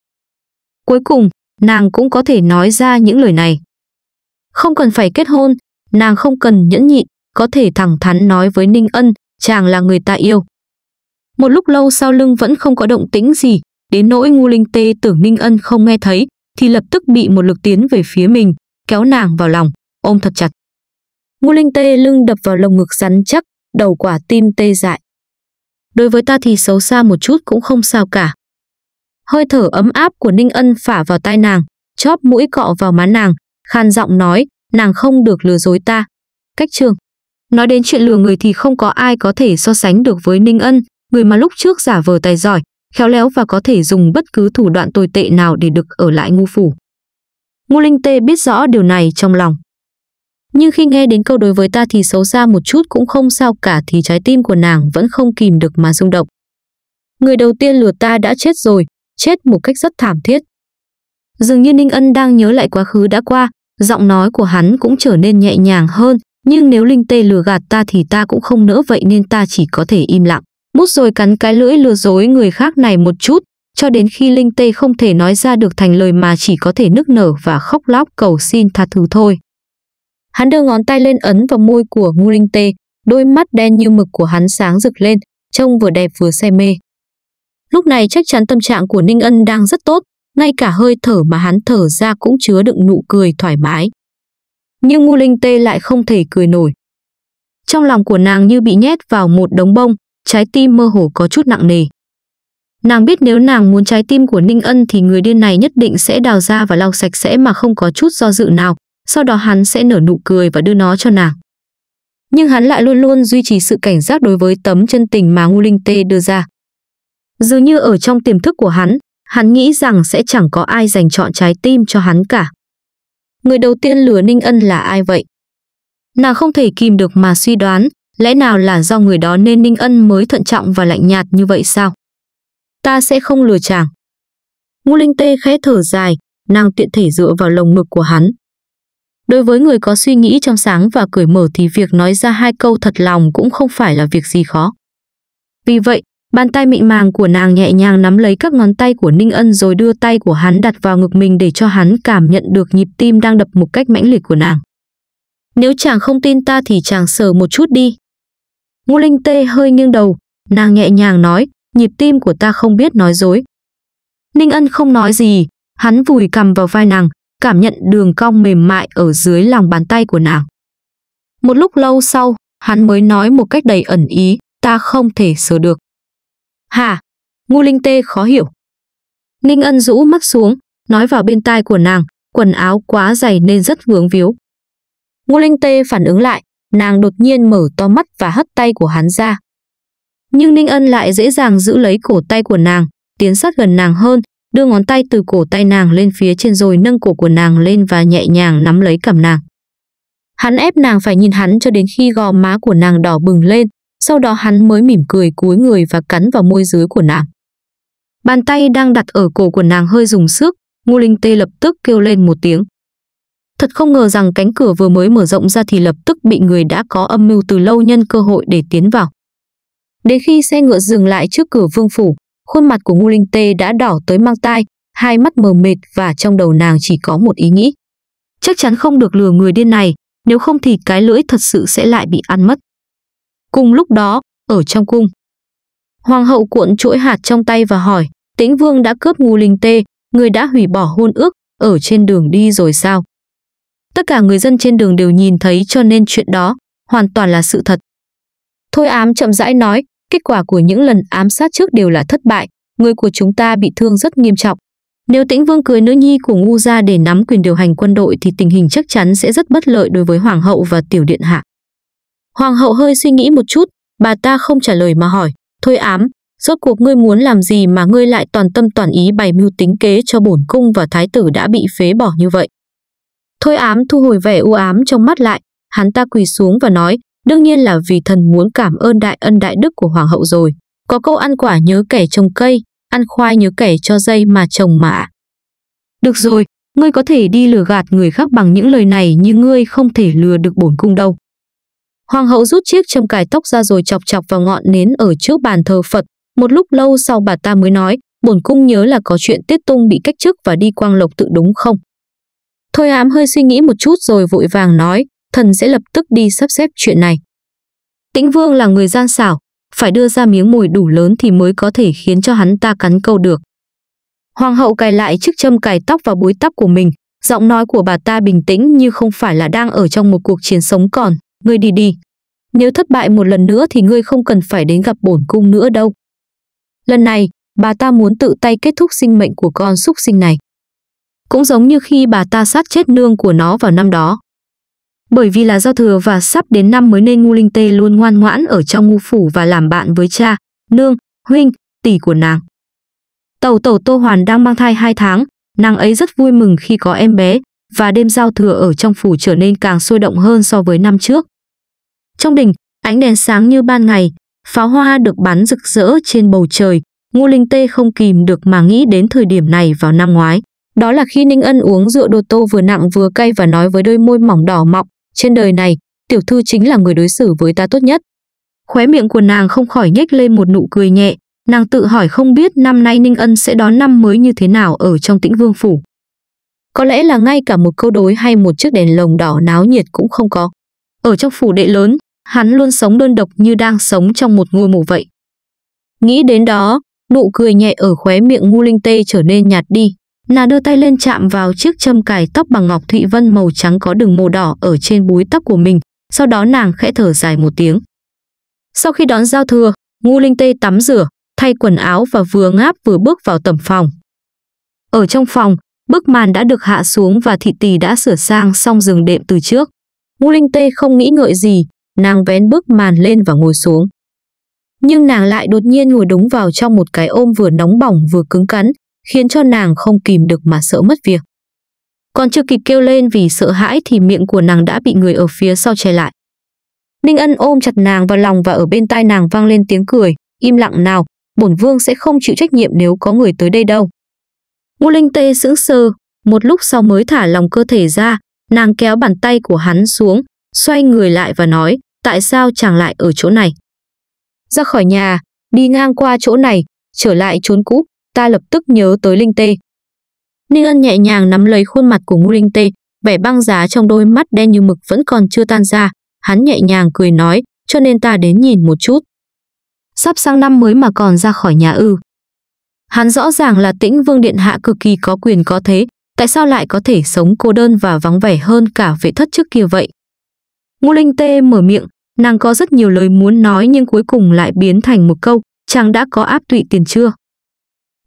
Cuối cùng, nàng cũng có thể nói ra những lời này. Không cần phải kết hôn, nàng không cần nhẫn nhịn, có thể thẳng thắn nói với Ninh Ân, chàng là người ta yêu. Một lúc lâu sau lưng vẫn không có động tĩnh gì, đến nỗi ngu linh tê tưởng Ninh Ân không nghe thấy, thì lập tức bị một lực tiến về phía mình, kéo nàng vào lòng, ôm thật chặt. Ngu linh tê lưng đập vào lồng ngực rắn chắc, đầu quả tim tê dại. Đối với ta thì xấu xa một chút cũng không sao cả. Hơi thở ấm áp của Ninh Ân phả vào tai nàng, chóp mũi cọ vào má nàng, khan giọng nói, nàng không được lừa dối ta. Cách trường, Nói đến chuyện lừa người thì không có ai có thể so sánh được với Ninh Ân, người mà lúc trước giả vờ tài giỏi, khéo léo và có thể dùng bất cứ thủ đoạn tồi tệ nào để được ở lại ngu phủ. Ngô Linh Tê biết rõ điều này trong lòng. Nhưng khi nghe đến câu đối với ta thì xấu xa một chút cũng không sao cả thì trái tim của nàng vẫn không kìm được mà rung động. Người đầu tiên lừa ta đã chết rồi, chết một cách rất thảm thiết. Dường như Ninh Ân đang nhớ lại quá khứ đã qua, giọng nói của hắn cũng trở nên nhẹ nhàng hơn, nhưng nếu Linh Tê lừa gạt ta thì ta cũng không nỡ vậy nên ta chỉ có thể im lặng. Mút rồi cắn cái lưỡi lừa dối người khác này một chút, cho đến khi Linh Tê không thể nói ra được thành lời mà chỉ có thể nức nở và khóc lóc cầu xin tha thứ thôi. Hắn đưa ngón tay lên ấn vào môi của Ngu Linh Tê, đôi mắt đen như mực của hắn sáng rực lên, trông vừa đẹp vừa say mê. Lúc này chắc chắn tâm trạng của Ninh Ân đang rất tốt, ngay cả hơi thở mà hắn thở ra cũng chứa đựng nụ cười thoải mái nhưng Ngu Linh Tê lại không thể cười nổi. Trong lòng của nàng như bị nhét vào một đống bông, trái tim mơ hồ có chút nặng nề. Nàng biết nếu nàng muốn trái tim của Ninh Ân thì người điên này nhất định sẽ đào ra và lau sạch sẽ mà không có chút do dự nào, sau đó hắn sẽ nở nụ cười và đưa nó cho nàng. Nhưng hắn lại luôn luôn duy trì sự cảnh giác đối với tấm chân tình mà Ngu Linh Tê đưa ra. Dường như ở trong tiềm thức của hắn, hắn nghĩ rằng sẽ chẳng có ai dành chọn trái tim cho hắn cả người đầu tiên lừa Ninh Ân là ai vậy? Nàng không thể kìm được mà suy đoán, lẽ nào là do người đó nên Ninh Ân mới thận trọng và lạnh nhạt như vậy sao? Ta sẽ không lừa chàng. Ngũ Linh Tê khẽ thở dài, nàng tiện thể dựa vào lồng ngực của hắn. Đối với người có suy nghĩ trong sáng và cởi mở thì việc nói ra hai câu thật lòng cũng không phải là việc gì khó. Vì vậy, Bàn tay mịn màng của nàng nhẹ nhàng nắm lấy các ngón tay của Ninh Ân rồi đưa tay của hắn đặt vào ngực mình để cho hắn cảm nhận được nhịp tim đang đập một cách mãnh liệt của nàng. Nếu chàng không tin ta thì chàng sờ một chút đi. Ngô Linh Tê hơi nghiêng đầu, nàng nhẹ nhàng nói, nhịp tim của ta không biết nói dối. Ninh Ân không nói gì, hắn vùi cầm vào vai nàng, cảm nhận đường cong mềm mại ở dưới lòng bàn tay của nàng. Một lúc lâu sau, hắn mới nói một cách đầy ẩn ý, ta không thể sờ được. Hả? Ngô Linh Tê khó hiểu. Ninh Ân rũ mắt xuống, nói vào bên tai của nàng, quần áo quá dày nên rất vướng víu. Ngô Linh Tê phản ứng lại, nàng đột nhiên mở to mắt và hất tay của hắn ra. Nhưng Ninh Ân lại dễ dàng giữ lấy cổ tay của nàng, tiến sát gần nàng hơn, đưa ngón tay từ cổ tay nàng lên phía trên rồi nâng cổ của nàng lên và nhẹ nhàng nắm lấy cầm nàng. Hắn ép nàng phải nhìn hắn cho đến khi gò má của nàng đỏ bừng lên, sau đó hắn mới mỉm cười cúi người và cắn vào môi dưới của nàng. Bàn tay đang đặt ở cổ của nàng hơi dùng sức, Ngô Linh Tê lập tức kêu lên một tiếng. Thật không ngờ rằng cánh cửa vừa mới mở rộng ra thì lập tức bị người đã có âm mưu từ lâu nhân cơ hội để tiến vào. Đến khi xe ngựa dừng lại trước cửa vương phủ, khuôn mặt của Ngô Linh Tê đã đỏ tới mang tai, hai mắt mờ mệt và trong đầu nàng chỉ có một ý nghĩ. Chắc chắn không được lừa người điên này, nếu không thì cái lưỡi thật sự sẽ lại bị ăn mất. Cùng lúc đó, ở trong cung, hoàng hậu cuộn chuỗi hạt trong tay và hỏi, Tĩnh Vương đã cướp ngu linh tê, người đã hủy bỏ hôn ước, ở trên đường đi rồi sao? Tất cả người dân trên đường đều nhìn thấy cho nên chuyện đó hoàn toàn là sự thật. Thôi ám chậm rãi nói, kết quả của những lần ám sát trước đều là thất bại, người của chúng ta bị thương rất nghiêm trọng. Nếu Tĩnh Vương cưới nữ nhi của ngu gia để nắm quyền điều hành quân đội thì tình hình chắc chắn sẽ rất bất lợi đối với hoàng hậu và tiểu điện hạ. Hoàng hậu hơi suy nghĩ một chút, bà ta không trả lời mà hỏi, thôi ám, rốt cuộc ngươi muốn làm gì mà ngươi lại toàn tâm toàn ý bày mưu tính kế cho bổn cung và thái tử đã bị phế bỏ như vậy. Thôi ám thu hồi vẻ u ám trong mắt lại, hắn ta quỳ xuống và nói, đương nhiên là vì thần muốn cảm ơn đại ân đại đức của hoàng hậu rồi. Có câu ăn quả nhớ kẻ trồng cây, ăn khoai nhớ kẻ cho dây mà trồng mạ. Được rồi, ngươi có thể đi lừa gạt người khác bằng những lời này nhưng ngươi không thể lừa được bổn cung đâu. Hoàng hậu rút chiếc châm cài tóc ra rồi chọc chọc vào ngọn nến ở trước bàn thờ Phật. Một lúc lâu sau bà ta mới nói, bổn cung nhớ là có chuyện tiết tung bị cách chức và đi quang lộc tự đúng không? Thôi ám hơi suy nghĩ một chút rồi vội vàng nói, thần sẽ lập tức đi sắp xếp chuyện này. Tĩnh vương là người gian xảo, phải đưa ra miếng mồi đủ lớn thì mới có thể khiến cho hắn ta cắn câu được. Hoàng hậu cài lại chiếc châm cài tóc vào búi tóc của mình, giọng nói của bà ta bình tĩnh như không phải là đang ở trong một cuộc chiến sống còn, ngươi đi đi. Nếu thất bại một lần nữa thì ngươi không cần phải đến gặp bổn cung nữa đâu. Lần này, bà ta muốn tự tay kết thúc sinh mệnh của con súc sinh này. Cũng giống như khi bà ta sát chết nương của nó vào năm đó. Bởi vì là giao thừa và sắp đến năm mới nên Ngu Linh Tê luôn ngoan ngoãn ở trong ngu phủ và làm bạn với cha, nương, huynh, tỷ của nàng. Tẩu tẩu Tô Hoàn đang mang thai 2 tháng, nàng ấy rất vui mừng khi có em bé, và đêm giao thừa ở trong phủ trở nên càng sôi động hơn so với năm trước. Trong đình, ánh đèn sáng như ban ngày, pháo hoa được bắn rực rỡ trên bầu trời, Ngô Linh Tê không kìm được mà nghĩ đến thời điểm này vào năm ngoái. Đó là khi Ninh Ân uống rượu đồ tô vừa nặng vừa cay và nói với đôi môi mỏng đỏ mọng, trên đời này, tiểu thư chính là người đối xử với ta tốt nhất. Khóe miệng của nàng không khỏi nhếch lên một nụ cười nhẹ, nàng tự hỏi không biết năm nay Ninh Ân sẽ đón năm mới như thế nào ở trong tĩnh vương phủ. Có lẽ là ngay cả một câu đối hay một chiếc đèn lồng đỏ náo nhiệt cũng không có. Ở trong phủ đệ lớn, hắn luôn sống đơn độc như đang sống trong một ngôi mộ vậy. Nghĩ đến đó, nụ cười nhẹ ở khóe miệng ngu linh tê trở nên nhạt đi. Nàng đưa tay lên chạm vào chiếc châm cài tóc bằng ngọc thụy vân màu trắng có đường màu đỏ ở trên búi tóc của mình, sau đó nàng khẽ thở dài một tiếng. Sau khi đón giao thừa, ngu linh tê tắm rửa, thay quần áo và vừa ngáp vừa bước vào tầm phòng. Ở trong phòng, Bức màn đã được hạ xuống và thị tỳ đã sửa sang xong giường đệm từ trước. Ngũ Linh Tê không nghĩ ngợi gì, nàng vén bức màn lên và ngồi xuống. Nhưng nàng lại đột nhiên ngồi đúng vào trong một cái ôm vừa nóng bỏng vừa cứng cắn, khiến cho nàng không kìm được mà sợ mất việc. Còn chưa kịp kêu lên vì sợ hãi thì miệng của nàng đã bị người ở phía sau che lại. Ninh Ân ôm chặt nàng vào lòng và ở bên tai nàng vang lên tiếng cười, im lặng nào, bổn vương sẽ không chịu trách nhiệm nếu có người tới đây đâu. Ngô Linh Tê sững sờ, một lúc sau mới thả lòng cơ thể ra, nàng kéo bàn tay của hắn xuống, xoay người lại và nói, tại sao chàng lại ở chỗ này? Ra khỏi nhà, đi ngang qua chỗ này, trở lại chốn cũ, ta lập tức nhớ tới Linh Tê. Ninh Ân nhẹ nhàng nắm lấy khuôn mặt của Ngô Linh Tê, vẻ băng giá trong đôi mắt đen như mực vẫn còn chưa tan ra, hắn nhẹ nhàng cười nói, cho nên ta đến nhìn một chút. Sắp sang năm mới mà còn ra khỏi nhà ư? Hắn rõ ràng là tĩnh vương điện hạ cực kỳ có quyền có thế, tại sao lại có thể sống cô đơn và vắng vẻ hơn cả vệ thất trước kia vậy? Ngô Linh Tê mở miệng, nàng có rất nhiều lời muốn nói nhưng cuối cùng lại biến thành một câu, chàng đã có áp tụy tiền chưa?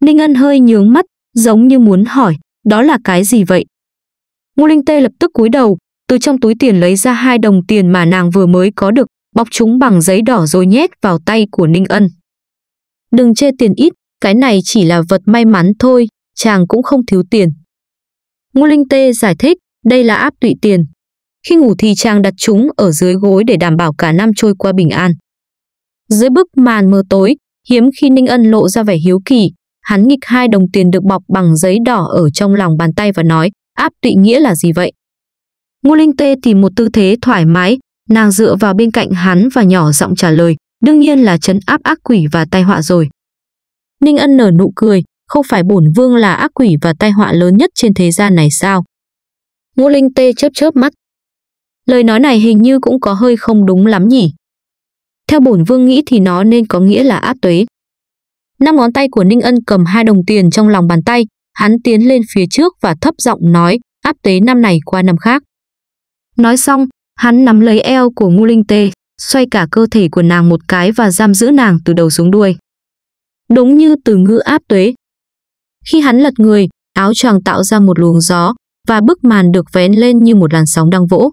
Ninh Ân hơi nhướng mắt, giống như muốn hỏi, đó là cái gì vậy? Ngô Linh Tê lập tức cúi đầu, từ trong túi tiền lấy ra hai đồng tiền mà nàng vừa mới có được, bọc chúng bằng giấy đỏ rồi nhét vào tay của Ninh Ân. Đừng chê tiền ít, cái này chỉ là vật may mắn thôi, chàng cũng không thiếu tiền. Ngô Linh Tê giải thích, đây là áp tụy tiền. Khi ngủ thì chàng đặt chúng ở dưới gối để đảm bảo cả năm trôi qua bình an. Dưới bức màn mờ tối, hiếm khi Ninh Ân lộ ra vẻ hiếu kỳ, hắn nghịch hai đồng tiền được bọc bằng giấy đỏ ở trong lòng bàn tay và nói, áp tụy nghĩa là gì vậy? Ngô Linh Tê tìm một tư thế thoải mái, nàng dựa vào bên cạnh hắn và nhỏ giọng trả lời, đương nhiên là chấn áp ác quỷ và tai họa rồi. Ninh Ân nở nụ cười, không phải bổn vương là ác quỷ và tai họa lớn nhất trên thế gian này sao? Ngô Linh Tê chớp chớp mắt. Lời nói này hình như cũng có hơi không đúng lắm nhỉ. Theo bổn vương nghĩ thì nó nên có nghĩa là áp tuế. Năm ngón tay của Ninh Ân cầm hai đồng tiền trong lòng bàn tay, hắn tiến lên phía trước và thấp giọng nói, áp tế năm này qua năm khác. Nói xong, hắn nắm lấy eo của Ngô Linh Tê, xoay cả cơ thể của nàng một cái và giam giữ nàng từ đầu xuống đuôi đúng như từ ngữ áp tuế. Khi hắn lật người, áo choàng tạo ra một luồng gió và bức màn được vén lên như một làn sóng đang vỗ.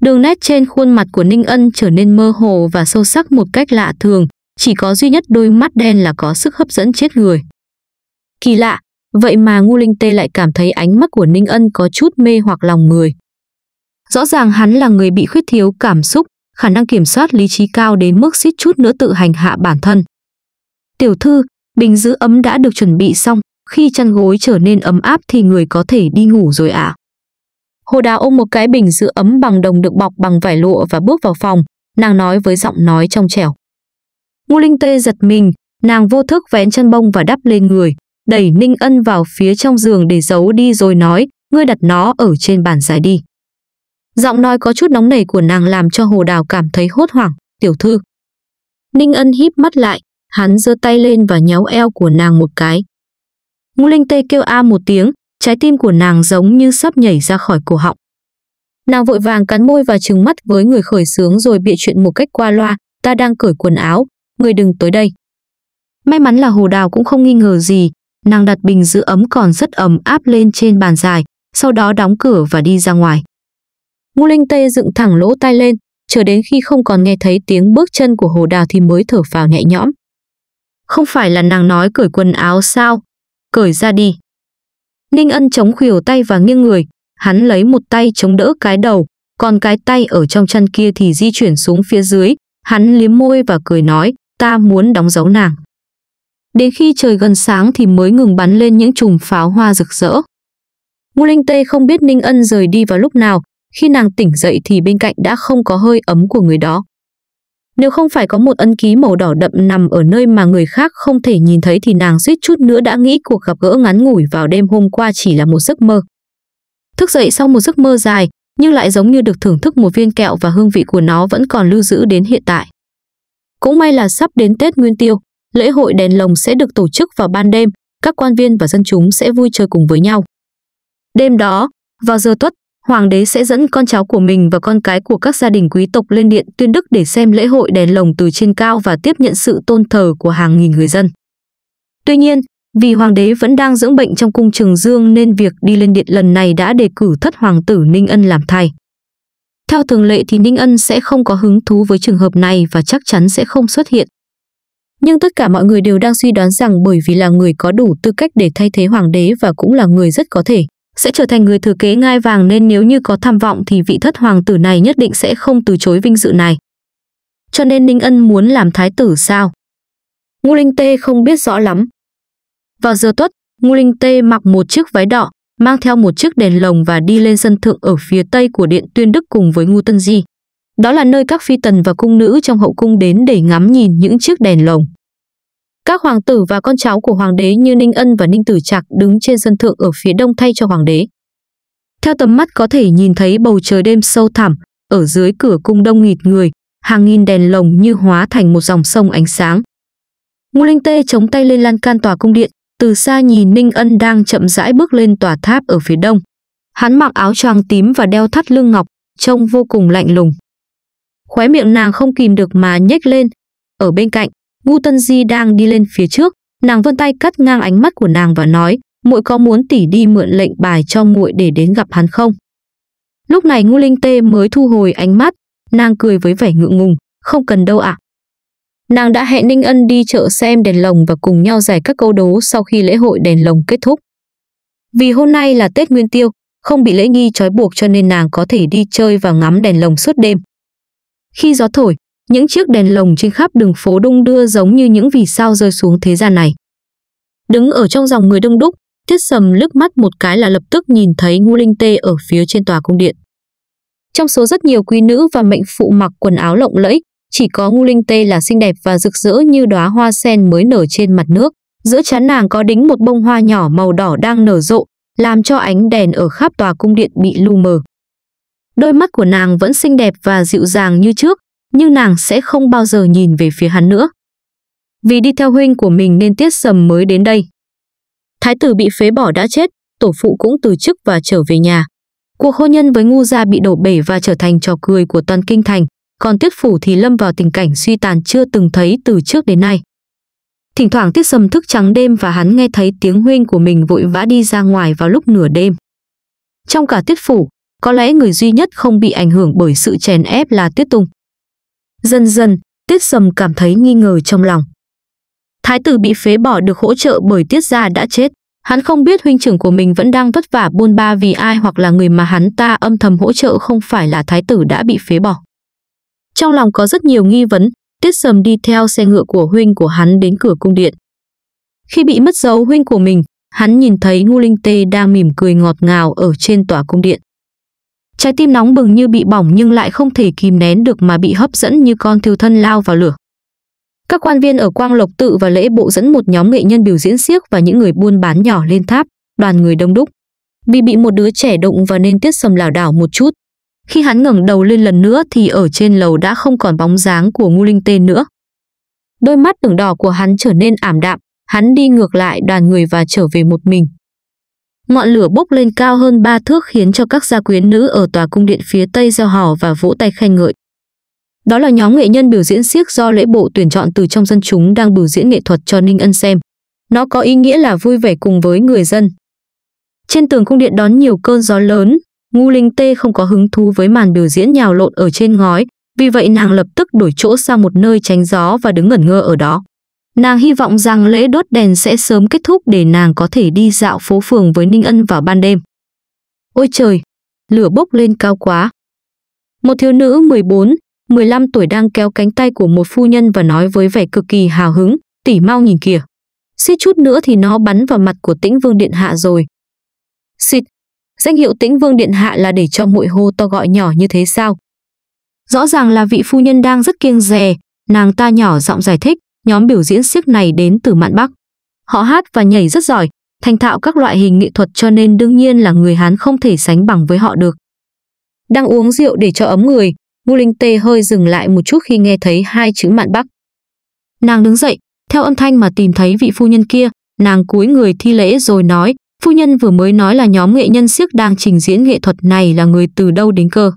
Đường nét trên khuôn mặt của Ninh Ân trở nên mơ hồ và sâu sắc một cách lạ thường, chỉ có duy nhất đôi mắt đen là có sức hấp dẫn chết người. Kỳ lạ, vậy mà Ngu Linh Tê lại cảm thấy ánh mắt của Ninh Ân có chút mê hoặc lòng người. Rõ ràng hắn là người bị khuyết thiếu cảm xúc, khả năng kiểm soát lý trí cao đến mức suýt chút nữa tự hành hạ bản thân. Tiểu thư, Bình giữ ấm đã được chuẩn bị xong, khi chăn gối trở nên ấm áp thì người có thể đi ngủ rồi ạ. À. Hồ Đào ôm một cái bình giữ ấm bằng đồng được bọc bằng vải lụa và bước vào phòng, nàng nói với giọng nói trong trẻo. Ngô Linh Tê giật mình, nàng vô thức vén chân bông và đắp lên người, đẩy Ninh Ân vào phía trong giường để giấu đi rồi nói, ngươi đặt nó ở trên bàn giải đi. Giọng nói có chút nóng nảy của nàng làm cho Hồ Đào cảm thấy hốt hoảng, tiểu thư. Ninh Ân híp mắt lại, hắn giơ tay lên và nhéo eo của nàng một cái. Ngũ Linh Tê kêu a một tiếng, trái tim của nàng giống như sắp nhảy ra khỏi cổ họng. Nàng vội vàng cắn môi và trừng mắt với người khởi sướng rồi bịa chuyện một cách qua loa, ta đang cởi quần áo, người đừng tới đây. May mắn là hồ đào cũng không nghi ngờ gì, nàng đặt bình giữ ấm còn rất ấm áp lên trên bàn dài, sau đó đóng cửa và đi ra ngoài. Ngũ Linh Tê dựng thẳng lỗ tai lên, chờ đến khi không còn nghe thấy tiếng bước chân của hồ đào thì mới thở phào nhẹ nhõm. Không phải là nàng nói cởi quần áo sao? Cởi ra đi. Ninh Ân chống khuỷu tay và nghiêng người, hắn lấy một tay chống đỡ cái đầu, còn cái tay ở trong chăn kia thì di chuyển xuống phía dưới, hắn liếm môi và cười nói, ta muốn đóng dấu nàng. Đến khi trời gần sáng thì mới ngừng bắn lên những chùm pháo hoa rực rỡ. Ngô Linh Tê không biết Ninh Ân rời đi vào lúc nào, khi nàng tỉnh dậy thì bên cạnh đã không có hơi ấm của người đó. Nếu không phải có một ân ký màu đỏ đậm nằm ở nơi mà người khác không thể nhìn thấy thì nàng suýt chút nữa đã nghĩ cuộc gặp gỡ ngắn ngủi vào đêm hôm qua chỉ là một giấc mơ. Thức dậy sau một giấc mơ dài, nhưng lại giống như được thưởng thức một viên kẹo và hương vị của nó vẫn còn lưu giữ đến hiện tại. Cũng may là sắp đến Tết Nguyên Tiêu, lễ hội đèn lồng sẽ được tổ chức vào ban đêm, các quan viên và dân chúng sẽ vui chơi cùng với nhau. Đêm đó, vào giờ tuất, hoàng đế sẽ dẫn con cháu của mình và con cái của các gia đình quý tộc lên điện tuyên đức để xem lễ hội đèn lồng từ trên cao và tiếp nhận sự tôn thờ của hàng nghìn người dân. Tuy nhiên, vì hoàng đế vẫn đang dưỡng bệnh trong cung Trường Dương nên việc đi lên điện lần này đã đề cử thất hoàng tử Ninh Ân làm thay. Theo thường lệ thì Ninh Ân sẽ không có hứng thú với trường hợp này và chắc chắn sẽ không xuất hiện. Nhưng tất cả mọi người đều đang suy đoán rằng bởi vì là người có đủ tư cách để thay thế hoàng đế và cũng là người rất có thể sẽ trở thành người thừa kế ngai vàng nên nếu như có tham vọng thì vị thất hoàng tử này nhất định sẽ không từ chối vinh dự này. Cho nên Ninh Ân muốn làm thái tử sao? Ngu Linh Tê không biết rõ lắm. Vào giờ tuất, Ngu Linh Tê mặc một chiếc váy đỏ, mang theo một chiếc đèn lồng và đi lên sân thượng ở phía tây của điện Tuyên Đức cùng với Ngu Tân Di. Đó là nơi các phi tần và cung nữ trong hậu cung đến để ngắm nhìn những chiếc đèn lồng. Các hoàng tử và con cháu của hoàng đế như Ninh Ân và Ninh Tử Trạc đứng trên sân thượng ở phía đông thay cho hoàng đế. Theo tầm mắt có thể nhìn thấy bầu trời đêm sâu thẳm, ở dưới cửa cung đông nghịt người, hàng nghìn đèn lồng như hóa thành một dòng sông ánh sáng. Ngô Linh Tê chống tay lên lan can tòa cung điện, từ xa nhìn Ninh Ân đang chậm rãi bước lên tòa tháp ở phía đông. Hắn mặc áo choàng tím và đeo thắt lưng ngọc, trông vô cùng lạnh lùng. Khóe miệng nàng không kìm được mà nhếch lên. Ở bên cạnh, Ngu Tân Di đang đi lên phía trước, nàng vươn tay cắt ngang ánh mắt của nàng và nói, muội có muốn tỷ đi mượn lệnh bài cho muội để đến gặp hắn không? Lúc này Ngu Linh Tê mới thu hồi ánh mắt, nàng cười với vẻ ngượng ngùng, không cần đâu ạ. À. Nàng đã hẹn Ninh Ân đi chợ xem đèn lồng và cùng nhau giải các câu đố sau khi lễ hội đèn lồng kết thúc. Vì hôm nay là Tết Nguyên Tiêu, không bị lễ nghi trói buộc cho nên nàng có thể đi chơi và ngắm đèn lồng suốt đêm. Khi gió thổi, những chiếc đèn lồng trên khắp đường phố đung đưa giống như những vì sao rơi xuống thế gian này. Đứng ở trong dòng người đông đúc, Tiết Sầm lướt mắt một cái là lập tức nhìn thấy Ngu Linh Tê ở phía trên tòa cung điện. Trong số rất nhiều quý nữ và mệnh phụ mặc quần áo lộng lẫy, chỉ có Ngu Linh Tê là xinh đẹp và rực rỡ như đóa hoa sen mới nở trên mặt nước. Giữa chán nàng có đính một bông hoa nhỏ màu đỏ đang nở rộ, làm cho ánh đèn ở khắp tòa cung điện bị lu mờ. Đôi mắt của nàng vẫn xinh đẹp và dịu dàng như trước, nhưng nàng sẽ không bao giờ nhìn về phía hắn nữa. Vì đi theo huynh của mình nên tiết sầm mới đến đây. Thái tử bị phế bỏ đã chết, tổ phụ cũng từ chức và trở về nhà. Cuộc hôn nhân với ngu gia bị đổ bể và trở thành trò cười của toàn kinh thành, còn tiết phủ thì lâm vào tình cảnh suy tàn chưa từng thấy từ trước đến nay. Thỉnh thoảng tiết sầm thức trắng đêm và hắn nghe thấy tiếng huynh của mình vội vã đi ra ngoài vào lúc nửa đêm. Trong cả tiết phủ, có lẽ người duy nhất không bị ảnh hưởng bởi sự chèn ép là tiết tung. Dần dần, Tiết Sầm cảm thấy nghi ngờ trong lòng. Thái tử bị phế bỏ được hỗ trợ bởi Tiết Gia đã chết. Hắn không biết huynh trưởng của mình vẫn đang vất vả buôn ba vì ai hoặc là người mà hắn ta âm thầm hỗ trợ không phải là thái tử đã bị phế bỏ. Trong lòng có rất nhiều nghi vấn, Tiết Sầm đi theo xe ngựa của huynh của hắn đến cửa cung điện. Khi bị mất dấu huynh của mình, hắn nhìn thấy Ngu Linh Tê đang mỉm cười ngọt ngào ở trên tòa cung điện. Trái tim nóng bừng như bị bỏng nhưng lại không thể kìm nén được mà bị hấp dẫn như con thiêu thân lao vào lửa. Các quan viên ở Quang Lộc tự và lễ bộ dẫn một nhóm nghệ nhân biểu diễn siếc và những người buôn bán nhỏ lên tháp, đoàn người đông đúc. Vì bị một đứa trẻ động và nên tiết sầm lảo đảo một chút. Khi hắn ngẩng đầu lên lần nữa thì ở trên lầu đã không còn bóng dáng của ngu linh tên nữa. Đôi mắt ửng đỏ của hắn trở nên ảm đạm, hắn đi ngược lại đoàn người và trở về một mình, Ngọn lửa bốc lên cao hơn ba thước khiến cho các gia quyến nữ ở tòa cung điện phía Tây gieo hò và vỗ tay khen ngợi. Đó là nhóm nghệ nhân biểu diễn siếc do lễ bộ tuyển chọn từ trong dân chúng đang biểu diễn nghệ thuật cho Ninh Ân xem. Nó có ý nghĩa là vui vẻ cùng với người dân. Trên tường cung điện đón nhiều cơn gió lớn, Ngu Linh Tê không có hứng thú với màn biểu diễn nhào lộn ở trên ngói, vì vậy nàng lập tức đổi chỗ sang một nơi tránh gió và đứng ngẩn ngơ ở đó. Nàng hy vọng rằng lễ đốt đèn sẽ sớm kết thúc để nàng có thể đi dạo phố phường với Ninh Ân vào ban đêm. Ôi trời, lửa bốc lên cao quá. Một thiếu nữ 14, 15 tuổi đang kéo cánh tay của một phu nhân và nói với vẻ cực kỳ hào hứng, tỉ mau nhìn kìa. Xít chút nữa thì nó bắn vào mặt của tĩnh vương điện hạ rồi. Xịt, danh hiệu tĩnh vương điện hạ là để cho muội hô to gọi nhỏ như thế sao? Rõ ràng là vị phu nhân đang rất kiêng rè, nàng ta nhỏ giọng giải thích nhóm biểu diễn siếc này đến từ mạn Bắc. Họ hát và nhảy rất giỏi, thành thạo các loại hình nghệ thuật cho nên đương nhiên là người Hán không thể sánh bằng với họ được. Đang uống rượu để cho ấm người, Vu Linh Tê hơi dừng lại một chút khi nghe thấy hai chữ mạn Bắc. Nàng đứng dậy, theo âm thanh mà tìm thấy vị phu nhân kia, nàng cúi người thi lễ rồi nói, phu nhân vừa mới nói là nhóm nghệ nhân siếc đang trình diễn nghệ thuật này là người từ đâu đến cơ.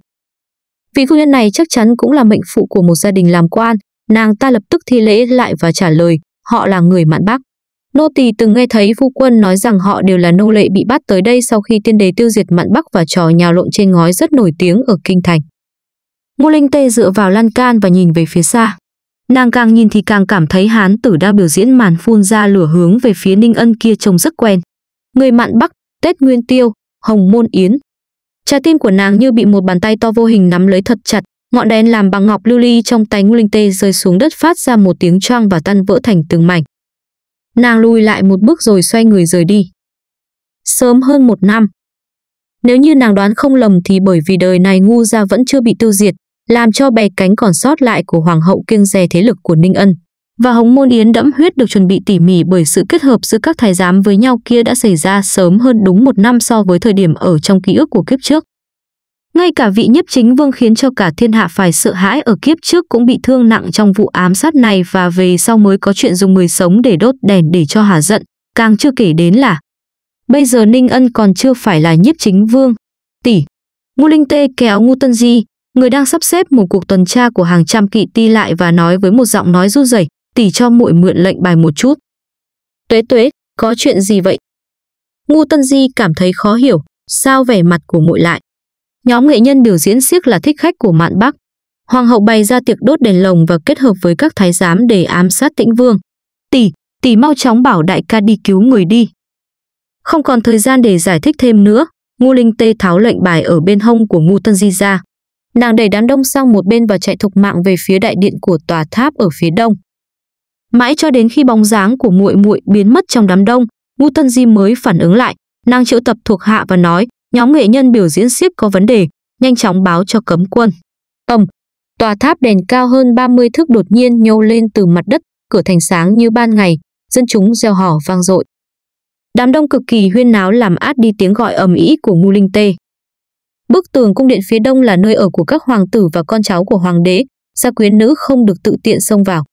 Vị phu nhân này chắc chắn cũng là mệnh phụ của một gia đình làm quan, Nàng ta lập tức thi lễ lại và trả lời, họ là người mạn Bắc Nô tỳ từng nghe thấy phu quân nói rằng họ đều là nô lệ bị bắt tới đây sau khi tiên đế tiêu diệt mạn bắc và trò nhào lộn trên ngói rất nổi tiếng ở kinh thành. Ngô Linh Tê dựa vào lan can và nhìn về phía xa. Nàng càng nhìn thì càng cảm thấy hán tử đa biểu diễn màn phun ra lửa hướng về phía Ninh Ân kia trông rất quen. Người mạn bắc, Tết Nguyên Tiêu, Hồng Môn Yến. Trái tim của nàng như bị một bàn tay to vô hình nắm lấy thật chặt, Ngọn đèn làm bằng ngọc lưu ly trong tay Ngũ Linh Tê rơi xuống đất phát ra một tiếng choang và tan vỡ thành từng mảnh. Nàng lùi lại một bước rồi xoay người rời đi. Sớm hơn một năm. Nếu như nàng đoán không lầm thì bởi vì đời này ngu gia vẫn chưa bị tiêu diệt, làm cho bè cánh còn sót lại của hoàng hậu kiêng dè thế lực của Ninh Ân. Và Hồng môn yến đẫm huyết được chuẩn bị tỉ mỉ bởi sự kết hợp giữa các thái giám với nhau kia đã xảy ra sớm hơn đúng một năm so với thời điểm ở trong ký ức của kiếp trước. Ngay cả vị nhất chính vương khiến cho cả thiên hạ phải sợ hãi ở kiếp trước cũng bị thương nặng trong vụ ám sát này và về sau mới có chuyện dùng người sống để đốt đèn để cho hà giận, càng chưa kể đến là Bây giờ Ninh Ân còn chưa phải là nhiếp chính vương. Tỷ, ngô Linh Tê kéo ngô Tân Di, người đang sắp xếp một cuộc tuần tra của hàng trăm kỵ ti lại và nói với một giọng nói ru rẩy, tỷ cho muội mượn lệnh bài một chút. Tuế tuế, có chuyện gì vậy? ngô Tân Di cảm thấy khó hiểu, sao vẻ mặt của muội lại? Nhóm nghệ nhân biểu diễn siếc là thích khách của mạn Bắc. Hoàng hậu bày ra tiệc đốt đèn lồng và kết hợp với các thái giám để ám sát tĩnh vương. Tỷ, tỷ mau chóng bảo đại ca đi cứu người đi. Không còn thời gian để giải thích thêm nữa, Ngu Linh Tê tháo lệnh bài ở bên hông của Ngu Tân Di ra. Nàng đẩy đám đông sang một bên và chạy thục mạng về phía đại điện của tòa tháp ở phía đông. Mãi cho đến khi bóng dáng của muội muội biến mất trong đám đông, Ngu Tân Di mới phản ứng lại, nàng triệu tập thuộc hạ và nói, Nhóm nghệ nhân biểu diễn siếc có vấn đề, nhanh chóng báo cho cấm quân. Ầm, tòa tháp đèn cao hơn 30 thước đột nhiên nhô lên từ mặt đất, cửa thành sáng như ban ngày, dân chúng reo hò vang dội. Đám đông cực kỳ huyên náo làm át đi tiếng gọi ầm ĩ của Ngu Linh Tê. Bức tường cung điện phía đông là nơi ở của các hoàng tử và con cháu của hoàng đế, gia quyến nữ không được tự tiện xông vào.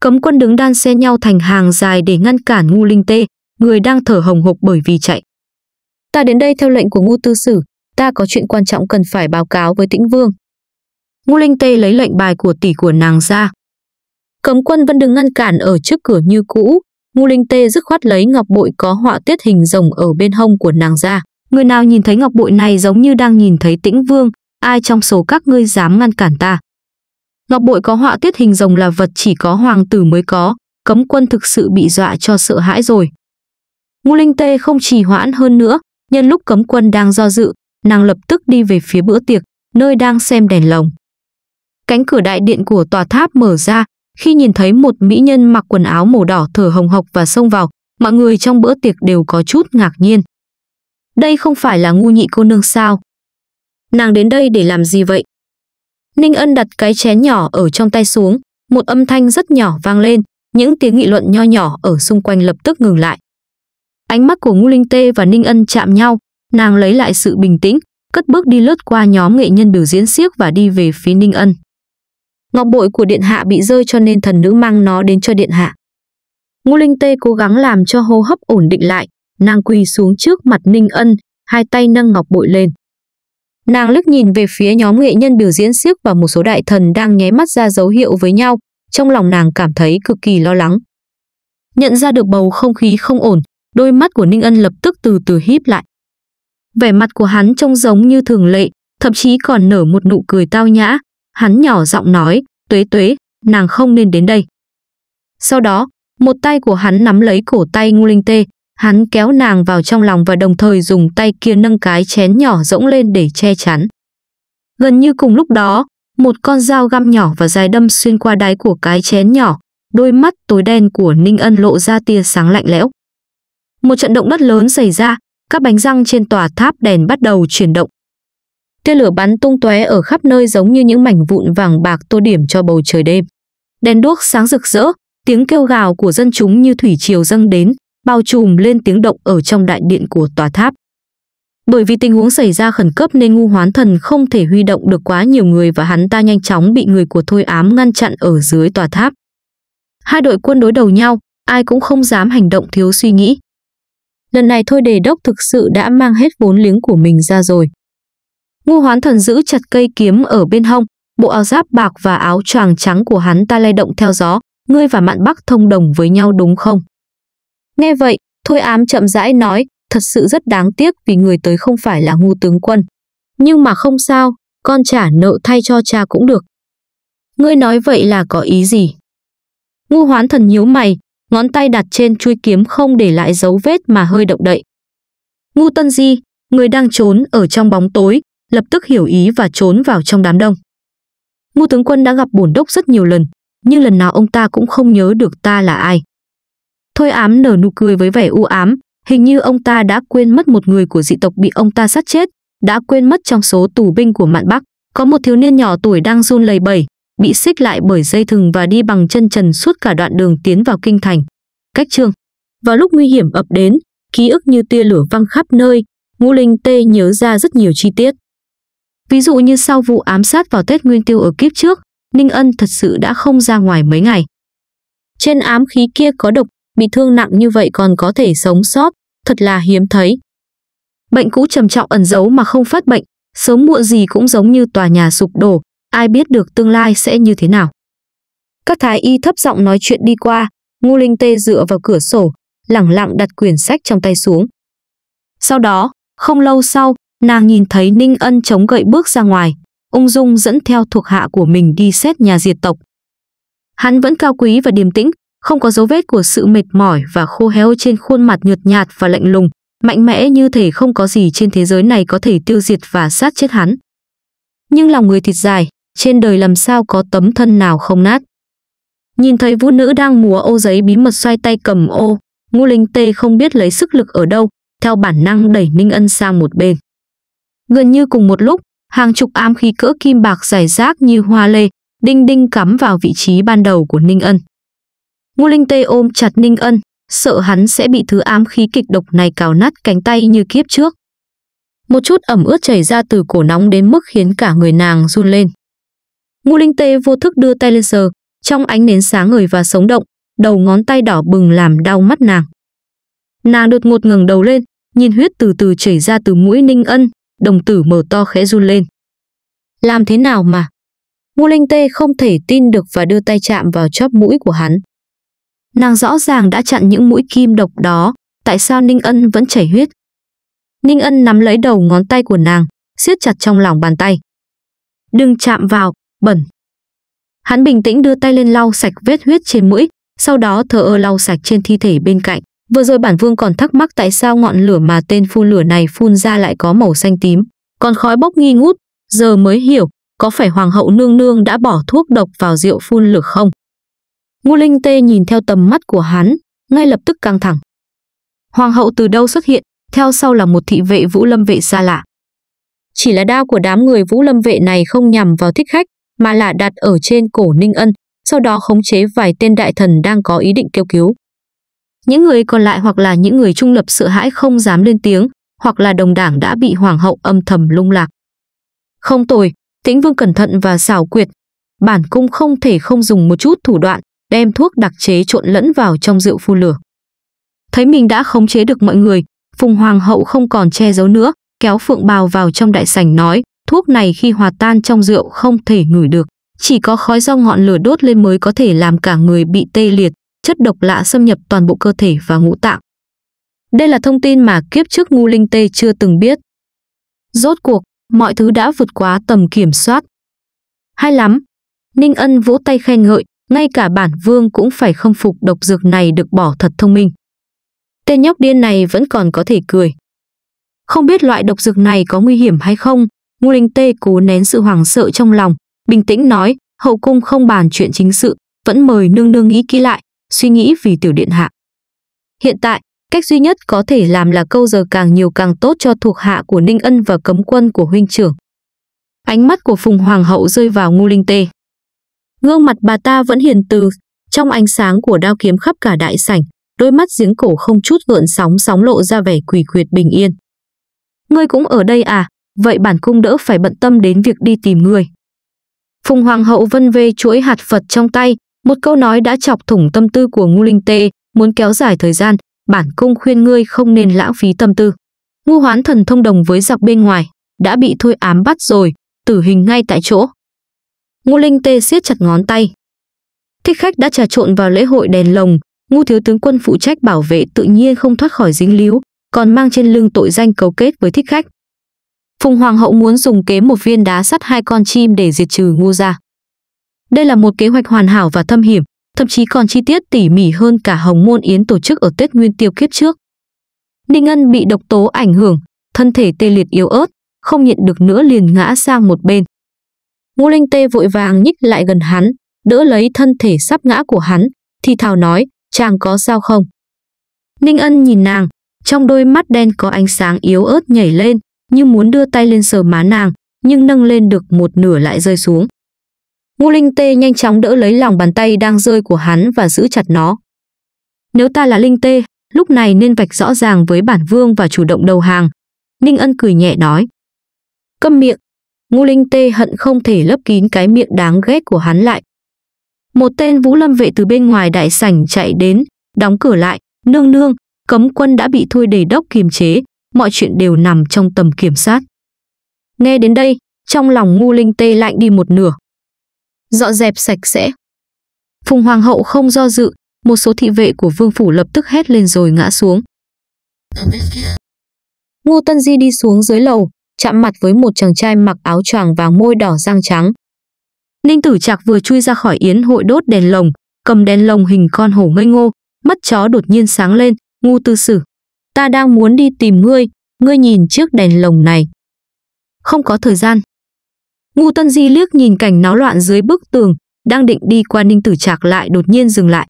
Cấm quân đứng đan xe nhau thành hàng dài để ngăn cản Ngu Linh Tê, người đang thở hồng hộc bởi vì chạy. Ta đến đây theo lệnh của Ngô Tư Sử, ta có chuyện quan trọng cần phải báo cáo với Tĩnh Vương. Ngô Linh Tê lấy lệnh bài của tỷ của nàng ra. Cấm quân vẫn đứng ngăn cản ở trước cửa như cũ, Ngô Linh Tê dứt khoát lấy ngọc bội có họa tiết hình rồng ở bên hông của nàng ra. Người nào nhìn thấy ngọc bội này giống như đang nhìn thấy Tĩnh Vương, ai trong số các ngươi dám ngăn cản ta. Ngọc bội có họa tiết hình rồng là vật chỉ có hoàng tử mới có, cấm quân thực sự bị dọa cho sợ hãi rồi. Ngô Linh Tê không trì hoãn hơn nữa, Nhân lúc cấm quân đang do dự, nàng lập tức đi về phía bữa tiệc, nơi đang xem đèn lồng. Cánh cửa đại điện của tòa tháp mở ra, khi nhìn thấy một mỹ nhân mặc quần áo màu đỏ thở hồng hộc và xông vào, mọi người trong bữa tiệc đều có chút ngạc nhiên. Đây không phải là ngu nhị cô nương sao? Nàng đến đây để làm gì vậy? Ninh Ân đặt cái chén nhỏ ở trong tay xuống, một âm thanh rất nhỏ vang lên, những tiếng nghị luận nho nhỏ ở xung quanh lập tức ngừng lại. Ánh mắt của Ngô Linh Tê và Ninh Ân chạm nhau, nàng lấy lại sự bình tĩnh, cất bước đi lướt qua nhóm nghệ nhân biểu diễn siếc và đi về phía Ninh Ân. Ngọc bội của điện hạ bị rơi cho nên thần nữ mang nó đến cho điện hạ. Ngô Linh Tê cố gắng làm cho hô hấp ổn định lại, nàng quỳ xuống trước mặt Ninh Ân, hai tay nâng ngọc bội lên. Nàng lướt nhìn về phía nhóm nghệ nhân biểu diễn siếc và một số đại thần đang nháy mắt ra dấu hiệu với nhau, trong lòng nàng cảm thấy cực kỳ lo lắng. Nhận ra được bầu không khí không ổn, Đôi mắt của Ninh Ân lập tức từ từ híp lại. Vẻ mặt của hắn trông giống như thường lệ, thậm chí còn nở một nụ cười tao nhã. Hắn nhỏ giọng nói, tuế tuế, nàng không nên đến đây. Sau đó, một tay của hắn nắm lấy cổ tay Ngu Linh Tê, hắn kéo nàng vào trong lòng và đồng thời dùng tay kia nâng cái chén nhỏ rỗng lên để che chắn. Gần như cùng lúc đó, một con dao găm nhỏ và dài đâm xuyên qua đáy của cái chén nhỏ, đôi mắt tối đen của Ninh Ân lộ ra tia sáng lạnh lẽo. Một trận động đất lớn xảy ra, các bánh răng trên tòa tháp đèn bắt đầu chuyển động. Tia lửa bắn tung tóe ở khắp nơi giống như những mảnh vụn vàng bạc tô điểm cho bầu trời đêm. Đèn đuốc sáng rực rỡ, tiếng kêu gào của dân chúng như thủy triều dâng đến, bao trùm lên tiếng động ở trong đại điện của tòa tháp. Bởi vì tình huống xảy ra khẩn cấp nên ngu hoán thần không thể huy động được quá nhiều người và hắn ta nhanh chóng bị người của Thôi Ám ngăn chặn ở dưới tòa tháp. Hai đội quân đối đầu nhau, ai cũng không dám hành động thiếu suy nghĩ, Lần này thôi đề đốc thực sự đã mang hết vốn liếng của mình ra rồi. Ngu hoán thần giữ chặt cây kiếm ở bên hông, bộ áo giáp bạc và áo choàng trắng của hắn ta lay động theo gió, ngươi và mạn bắc thông đồng với nhau đúng không? Nghe vậy, thôi ám chậm rãi nói, thật sự rất đáng tiếc vì người tới không phải là ngu tướng quân. Nhưng mà không sao, con trả nợ thay cho cha cũng được. Ngươi nói vậy là có ý gì? Ngu hoán thần nhíu mày, ngón tay đặt trên chui kiếm không để lại dấu vết mà hơi động đậy. Ngu Tân Di, người đang trốn ở trong bóng tối, lập tức hiểu ý và trốn vào trong đám đông. Ngu tướng quân đã gặp bổn đốc rất nhiều lần, nhưng lần nào ông ta cũng không nhớ được ta là ai. Thôi ám nở nụ cười với vẻ u ám, hình như ông ta đã quên mất một người của dị tộc bị ông ta sát chết, đã quên mất trong số tù binh của mạn Bắc, có một thiếu niên nhỏ tuổi đang run lầy bẩy, bị xích lại bởi dây thừng và đi bằng chân trần suốt cả đoạn đường tiến vào kinh thành. Cách trương. Vào lúc nguy hiểm ập đến, ký ức như tia lửa văng khắp nơi, Ngũ Linh Tê nhớ ra rất nhiều chi tiết. Ví dụ như sau vụ ám sát vào Tết Nguyên Tiêu ở kiếp trước, Ninh Ân thật sự đã không ra ngoài mấy ngày. Trên ám khí kia có độc, bị thương nặng như vậy còn có thể sống sót, thật là hiếm thấy. Bệnh cũ trầm trọng ẩn giấu mà không phát bệnh, sớm muộn gì cũng giống như tòa nhà sụp đổ, ai biết được tương lai sẽ như thế nào. Các thái y thấp giọng nói chuyện đi qua, Ngô Linh Tê dựa vào cửa sổ, lẳng lặng đặt quyển sách trong tay xuống. Sau đó, không lâu sau, nàng nhìn thấy Ninh Ân chống gậy bước ra ngoài, ung dung dẫn theo thuộc hạ của mình đi xét nhà diệt tộc. Hắn vẫn cao quý và điềm tĩnh, không có dấu vết của sự mệt mỏi và khô héo trên khuôn mặt nhợt nhạt và lạnh lùng, mạnh mẽ như thể không có gì trên thế giới này có thể tiêu diệt và sát chết hắn. Nhưng lòng người thịt dài, trên đời làm sao có tấm thân nào không nát. Nhìn thấy vũ nữ đang múa ô giấy bí mật xoay tay cầm ô, ngô linh tê không biết lấy sức lực ở đâu, theo bản năng đẩy Ninh Ân sang một bên. Gần như cùng một lúc, hàng chục ám khí cỡ kim bạc giải rác như hoa lê, đinh đinh cắm vào vị trí ban đầu của Ninh Ân. Ngô Linh Tê ôm chặt Ninh Ân, sợ hắn sẽ bị thứ ám khí kịch độc này cào nát cánh tay như kiếp trước. Một chút ẩm ướt chảy ra từ cổ nóng đến mức khiến cả người nàng run lên. Ngô Linh Tê vô thức đưa tay lên sờ, trong ánh nến sáng ngời và sống động, đầu ngón tay đỏ bừng làm đau mắt nàng. Nàng đột ngột ngẩng đầu lên, nhìn huyết từ từ chảy ra từ mũi Ninh Ân, đồng tử mở to khẽ run lên. Làm thế nào mà? Ngô Linh Tê không thể tin được và đưa tay chạm vào chóp mũi của hắn. Nàng rõ ràng đã chặn những mũi kim độc đó, tại sao Ninh Ân vẫn chảy huyết? Ninh Ân nắm lấy đầu ngón tay của nàng, siết chặt trong lòng bàn tay. Đừng chạm vào, bẩn. Hắn bình tĩnh đưa tay lên lau sạch vết huyết trên mũi, sau đó thờ ơ lau sạch trên thi thể bên cạnh. Vừa rồi bản vương còn thắc mắc tại sao ngọn lửa mà tên phun lửa này phun ra lại có màu xanh tím, còn khói bốc nghi ngút, giờ mới hiểu, có phải hoàng hậu nương nương đã bỏ thuốc độc vào rượu phun lửa không? Ngô Linh Tê nhìn theo tầm mắt của hắn, ngay lập tức căng thẳng. Hoàng hậu từ đâu xuất hiện, theo sau là một thị vệ Vũ Lâm vệ xa lạ. Chỉ là đao của đám người Vũ Lâm vệ này không nhằm vào thích khách, mà là đặt ở trên cổ Ninh Ân, sau đó khống chế vài tên đại thần đang có ý định kêu cứu. Những người còn lại hoặc là những người trung lập sợ hãi không dám lên tiếng, hoặc là đồng đảng đã bị hoàng hậu âm thầm lung lạc. Không tồi, Tĩnh Vương cẩn thận và xảo quyệt, bản cung không thể không dùng một chút thủ đoạn, đem thuốc đặc chế trộn lẫn vào trong rượu phu lửa. Thấy mình đã khống chế được mọi người, Phùng Hoàng hậu không còn che giấu nữa, kéo Phượng Bào vào trong đại sảnh nói, thuốc này khi hòa tan trong rượu không thể ngửi được. Chỉ có khói do ngọn lửa đốt lên mới có thể làm cả người bị tê liệt, chất độc lạ xâm nhập toàn bộ cơ thể và ngũ tạng. Đây là thông tin mà kiếp trước ngu linh tê chưa từng biết. Rốt cuộc, mọi thứ đã vượt quá tầm kiểm soát. Hay lắm, Ninh Ân vỗ tay khen ngợi, ngay cả bản vương cũng phải không phục độc dược này được bỏ thật thông minh. Tên nhóc điên này vẫn còn có thể cười. Không biết loại độc dược này có nguy hiểm hay không, Ngô Linh Tê cố nén sự hoảng sợ trong lòng, bình tĩnh nói, hậu cung không bàn chuyện chính sự, vẫn mời nương nương nghĩ kỹ lại, suy nghĩ vì tiểu điện hạ. Hiện tại, cách duy nhất có thể làm là câu giờ càng nhiều càng tốt cho thuộc hạ của Ninh Ân và cấm quân của huynh trưởng. Ánh mắt của Phùng Hoàng hậu rơi vào Ngô Linh Tê. Gương mặt bà ta vẫn hiền từ, trong ánh sáng của đao kiếm khắp cả đại sảnh, đôi mắt giếng cổ không chút gợn sóng sóng lộ ra vẻ quỷ quyệt bình yên. Ngươi cũng ở đây à, vậy bản cung đỡ phải bận tâm đến việc đi tìm người. Phùng Hoàng hậu vân vê chuỗi hạt Phật trong tay, một câu nói đã chọc thủng tâm tư của Ngu Linh Tê, muốn kéo dài thời gian, bản cung khuyên ngươi không nên lãng phí tâm tư. Ngu hoán thần thông đồng với giặc bên ngoài, đã bị thôi ám bắt rồi, tử hình ngay tại chỗ. Ngu Linh Tê siết chặt ngón tay. Thích khách đã trà trộn vào lễ hội đèn lồng, ngu thiếu tướng quân phụ trách bảo vệ tự nhiên không thoát khỏi dính líu, còn mang trên lưng tội danh cấu kết với thích khách, Phùng Hoàng hậu muốn dùng kế một viên đá sắt hai con chim để diệt trừ Ngô gia. Đây là một kế hoạch hoàn hảo và thâm hiểm, thậm chí còn chi tiết tỉ mỉ hơn cả Hồng Môn Yến tổ chức ở Tết Nguyên Tiêu kiếp trước. Ninh Ân bị độc tố ảnh hưởng, thân thể tê liệt yếu ớt, không nhịn được nữa liền ngã sang một bên. Ngô Linh Tê vội vàng nhích lại gần hắn, đỡ lấy thân thể sắp ngã của hắn, thì thào nói, chàng có sao không? Ninh Ân nhìn nàng, trong đôi mắt đen có ánh sáng yếu ớt nhảy lên, như muốn đưa tay lên sờ má nàng, nhưng nâng lên được một nửa lại rơi xuống. Ngô Linh Tê nhanh chóng đỡ lấy lòng bàn tay đang rơi của hắn và giữ chặt nó. Nếu ta là Linh Tê, lúc này nên vạch rõ ràng với bản vương và chủ động đầu hàng. Ninh Ân cười nhẹ nói. Câm miệng. Ngô Linh Tê hận không thể lấp kín cái miệng đáng ghét của hắn lại. Một tên vũ lâm vệ từ bên ngoài đại sảnh chạy đến, đóng cửa lại, nương nương, cấm quân đã bị thôi đề đốc kiềm chế, mọi chuyện đều nằm trong tầm kiểm soát. Nghe đến đây, trong lòng ngu linh tê lạnh đi một nửa. Dọn dẹp sạch sẽ. Phùng Hoàng hậu không do dự, một số thị vệ của vương phủ lập tức hét lên rồi ngã xuống. Ngô Tân Di đi xuống dưới lầu, chạm mặt với một chàng trai mặc áo choàng vàng môi đỏ răng trắng. Ninh Tử Trạc vừa chui ra khỏi yến hội đốt đèn lồng, cầm đèn lồng hình con hổ ngây ngô, mắt chó đột nhiên sáng lên, ngu tư sử ta đang muốn đi tìm ngươi, ngươi nhìn trước đèn lồng này. Không có thời gian. Ngu Tân Di liếc nhìn cảnh náo loạn dưới bức tường, đang định đi qua Ninh Tử Trạc lại đột nhiên dừng lại.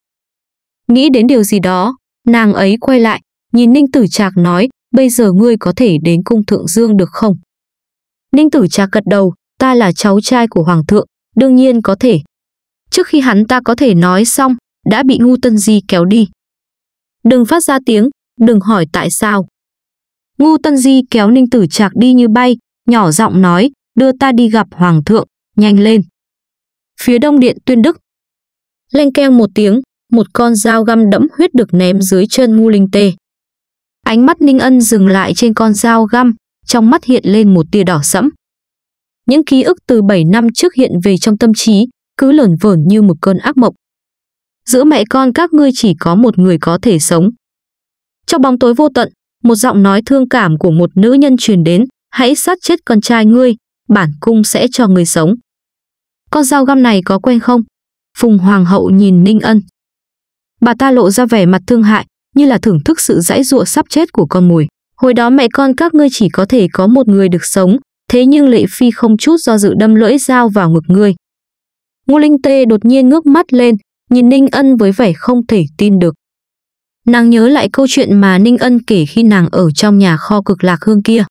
Nghĩ đến điều gì đó, nàng ấy quay lại, nhìn Ninh Tử Trạc nói, bây giờ ngươi có thể đến cung thượng dương được không? Ninh Tử Trạc gật đầu, ta là cháu trai của Hoàng thượng, đương nhiên có thể. Trước khi hắn ta có thể nói xong, đã bị Ngu Tân Di kéo đi. Đừng phát ra tiếng, đừng hỏi tại sao. Ngu Tân Di kéo Ninh Tử Trạc đi như bay, nhỏ giọng nói, đưa ta đi gặp Hoàng thượng, nhanh lên. Phía đông điện tuyên đức. Lênh keng một tiếng, một con dao găm đẫm huyết được ném dưới chân ngu linh tê. Ánh mắt Ninh Ân dừng lại trên con dao găm, trong mắt hiện lên một tia đỏ sẫm. Những ký ức từ 7 năm trước hiện về trong tâm trí, cứ lởn vởn như một cơn ác mộng. Giữa mẹ con các ngươi chỉ có một người có thể sống, trong bóng tối vô tận, một giọng nói thương cảm của một nữ nhân truyền đến, hãy sát chết con trai ngươi, bản cung sẽ cho người sống. Con dao găm này có quen không? Phùng Hoàng hậu nhìn Ninh Ân. Bà ta lộ ra vẻ mặt thương hại, như là thưởng thức sự dãy dụa sắp chết của con mồi. Hồi đó mẹ con các ngươi chỉ có thể có một người được sống, thế nhưng Lệ Phi không chút do dự đâm lưỡi dao vào ngực ngươi. Ngô Linh Tê đột nhiên ngước mắt lên, nhìn Ninh Ân với vẻ không thể tin được. Nàng nhớ lại câu chuyện mà Ninh Ân kể khi nàng ở trong nhà kho cực lạc hương kia.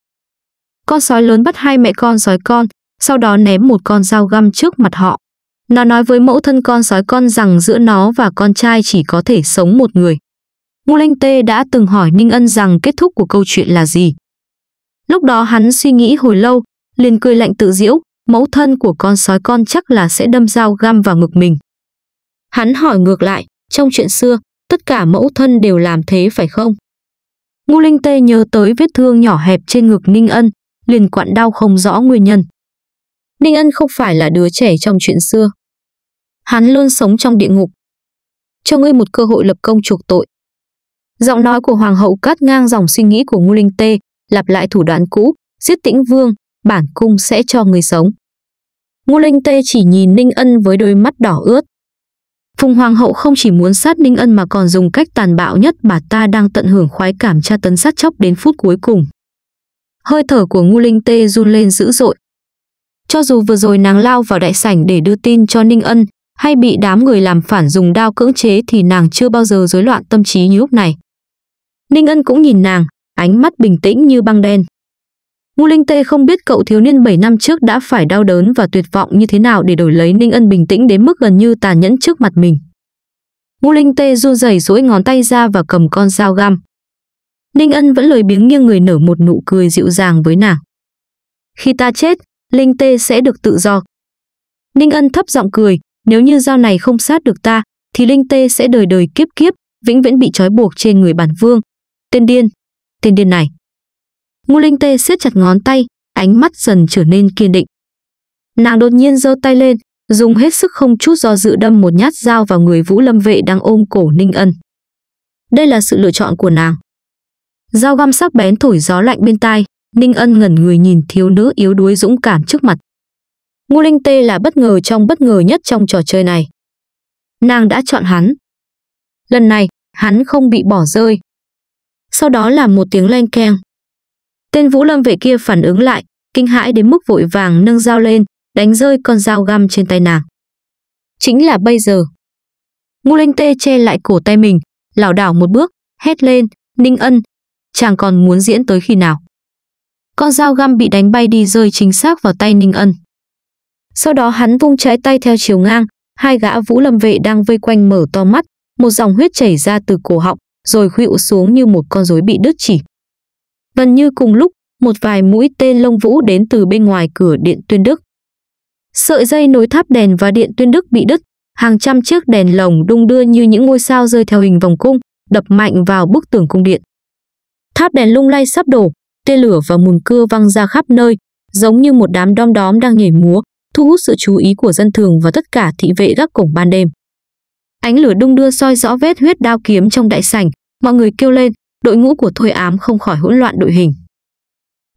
Con sói lớn bắt hai mẹ con sói con, sau đó ném một con dao găm trước mặt họ. Nó nói với mẫu thân con sói con rằng giữa nó và con trai chỉ có thể sống một người. Ngu Linh Tê đã từng hỏi Ninh Ân rằng kết thúc của câu chuyện là gì. Lúc đó hắn suy nghĩ hồi lâu, liền cười lạnh tự diễu, mẫu thân của con sói con chắc là sẽ đâm dao găm vào ngực mình. Hắn hỏi ngược lại, trong chuyện xưa, tất cả mẫu thân đều làm thế phải không? Ngu Linh Tê nhớ tới vết thương nhỏ hẹp trên ngực Ninh Ân, liền quặn đau không rõ nguyên nhân. Ninh Ân không phải là đứa trẻ trong chuyện xưa. Hắn luôn sống trong địa ngục. Cho ngươi một cơ hội lập công chuộc tội. Giọng nói của Hoàng hậu cắt ngang dòng suy nghĩ của Ngu Linh Tê, lặp lại thủ đoạn cũ, giết tĩnh vương, bản cung sẽ cho người sống. Ngu Linh Tê chỉ nhìn Ninh Ân với đôi mắt đỏ ướt. Phùng Hoàng hậu không chỉ muốn sát Ninh Ân mà còn dùng cách tàn bạo nhất bà ta đang tận hưởng khoái cảm tra tấn sát chóc đến phút cuối cùng. Hơi thở của Ngu Linh Tê run lên dữ dội. Cho dù vừa rồi nàng lao vào đại sảnh để đưa tin cho Ninh Ân, hay bị đám người làm phản dùng đao cưỡng chế thì nàng chưa bao giờ rối loạn tâm trí như lúc này. Ninh Ân cũng nhìn nàng, ánh mắt bình tĩnh như băng đen. Ngô Linh Tê không biết cậu thiếu niên 7 năm trước đã phải đau đớn và tuyệt vọng như thế nào để đổi lấy Ninh Ân bình tĩnh đến mức gần như tàn nhẫn trước mặt mình. Ngô Linh Tê run rẩy duỗi ngón tay ra và cầm con dao găm. Ninh Ân vẫn lười biếng nghiêng người nở một nụ cười dịu dàng với nàng. Khi ta chết, Linh Tê sẽ được tự do. Ninh Ân thấp giọng cười, nếu như dao này không sát được ta, thì Linh Tê sẽ đời đời kiếp kiếp, vĩnh viễn bị trói buộc trên người bản vương. Tên điên, tên điên này. Ngô Linh Tê siết chặt ngón tay, ánh mắt dần trở nên kiên định. Nàng đột nhiên giơ tay lên, dùng hết sức không chút do dự đâm một nhát dao vào người Vũ Lâm Vệ đang ôm cổ Ninh Ân. Đây là sự lựa chọn của nàng. Dao găm sắc bén thổi gió lạnh bên tai, Ninh Ân ngẩn người nhìn thiếu nữ yếu đuối dũng cảm trước mặt. Ngô Linh Tê là bất ngờ trong bất ngờ nhất trong trò chơi này. Nàng đã chọn hắn. Lần này, hắn không bị bỏ rơi. Sau đó là một tiếng len keng, Tên Vũ Lâm vệ kia phản ứng lại, kinh hãi đến mức vội vàng nâng dao lên, đánh rơi con dao găm trên tay nàng. Chính là bây giờ. Ngu Linh Tê che lại cổ tay mình, lảo đảo một bước, hét lên, "Ninh Ân, chàng còn muốn diễn tới khi nào?" Con dao găm bị đánh bay đi rơi chính xác vào tay Ninh Ân. Sau đó hắn vung trái tay theo chiều ngang, hai gã Vũ Lâm vệ đang vây quanh mở to mắt, một dòng huyết chảy ra từ cổ họng, rồi khuỵu xuống như một con rối bị đứt chỉ. Gần như cùng lúc, một vài mũi tên lông vũ đến từ bên ngoài cửa điện tuyên Đức. Sợi dây nối tháp đèn và điện tuyên Đức bị đứt, hàng trăm chiếc đèn lồng đung đưa như những ngôi sao rơi theo hình vòng cung, đập mạnh vào bức tường cung điện. Tháp đèn lung lay sắp đổ, tên lửa và mùn cưa văng ra khắp nơi, giống như một đám đom đóm đang nhảy múa, thu hút sự chú ý của dân thường và tất cả thị vệ gác cổng ban đêm. Ánh lửa đung đưa soi rõ vết huyết đao kiếm trong đại sảnh, mọi người kêu lên, đội ngũ của Thôi Ám không khỏi hỗn loạn đội hình.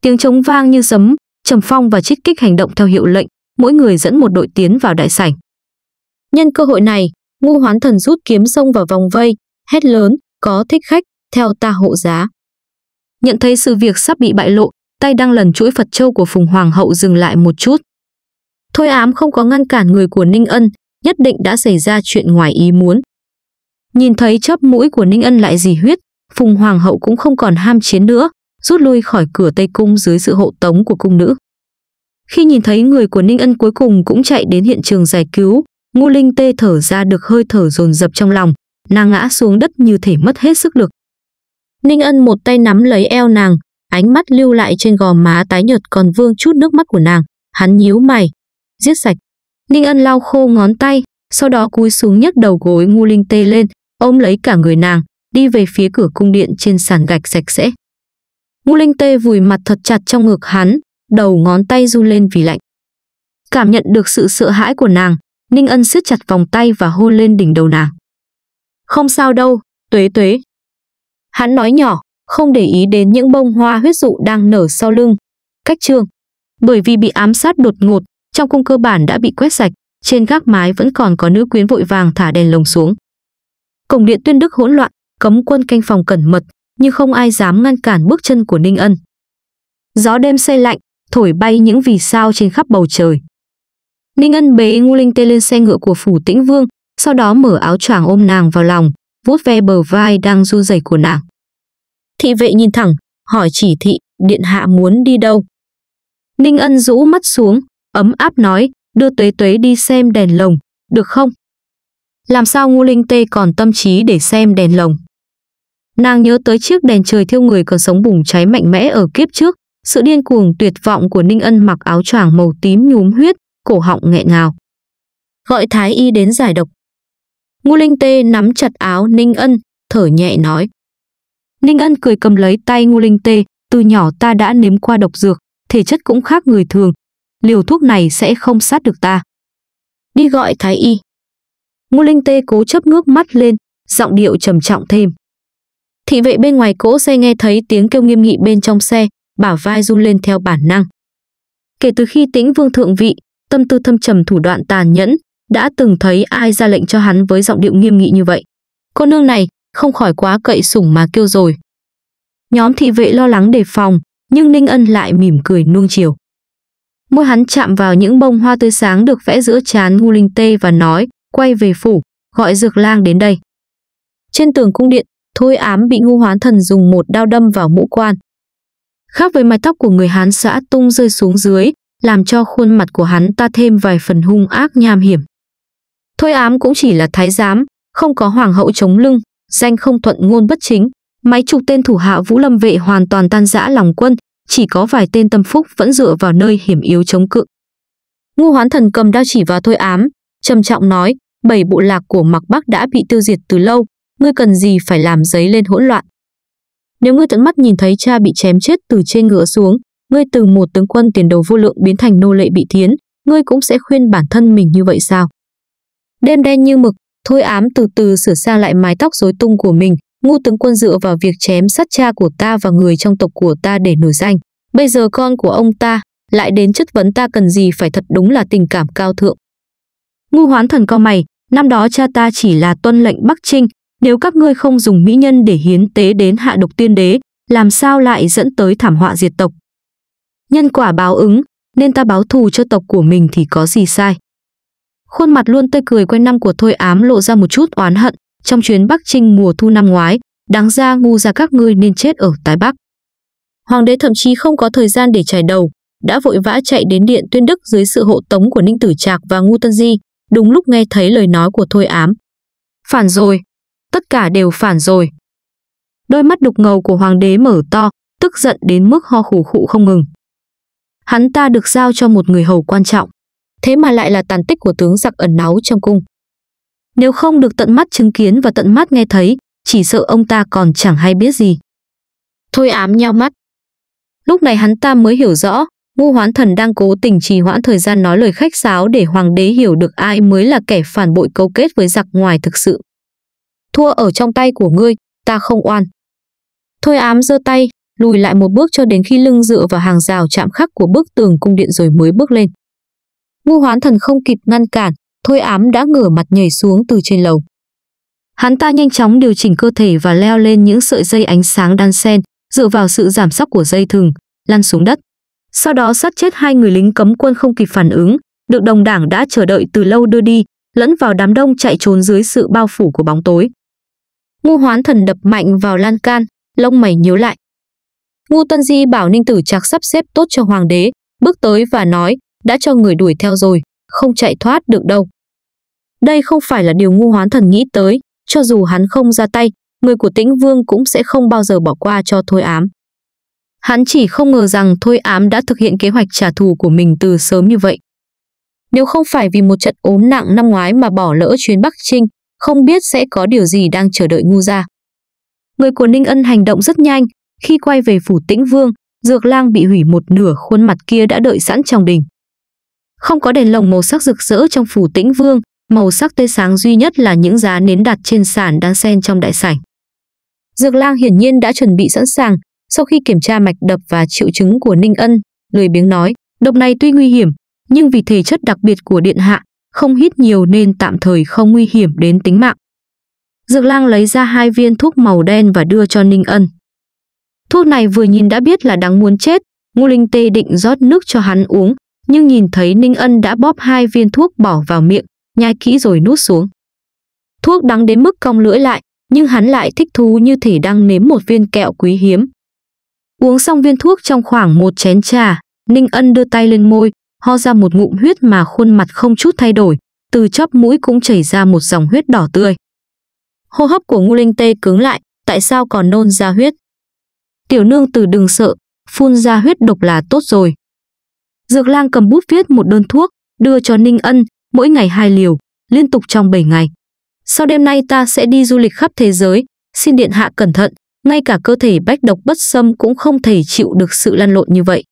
Tiếng trống vang như sấm, Trầm Phong và Trích Kích hành động theo hiệu lệnh, mỗi người dẫn một đội tiến vào đại sảnh. Nhân cơ hội này, Ngô Hoán Thần rút kiếm xông vào vòng vây, hét lớn, có thích khách, theo ta hộ giá. Nhận thấy sự việc sắp bị bại lộ, tay đang lần chuỗi Phật Châu của Phùng Hoàng hậu dừng lại một chút. Thôi ám không có ngăn cản người của Ninh Ân, nhất định đã xảy ra chuyện ngoài ý muốn. Nhìn thấy chớp mũi của Ninh Ân lại dì huyết, Phùng Hoàng hậu cũng không còn ham chiến nữa, rút lui khỏi cửa Tây Cung dưới sự hộ tống của cung nữ. Khi nhìn thấy người của Ninh Ân cuối cùng cũng chạy đến hiện trường giải cứu, Ngô Linh tê thở ra được hơi thở dồn dập trong lòng, nàng ngã xuống đất như thể mất hết sức lực. Ninh Ân một tay nắm lấy eo nàng, ánh mắt lưu lại trên gò má tái nhợt còn vương chút nước mắt của nàng, hắn nhíu mày, giết sạch. Ninh Ân lau khô ngón tay, sau đó cúi xuống nhấc đầu gối Ngô Linh tê lên, ôm lấy cả người nàng, đi về phía cửa cung điện trên sàn gạch sạch sẽ. Ngũ Linh Tê vùi mặt thật chặt trong ngực hắn, đầu ngón tay run lên vì lạnh. Cảm nhận được sự sợ hãi của nàng, Ninh Ân siết chặt vòng tay và hôn lên đỉnh đầu nàng. Không sao đâu, tuế tuế. Hắn nói nhỏ, không để ý đến những bông hoa huyết dụ đang nở sau lưng. Cách trương. Bởi vì bị ám sát đột ngột, trong cung cơ bản đã bị quét sạch, trên gác mái vẫn còn có nữ quyến vội vàng thả đèn lồng xuống. Cổng điện tuyên đức hỗn loạn, cấm quân canh phòng cẩn mật, nhưng không ai dám ngăn cản bước chân của Ninh Ân. Gió đêm say lạnh, thổi bay những vì sao trên khắp bầu trời. Ninh Ân bế Ngu Linh Tê lên xe ngựa của phủ Tĩnh Vương, sau đó mở áo choàng ôm nàng vào lòng, vuốt ve bờ vai đang run rẩy của nàng. Thị vệ nhìn thẳng, hỏi chỉ thị, điện hạ muốn đi đâu. Ninh Ân rũ mắt xuống, ấm áp nói, đưa Tuế Tuế đi xem đèn lồng, được không? Làm sao Ngu Linh Tê còn tâm trí để xem đèn lồng? Nàng nhớ tới chiếc đèn trời thiêu người còn sống bùng cháy mạnh mẽ ở kiếp trước, sự điên cuồng tuyệt vọng của Ninh Ân mặc áo choàng màu tím nhúm huyết, cổ họng nghẹn ngào. Gọi Thái Y đến giải độc. Ngô Linh Tê nắm chặt áo Ninh Ân, thở nhẹ nói. Ninh Ân cười cầm lấy tay Ngô Linh Tê, từ nhỏ ta đã nếm qua độc dược, thể chất cũng khác người thường. Liều thuốc này sẽ không sát được ta. Đi gọi Thái Y. Ngô Linh Tê cố chấp ngước mắt lên, giọng điệu trầm trọng thêm. Thị vệ bên ngoài cỗ xe nghe thấy tiếng kêu nghiêm nghị bên trong xe, bả vai run lên theo bản năng. Kể từ khi tĩnh vương thượng vị, tâm tư thâm trầm thủ đoạn tàn nhẫn, đã từng thấy ai ra lệnh cho hắn với giọng điệu nghiêm nghị như vậy. Cô nương này không khỏi quá cậy sủng mà kêu rồi. Nhóm thị vệ lo lắng đề phòng, nhưng Ninh Ân lại mỉm cười nuông chiều. Môi hắn chạm vào những bông hoa tươi sáng được vẽ giữa trán ngu linh tê và nói, quay về phủ, gọi dược lang đến đây. Trên tường cung điện, thôi ám bị ngu hoán thần dùng một đao đâm vào mũ quan. Khác với mái tóc của người Hán xã tung rơi xuống dưới, làm cho khuôn mặt của hắn ta thêm vài phần hung ác nham hiểm. Thôi ám cũng chỉ là thái giám, không có hoàng hậu chống lưng, danh không thuận ngôn bất chính. mấy chục tên thủ hạ Vũ Lâm vệ hoàn toàn tan rã lòng quân, chỉ có vài tên tâm phúc vẫn dựa vào nơi hiểm yếu chống cự. Ngu Hoán Thần cầm đao chỉ vào Thôi Ám, trầm trọng nói, bảy bộ lạc của Mạc Bắc đã bị tiêu diệt từ lâu, ngươi cần gì phải làm giấy lên hỗn loạn. Nếu ngươi tận mắt nhìn thấy cha bị chém chết từ trên ngựa xuống, ngươi từ một tướng quân tiền đầu vô lượng biến thành nô lệ bị thiến, ngươi cũng sẽ khuyên bản thân mình như vậy sao? Đêm đen như mực, thôi ám từ từ sửa sang lại mái tóc rối tung của mình, ngu tướng quân dựa vào việc chém sát cha của ta và người trong tộc của ta để nổi danh. Bây giờ con của ông ta lại đến chất vấn ta cần gì phải thật đúng là tình cảm cao thượng. Ngu hoán thần co mày, năm đó cha ta chỉ là tuân lệnh Bắc Trinh, nếu các ngươi không dùng mỹ nhân để hiến tế đến hạ độc tiên đế, làm sao lại dẫn tới thảm họa diệt tộc? Nhân quả báo ứng, nên ta báo thù cho tộc của mình thì có gì sai? Khuôn mặt luôn tươi cười quen năm của Thôi Ám lộ ra một chút oán hận, trong chuyến Bắc Trinh mùa thu năm ngoái, đáng ra ngu ra các ngươi nên chết ở Tái Bắc. Hoàng đế thậm chí không có thời gian để trải đầu, đã vội vã chạy đến điện tuyên đức dưới sự hộ tống của Ninh Tử Trạc và Ngu Tân Di, đúng lúc nghe thấy lời nói của Thôi Ám. Phản rồi, tất cả đều phản rồi. Đôi mắt đục ngầu của hoàng đế mở to, tức giận đến mức ho khủ khụ không ngừng. Hắn ta được giao cho một người hầu quan trọng, thế mà lại là tàn tích của tướng giặc ẩn náu trong cung. Nếu không được tận mắt chứng kiến và tận mắt nghe thấy, chỉ sợ ông ta còn chẳng hay biết gì. Thôi ám nhau mắt. Lúc này hắn ta mới hiểu rõ, ngu hoán thần đang cố tình trì hoãn thời gian nói lời khách sáo để hoàng đế hiểu được ai mới là kẻ phản bội cấu kết với giặc ngoài thực sự thua ở trong tay của ngươi, ta không oan. Thôi ám giơ tay, lùi lại một bước cho đến khi lưng dựa vào hàng rào chạm khắc của bức tường cung điện rồi mới bước lên. Ngu hoán thần không kịp ngăn cản, thôi ám đã ngửa mặt nhảy xuống từ trên lầu. Hắn ta nhanh chóng điều chỉnh cơ thể và leo lên những sợi dây ánh sáng đan sen, dựa vào sự giảm sóc của dây thừng, lăn xuống đất. Sau đó sát chết hai người lính cấm quân không kịp phản ứng, được đồng đảng đã chờ đợi từ lâu đưa đi, lẫn vào đám đông chạy trốn dưới sự bao phủ của bóng tối. Ngu hoán thần đập mạnh vào lan can, lông mày nhíu lại. Ngu Tân Di bảo Ninh Tử Trạc sắp xếp tốt cho hoàng đế, bước tới và nói, đã cho người đuổi theo rồi, không chạy thoát được đâu. Đây không phải là điều ngu hoán thần nghĩ tới, cho dù hắn không ra tay, người của tĩnh vương cũng sẽ không bao giờ bỏ qua cho Thôi Ám. Hắn chỉ không ngờ rằng Thôi Ám đã thực hiện kế hoạch trả thù của mình từ sớm như vậy. Nếu không phải vì một trận ốm nặng năm ngoái mà bỏ lỡ chuyến Bắc Trinh, không biết sẽ có điều gì đang chờ đợi ngu gia. Người của Ninh Ân hành động rất nhanh, khi quay về phủ Tĩnh Vương, Dược Lang bị hủy một nửa khuôn mặt kia đã đợi sẵn trong đình. Không có đèn lồng màu sắc rực rỡ trong phủ Tĩnh Vương, màu sắc tươi sáng duy nhất là những giá nến đặt trên sàn đang xen trong đại sảnh. Dược Lang hiển nhiên đã chuẩn bị sẵn sàng, sau khi kiểm tra mạch đập và triệu chứng của Ninh Ân, lười biếng nói, độc này tuy nguy hiểm, nhưng vì thể chất đặc biệt của điện hạ không hít nhiều nên tạm thời không nguy hiểm đến tính mạng. Dược lang lấy ra hai viên thuốc màu đen và đưa cho Ninh Ân. Thuốc này vừa nhìn đã biết là đáng muốn chết, Ngô Linh Tê định rót nước cho hắn uống, nhưng nhìn thấy Ninh Ân đã bóp hai viên thuốc bỏ vào miệng, nhai kỹ rồi nuốt xuống. Thuốc đắng đến mức cong lưỡi lại, nhưng hắn lại thích thú như thể đang nếm một viên kẹo quý hiếm. Uống xong viên thuốc trong khoảng một chén trà, Ninh Ân đưa tay lên môi, ho ra một ngụm huyết mà khuôn mặt không chút thay đổi, từ chóp mũi cũng chảy ra một dòng huyết đỏ tươi. Hô hấp của Ngô Linh Tê cứng lại, tại sao còn nôn ra huyết? Tiểu nương từ đừng sợ, phun ra huyết độc là tốt rồi. Dược lang cầm bút viết một đơn thuốc, đưa cho Ninh Ân, mỗi ngày hai liều, liên tục trong 7 ngày. Sau đêm nay ta sẽ đi du lịch khắp thế giới, xin điện hạ cẩn thận, ngay cả cơ thể bách độc bất xâm cũng không thể chịu được sự lăn lộn như vậy.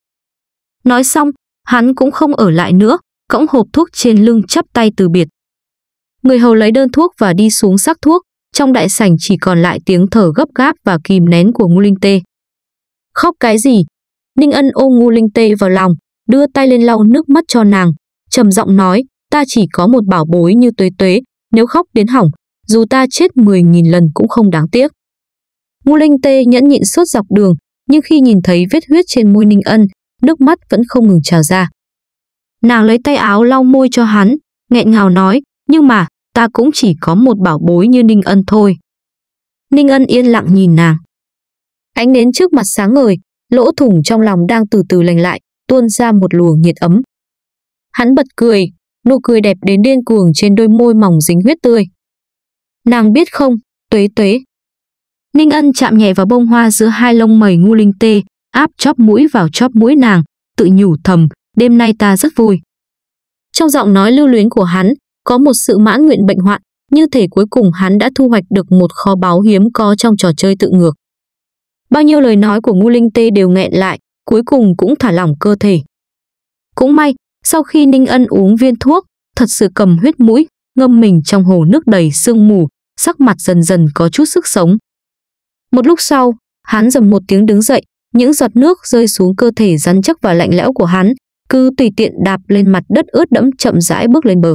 Nói xong, Hắn cũng không ở lại nữa, cõng hộp thuốc trên lưng chắp tay từ biệt. Người hầu lấy đơn thuốc và đi xuống sắc thuốc, trong đại sảnh chỉ còn lại tiếng thở gấp gáp và kìm nén của ngu Linh Tê. Khóc cái gì? Ninh Ân ôm ngu Linh Tê vào lòng, đưa tay lên lau nước mắt cho nàng, trầm giọng nói, ta chỉ có một bảo bối như tuế tuế, nếu khóc đến hỏng, dù ta chết 10.000 lần cũng không đáng tiếc. ngu Linh Tê nhẫn nhịn suốt dọc đường, nhưng khi nhìn thấy vết huyết trên môi Ninh Ân, nước mắt vẫn không ngừng trào ra. Nàng lấy tay áo lau môi cho hắn, nghẹn ngào nói, nhưng mà, ta cũng chỉ có một bảo bối như Ninh Ân thôi. Ninh Ân yên lặng nhìn nàng. Ánh nến trước mặt sáng ngời, lỗ thủng trong lòng đang từ từ lành lại, tuôn ra một luồng nhiệt ấm. Hắn bật cười, nụ cười đẹp đến điên cuồng trên đôi môi mỏng dính huyết tươi. Nàng biết không, tuế tuế. Ninh Ân chạm nhẹ vào bông hoa giữa hai lông mẩy ngu linh tê, áp chóp mũi vào chóp mũi nàng, tự nhủ thầm, đêm nay ta rất vui. Trong giọng nói lưu luyến của hắn, có một sự mãn nguyện bệnh hoạn, như thể cuối cùng hắn đã thu hoạch được một kho báu hiếm có trong trò chơi tự ngược. Bao nhiêu lời nói của ngu linh tê đều nghẹn lại, cuối cùng cũng thả lỏng cơ thể. Cũng may, sau khi Ninh Ân uống viên thuốc, thật sự cầm huyết mũi, ngâm mình trong hồ nước đầy sương mù, sắc mặt dần dần có chút sức sống. Một lúc sau, hắn dầm một tiếng đứng dậy, những giọt nước rơi xuống cơ thể rắn chắc và lạnh lẽo của hắn, cứ tùy tiện đạp lên mặt đất ướt đẫm chậm rãi bước lên bờ.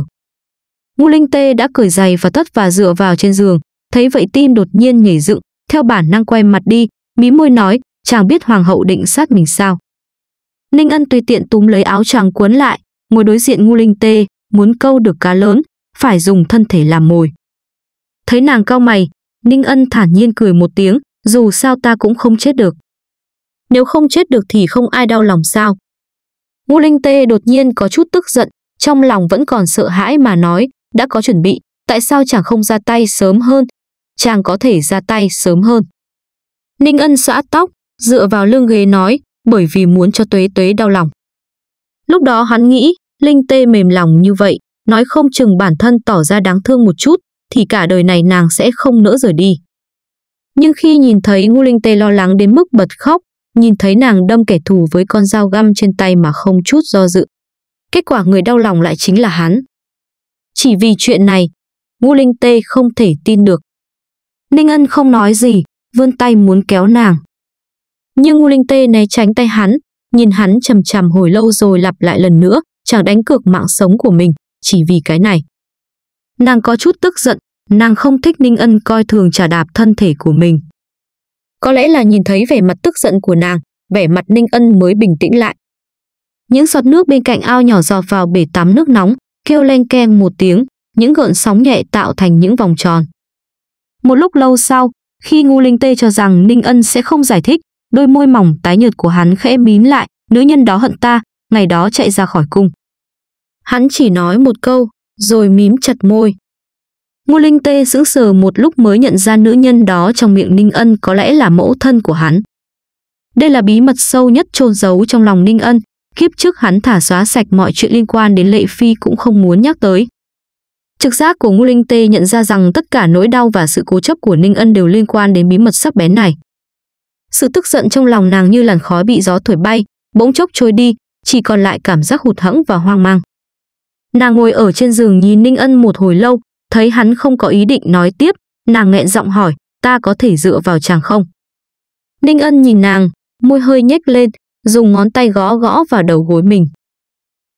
Ngu Linh Tê đã cởi giày và tất và dựa vào trên giường, thấy vậy tim đột nhiên nhảy dựng, theo bản năng quay mặt đi, mí môi nói, chàng biết hoàng hậu định sát mình sao. Ninh Ân tùy tiện túm lấy áo chàng cuốn lại, ngồi đối diện Ngu Linh Tê, muốn câu được cá lớn, phải dùng thân thể làm mồi. Thấy nàng cao mày, Ninh Ân thản nhiên cười một tiếng, dù sao ta cũng không chết được nếu không chết được thì không ai đau lòng sao. Ngô Linh Tê đột nhiên có chút tức giận, trong lòng vẫn còn sợ hãi mà nói, đã có chuẩn bị, tại sao chàng không ra tay sớm hơn? Chàng có thể ra tay sớm hơn. Ninh Ân xõa tóc, dựa vào lưng ghế nói, bởi vì muốn cho Tuế Tuế đau lòng. Lúc đó hắn nghĩ, Linh Tê mềm lòng như vậy, nói không chừng bản thân tỏ ra đáng thương một chút, thì cả đời này nàng sẽ không nỡ rời đi. Nhưng khi nhìn thấy Ngô Linh Tê lo lắng đến mức bật khóc, nhìn thấy nàng đâm kẻ thù với con dao găm trên tay mà không chút do dự. Kết quả người đau lòng lại chính là hắn. Chỉ vì chuyện này, Ngũ Linh Tê không thể tin được. Ninh Ân không nói gì, vươn tay muốn kéo nàng. Nhưng Ngũ Linh Tê né tránh tay hắn, nhìn hắn chầm chằm hồi lâu rồi lặp lại lần nữa, chẳng đánh cược mạng sống của mình, chỉ vì cái này. Nàng có chút tức giận, nàng không thích Ninh Ân coi thường trả đạp thân thể của mình. Có lẽ là nhìn thấy vẻ mặt tức giận của nàng, vẻ mặt Ninh Ân mới bình tĩnh lại. Những giọt nước bên cạnh ao nhỏ giọt vào bể tắm nước nóng, kêu len keng một tiếng, những gợn sóng nhẹ tạo thành những vòng tròn. Một lúc lâu sau, khi Ngô Linh Tê cho rằng Ninh Ân sẽ không giải thích, đôi môi mỏng tái nhợt của hắn khẽ mím lại, nữ nhân đó hận ta, ngày đó chạy ra khỏi cung. Hắn chỉ nói một câu, rồi mím chặt môi. Ngô Linh Tê sững sờ một lúc mới nhận ra nữ nhân đó trong miệng Ninh Ân có lẽ là mẫu thân của hắn. Đây là bí mật sâu nhất trôn giấu trong lòng Ninh Ân, kiếp trước hắn thả xóa sạch mọi chuyện liên quan đến Lệ Phi cũng không muốn nhắc tới. Trực giác của Ngô Linh Tê nhận ra rằng tất cả nỗi đau và sự cố chấp của Ninh Ân đều liên quan đến bí mật sắc bén này. Sự tức giận trong lòng nàng như làn khói bị gió thổi bay, bỗng chốc trôi đi, chỉ còn lại cảm giác hụt hẫng và hoang mang. Nàng ngồi ở trên giường nhìn Ninh Ân một hồi lâu, Thấy hắn không có ý định nói tiếp, nàng nghẹn giọng hỏi, ta có thể dựa vào chàng không? Ninh Ân nhìn nàng, môi hơi nhếch lên, dùng ngón tay gõ gõ vào đầu gối mình.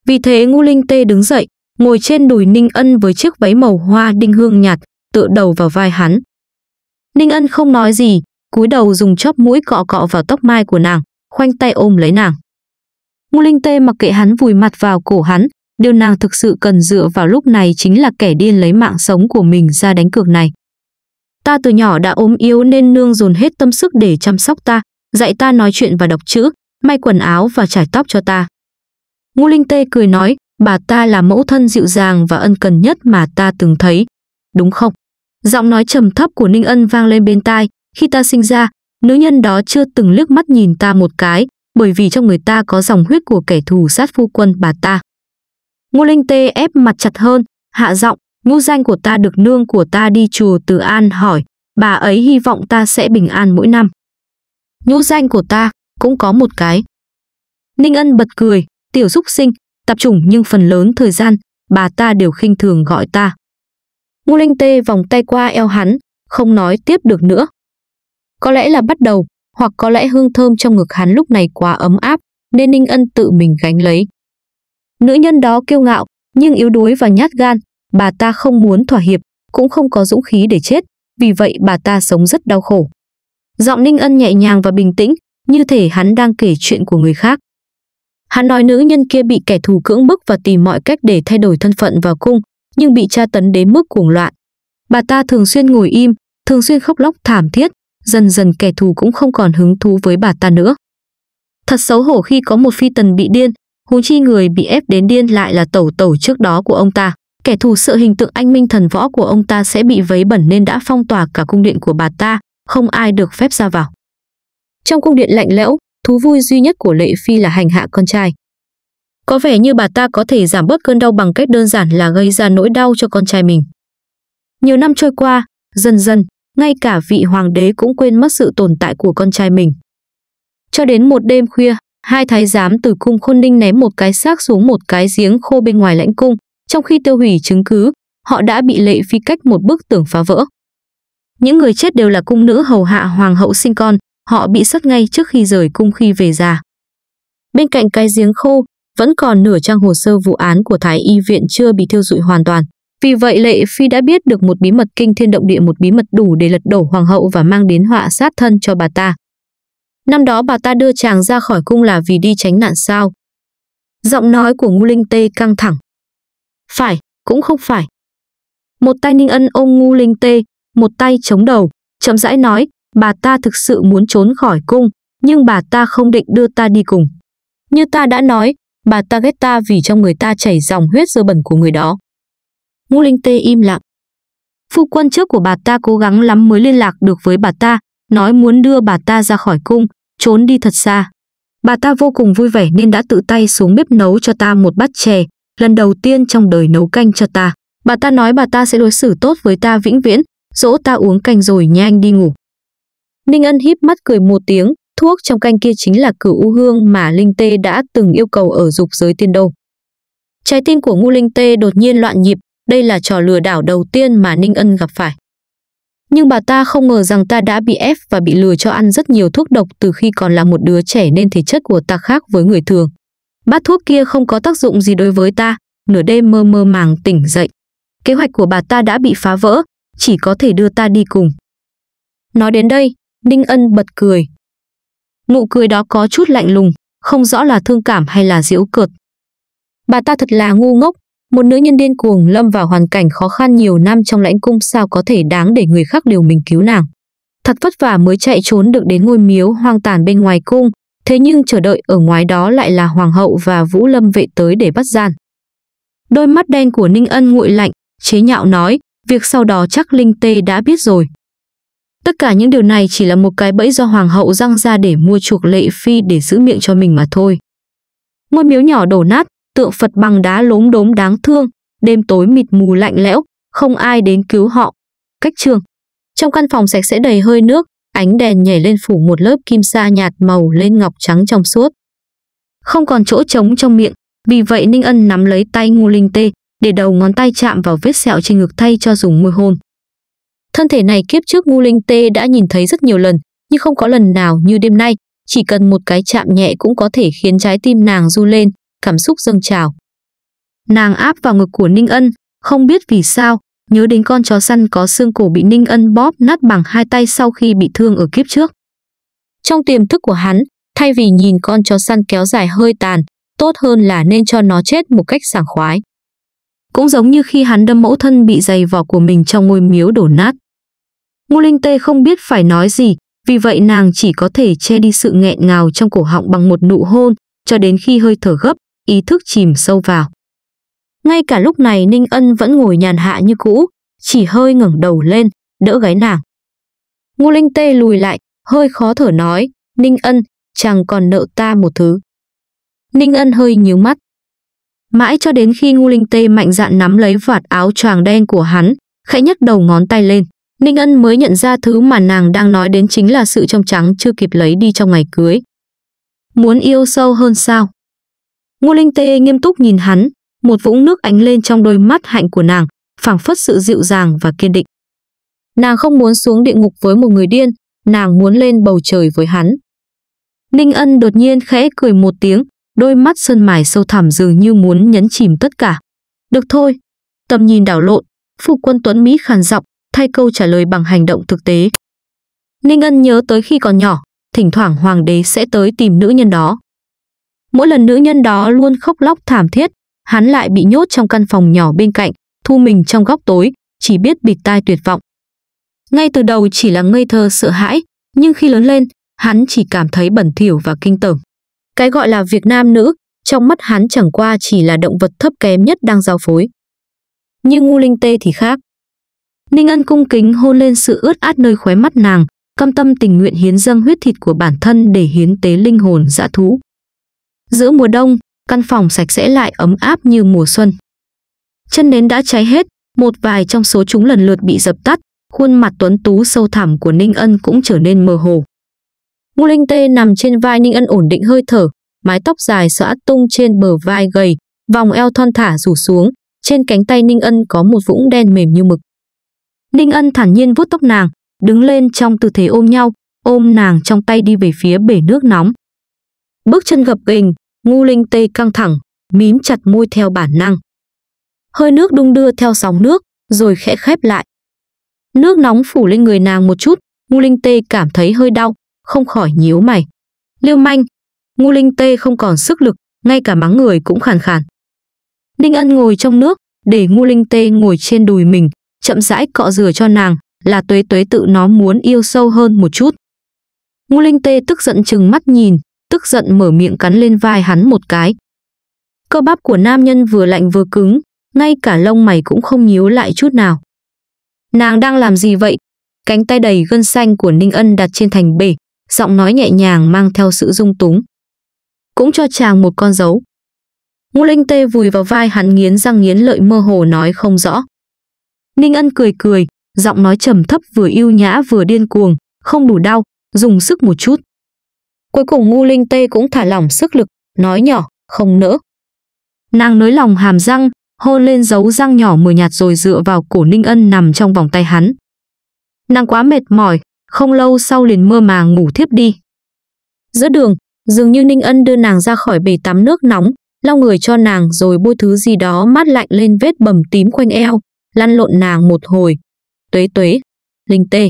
Vì thế Ngu Linh Tê đứng dậy, ngồi trên đùi Ninh Ân với chiếc váy màu hoa đinh hương nhạt, tựa đầu vào vai hắn. Ninh Ân không nói gì, cúi đầu dùng chóp mũi cọ cọ vào tóc mai của nàng, khoanh tay ôm lấy nàng. Ngu Linh Tê mặc kệ hắn vùi mặt vào cổ hắn, Điều nàng thực sự cần dựa vào lúc này chính là kẻ điên lấy mạng sống của mình ra đánh cược này. Ta từ nhỏ đã ốm yếu nên nương dồn hết tâm sức để chăm sóc ta, dạy ta nói chuyện và đọc chữ, may quần áo và trải tóc cho ta. Ngô Linh Tê cười nói, bà ta là mẫu thân dịu dàng và ân cần nhất mà ta từng thấy. Đúng không? Giọng nói trầm thấp của Ninh Ân vang lên bên tai, khi ta sinh ra, nữ nhân đó chưa từng liếc mắt nhìn ta một cái, bởi vì trong người ta có dòng huyết của kẻ thù sát phu quân bà ta. Ngô Linh Tê ép mặt chặt hơn, hạ giọng, ngũ danh của ta được nương của ta đi chùa Từ An hỏi, bà ấy hy vọng ta sẽ bình an mỗi năm. Ngũ danh của ta cũng có một cái. Ninh Ân bật cười, tiểu xúc sinh, tập trung nhưng phần lớn thời gian, bà ta đều khinh thường gọi ta. Ngô Linh Tê vòng tay qua eo hắn, không nói tiếp được nữa. Có lẽ là bắt đầu, hoặc có lẽ hương thơm trong ngực hắn lúc này quá ấm áp, nên Ninh Ân tự mình gánh lấy. Nữ nhân đó kiêu ngạo, nhưng yếu đuối và nhát gan, bà ta không muốn thỏa hiệp, cũng không có dũng khí để chết, vì vậy bà ta sống rất đau khổ. Giọng Ninh Ân nhẹ nhàng và bình tĩnh, như thể hắn đang kể chuyện của người khác. Hắn nói nữ nhân kia bị kẻ thù cưỡng bức và tìm mọi cách để thay đổi thân phận vào cung, nhưng bị tra tấn đến mức cuồng loạn. Bà ta thường xuyên ngồi im, thường xuyên khóc lóc thảm thiết, dần dần kẻ thù cũng không còn hứng thú với bà ta nữa. Thật xấu hổ khi có một phi tần bị điên, Huống chi người bị ép đến điên lại là tẩu tẩu trước đó của ông ta. Kẻ thù sợ hình tượng anh minh thần võ của ông ta sẽ bị vấy bẩn nên đã phong tỏa cả cung điện của bà ta, không ai được phép ra vào. Trong cung điện lạnh lẽo, thú vui duy nhất của Lệ Phi là hành hạ con trai. Có vẻ như bà ta có thể giảm bớt cơn đau bằng cách đơn giản là gây ra nỗi đau cho con trai mình. Nhiều năm trôi qua, dần dần, ngay cả vị hoàng đế cũng quên mất sự tồn tại của con trai mình. Cho đến một đêm khuya, Hai thái giám từ cung Khôn Ninh ném một cái xác xuống một cái giếng khô bên ngoài lãnh cung, trong khi tiêu hủy chứng cứ, họ đã bị lệ phi cách một bức tường phá vỡ. Những người chết đều là cung nữ hầu hạ hoàng hậu sinh con, họ bị sát ngay trước khi rời cung khi về già. Bên cạnh cái giếng khô, vẫn còn nửa trang hồ sơ vụ án của Thái Y Viện chưa bị thiêu dụi hoàn toàn. Vì vậy Lệ Phi đã biết được một bí mật kinh thiên động địa một bí mật đủ để lật đổ hoàng hậu và mang đến họa sát thân cho bà ta. Năm đó bà ta đưa chàng ra khỏi cung là vì đi tránh nạn sao? Giọng nói của Ngu Linh Tê căng thẳng. Phải, cũng không phải. Một tay Ninh Ân ôm Ngu Linh Tê, một tay chống đầu, chậm rãi nói, bà ta thực sự muốn trốn khỏi cung, nhưng bà ta không định đưa ta đi cùng. Như ta đã nói, bà ta ghét ta vì trong người ta chảy dòng huyết dơ bẩn của người đó. Ngu Linh Tê im lặng. Phu quân trước của bà ta cố gắng lắm mới liên lạc được với bà ta, nói muốn đưa bà ta ra khỏi cung, trốn đi thật xa. Bà ta vô cùng vui vẻ nên đã tự tay xuống bếp nấu cho ta một bát chè, lần đầu tiên trong đời nấu canh cho ta. Bà ta nói bà ta sẽ đối xử tốt với ta vĩnh viễn, dỗ ta uống canh rồi nhanh đi ngủ. Ninh Ân híp mắt cười một tiếng, thuốc trong canh kia chính là cửu u hương mà Linh Tê đã từng yêu cầu ở dục giới tiên đô. Trái tim của Ngu Linh Tê đột nhiên loạn nhịp, đây là trò lừa đảo đầu tiên mà Ninh Ân gặp phải. Nhưng bà ta không ngờ rằng ta đã bị ép và bị lừa cho ăn rất nhiều thuốc độc từ khi còn là một đứa trẻ nên thể chất của ta khác với người thường. Bát thuốc kia không có tác dụng gì đối với ta, nửa đêm mơ mơ màng tỉnh dậy. Kế hoạch của bà ta đã bị phá vỡ, chỉ có thể đưa ta đi cùng. Nói đến đây, Ninh Ân bật cười. Nụ cười đó có chút lạnh lùng, không rõ là thương cảm hay là giễu cợt. Bà ta thật là ngu ngốc, một nữ nhân điên cuồng lâm vào hoàn cảnh khó khăn nhiều năm trong lãnh cung sao có thể đáng để người khác điều mình cứu nàng. Thật vất vả mới chạy trốn được đến ngôi miếu hoang tàn bên ngoài cung, thế nhưng chờ đợi ở ngoài đó lại là hoàng hậu và vũ lâm vệ tới để bắt gian. Đôi mắt đen của Ninh Ân nguội lạnh, chế nhạo nói, việc sau đó chắc Linh Tê đã biết rồi. Tất cả những điều này chỉ là một cái bẫy do hoàng hậu răng ra để mua chuộc lệ phi để giữ miệng cho mình mà thôi. Ngôi miếu nhỏ đổ nát, tượng Phật bằng đá lốm đốm đáng thương, đêm tối mịt mù lạnh lẽo, không ai đến cứu họ. Cách trường. Trong căn phòng sạch sẽ đầy hơi nước, ánh đèn nhảy lên phủ một lớp kim sa nhạt màu lên ngọc trắng trong suốt. Không còn chỗ trống trong miệng, vì vậy Ninh Ân nắm lấy tay Ngô Linh Tê, để đầu ngón tay chạm vào vết sẹo trên ngực thay cho dùng môi hôn. Thân thể này kiếp trước Ngô Linh Tê đã nhìn thấy rất nhiều lần, nhưng không có lần nào như đêm nay, chỉ cần một cái chạm nhẹ cũng có thể khiến trái tim nàng du lên, cảm xúc dâng trào. Nàng áp vào ngực của Ninh Ân, không biết vì sao, nhớ đến con chó săn có xương cổ bị Ninh Ân bóp nát bằng hai tay sau khi bị thương ở kiếp trước. Trong tiềm thức của hắn, thay vì nhìn con chó săn kéo dài hơi tàn, tốt hơn là nên cho nó chết một cách sảng khoái. Cũng giống như khi hắn đâm mẫu thân bị dày vỏ của mình trong ngôi miếu đổ nát. Ngô Linh Tê không biết phải nói gì, vì vậy nàng chỉ có thể che đi sự nghẹn ngào trong cổ họng bằng một nụ hôn, cho đến khi hơi thở gấp, ý thức chìm sâu vào. Ngay cả lúc này Ninh Ân vẫn ngồi nhàn hạ như cũ, chỉ hơi ngẩng đầu lên, đỡ gáy nàng. Ngô Linh Tê lùi lại, hơi khó thở nói, Ninh Ân, chàng còn nợ ta một thứ. Ninh Ân hơi nhíu mắt. Mãi cho đến khi Ngô Linh Tê mạnh dạn nắm lấy vạt áo choàng đen của hắn, khẽ nhấc đầu ngón tay lên. Ninh Ân mới nhận ra thứ mà nàng đang nói đến chính là sự trong trắng chưa kịp lấy đi trong ngày cưới. Muốn yêu sâu hơn sao? Ngô Linh Tê nghiêm túc nhìn hắn, một vũng nước ánh lên trong đôi mắt hạnh của nàng, phảng phất sự dịu dàng và kiên định. Nàng không muốn xuống địa ngục với một người điên, nàng muốn lên bầu trời với hắn. Ninh Ân đột nhiên khẽ cười một tiếng, đôi mắt sơn mài sâu thẳm dường như muốn nhấn chìm tất cả. Được thôi, tầm nhìn đảo lộn, phụ quân Tuấn Mỹ khàn giọng, thay câu trả lời bằng hành động thực tế. Ninh Ân nhớ tới khi còn nhỏ, thỉnh thoảng hoàng đế sẽ tới tìm nữ nhân đó. Mỗi lần nữ nhân đó luôn khóc lóc thảm thiết, hắn lại bị nhốt trong căn phòng nhỏ bên cạnh, thu mình trong góc tối, chỉ biết bịt tai tuyệt vọng. Ngay từ đầu chỉ là ngây thơ sợ hãi, nhưng khi lớn lên, hắn chỉ cảm thấy bẩn thỉu và kinh tởm. Cái gọi là việc nam nữ, trong mắt hắn chẳng qua chỉ là động vật thấp kém nhất đang giao phối. Nhưng ngu linh tê thì khác. Ninh Ân cung kính hôn lên sự ướt át nơi khóe mắt nàng, cam tâm tình nguyện hiến dâng huyết thịt của bản thân để hiến tế linh hồn dã thú. Giữa mùa đông, căn phòng sạch sẽ lại ấm áp như mùa xuân. Chân nến đã cháy hết, một vài trong số chúng lần lượt bị dập tắt, khuôn mặt tuấn tú sâu thẳm của Ninh Ân cũng trở nên mơ hồ. Ngô Linh Tê nằm trên vai Ninh Ân ổn định hơi thở, mái tóc dài xõa tung trên bờ vai gầy, vòng eo thon thả rủ xuống, trên cánh tay Ninh Ân có một vũng đen mềm như mực. Ninh Ân thản nhiên vuốt tóc nàng, đứng lên trong tư thế ôm nhau, ôm nàng trong tay đi về phía bể nước nóng, Bước chân gập ghềnh, ngu linh tê căng thẳng, mím chặt môi theo bản năng. Hơi nước đung đưa theo sóng nước, rồi khẽ khép lại. Nước nóng phủ lên người nàng một chút, ngu linh tê cảm thấy hơi đau, không khỏi nhíu mày. Liêu manh, ngu linh tê không còn sức lực, ngay cả mắng người cũng khàn khàn. Ninh Ân ngồi trong nước, để ngu linh tê ngồi trên đùi mình, chậm rãi cọ rửa cho nàng, là tuế tuế tự nó muốn yêu sâu hơn một chút. Ngu linh tê tức giận chừng mắt nhìn, tức giận mở miệng cắn lên vai hắn một cái. Cơ bắp của nam nhân vừa lạnh vừa cứng, ngay cả lông mày cũng không nhíu lại chút nào. Nàng đang làm gì vậy? Cánh tay đầy gân xanh của Ninh Ân đặt trên thành bể, giọng nói nhẹ nhàng mang theo sự dung túng. Cũng cho chàng một con dấu. Ngũ Linh Tê vùi vào vai hắn nghiến răng nghiến lợi mơ hồ nói không rõ. Ninh Ân cười cười, giọng nói trầm thấp vừa yêu nhã vừa điên cuồng, không đủ đau, dùng sức một chút. Cuối cùng ngu linh tê cũng thả lỏng sức lực, nói nhỏ, không nỡ. Nàng nới lòng hàm răng, hôn lên dấu răng nhỏ mười nhạt rồi dựa vào cổ Ninh Ân nằm trong vòng tay hắn. Nàng quá mệt mỏi, không lâu sau liền mơ màng ngủ thiếp đi. Giữa đường, dường như Ninh Ân đưa nàng ra khỏi bể tắm nước nóng, lau người cho nàng rồi bôi thứ gì đó mát lạnh lên vết bầm tím quanh eo, lăn lộn nàng một hồi. Tuế tuế, linh tê.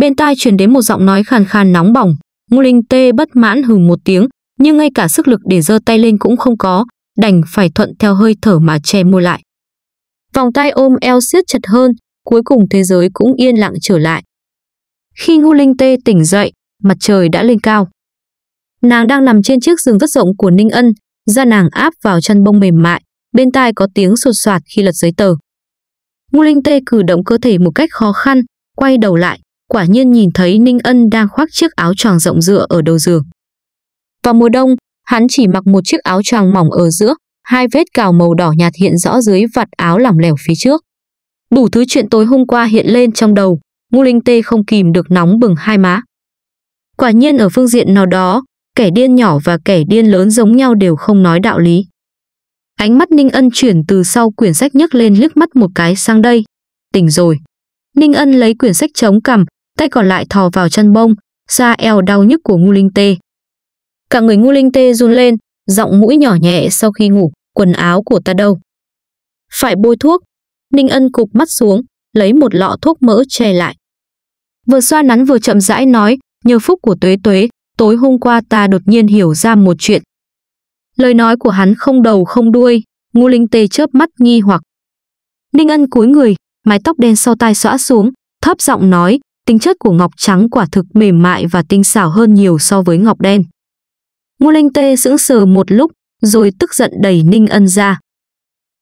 Bên tai truyền đến một giọng nói khàn khàn nóng bỏng, Ngô Linh Tê bất mãn hừ một tiếng, nhưng ngay cả sức lực để giơ tay lên cũng không có, đành phải thuận theo hơi thở mà che môi lại. Vòng tay ôm eo siết chặt hơn, cuối cùng thế giới cũng yên lặng trở lại. Khi Ngô Linh Tê tỉnh dậy, mặt trời đã lên cao. Nàng đang nằm trên chiếc giường rất rộng của Ninh Ân, da nàng áp vào chân bông mềm mại, bên tai có tiếng sột soạt khi lật giấy tờ. Ngô Linh Tê cử động cơ thể một cách khó khăn, quay đầu lại quả nhiên nhìn thấy Ninh Ân đang khoác chiếc áo choàng rộng dựa ở đầu giường. Vào mùa đông, hắn chỉ mặc một chiếc áo choàng mỏng ở giữa, hai vết cào màu đỏ nhạt hiện rõ dưới vạt áo lỏng lẻo phía trước. Đủ thứ chuyện tối hôm qua hiện lên trong đầu, Ngô Linh Tê không kìm được nóng bừng hai má. Quả nhiên ở phương diện nào đó, kẻ điên nhỏ và kẻ điên lớn giống nhau đều không nói đạo lý. Ánh mắt Ninh Ân chuyển từ sau quyển sách nhấc lên liếc mắt một cái sang đây. Tỉnh rồi. Ninh Ân lấy quyển sách chống cằm, tay còn lại thò vào chân bông, ra eo đau nhức của ngu linh tê. Cả người ngu linh tê run lên, giọng mũi nhỏ nhẹ sau khi ngủ, quần áo của ta đâu. Phải bôi thuốc, Ninh Ân cụp mắt xuống, lấy một lọ thuốc mỡ che lại. Vừa xoa nắn vừa chậm rãi nói, nhờ phúc của tuế tuế, tối hôm qua ta đột nhiên hiểu ra một chuyện. Lời nói của hắn không đầu không đuôi, ngu linh tê chớp mắt nghi hoặc. Ninh Ân cúi người, mái tóc đen sau tai xõa xuống, thấp giọng nói, tính chất của ngọc trắng quả thực mềm mại và tinh xảo hơn nhiều so với ngọc đen. Ngô Linh Tê sững sờ một lúc, rồi tức giận đẩy Ninh Ân ra.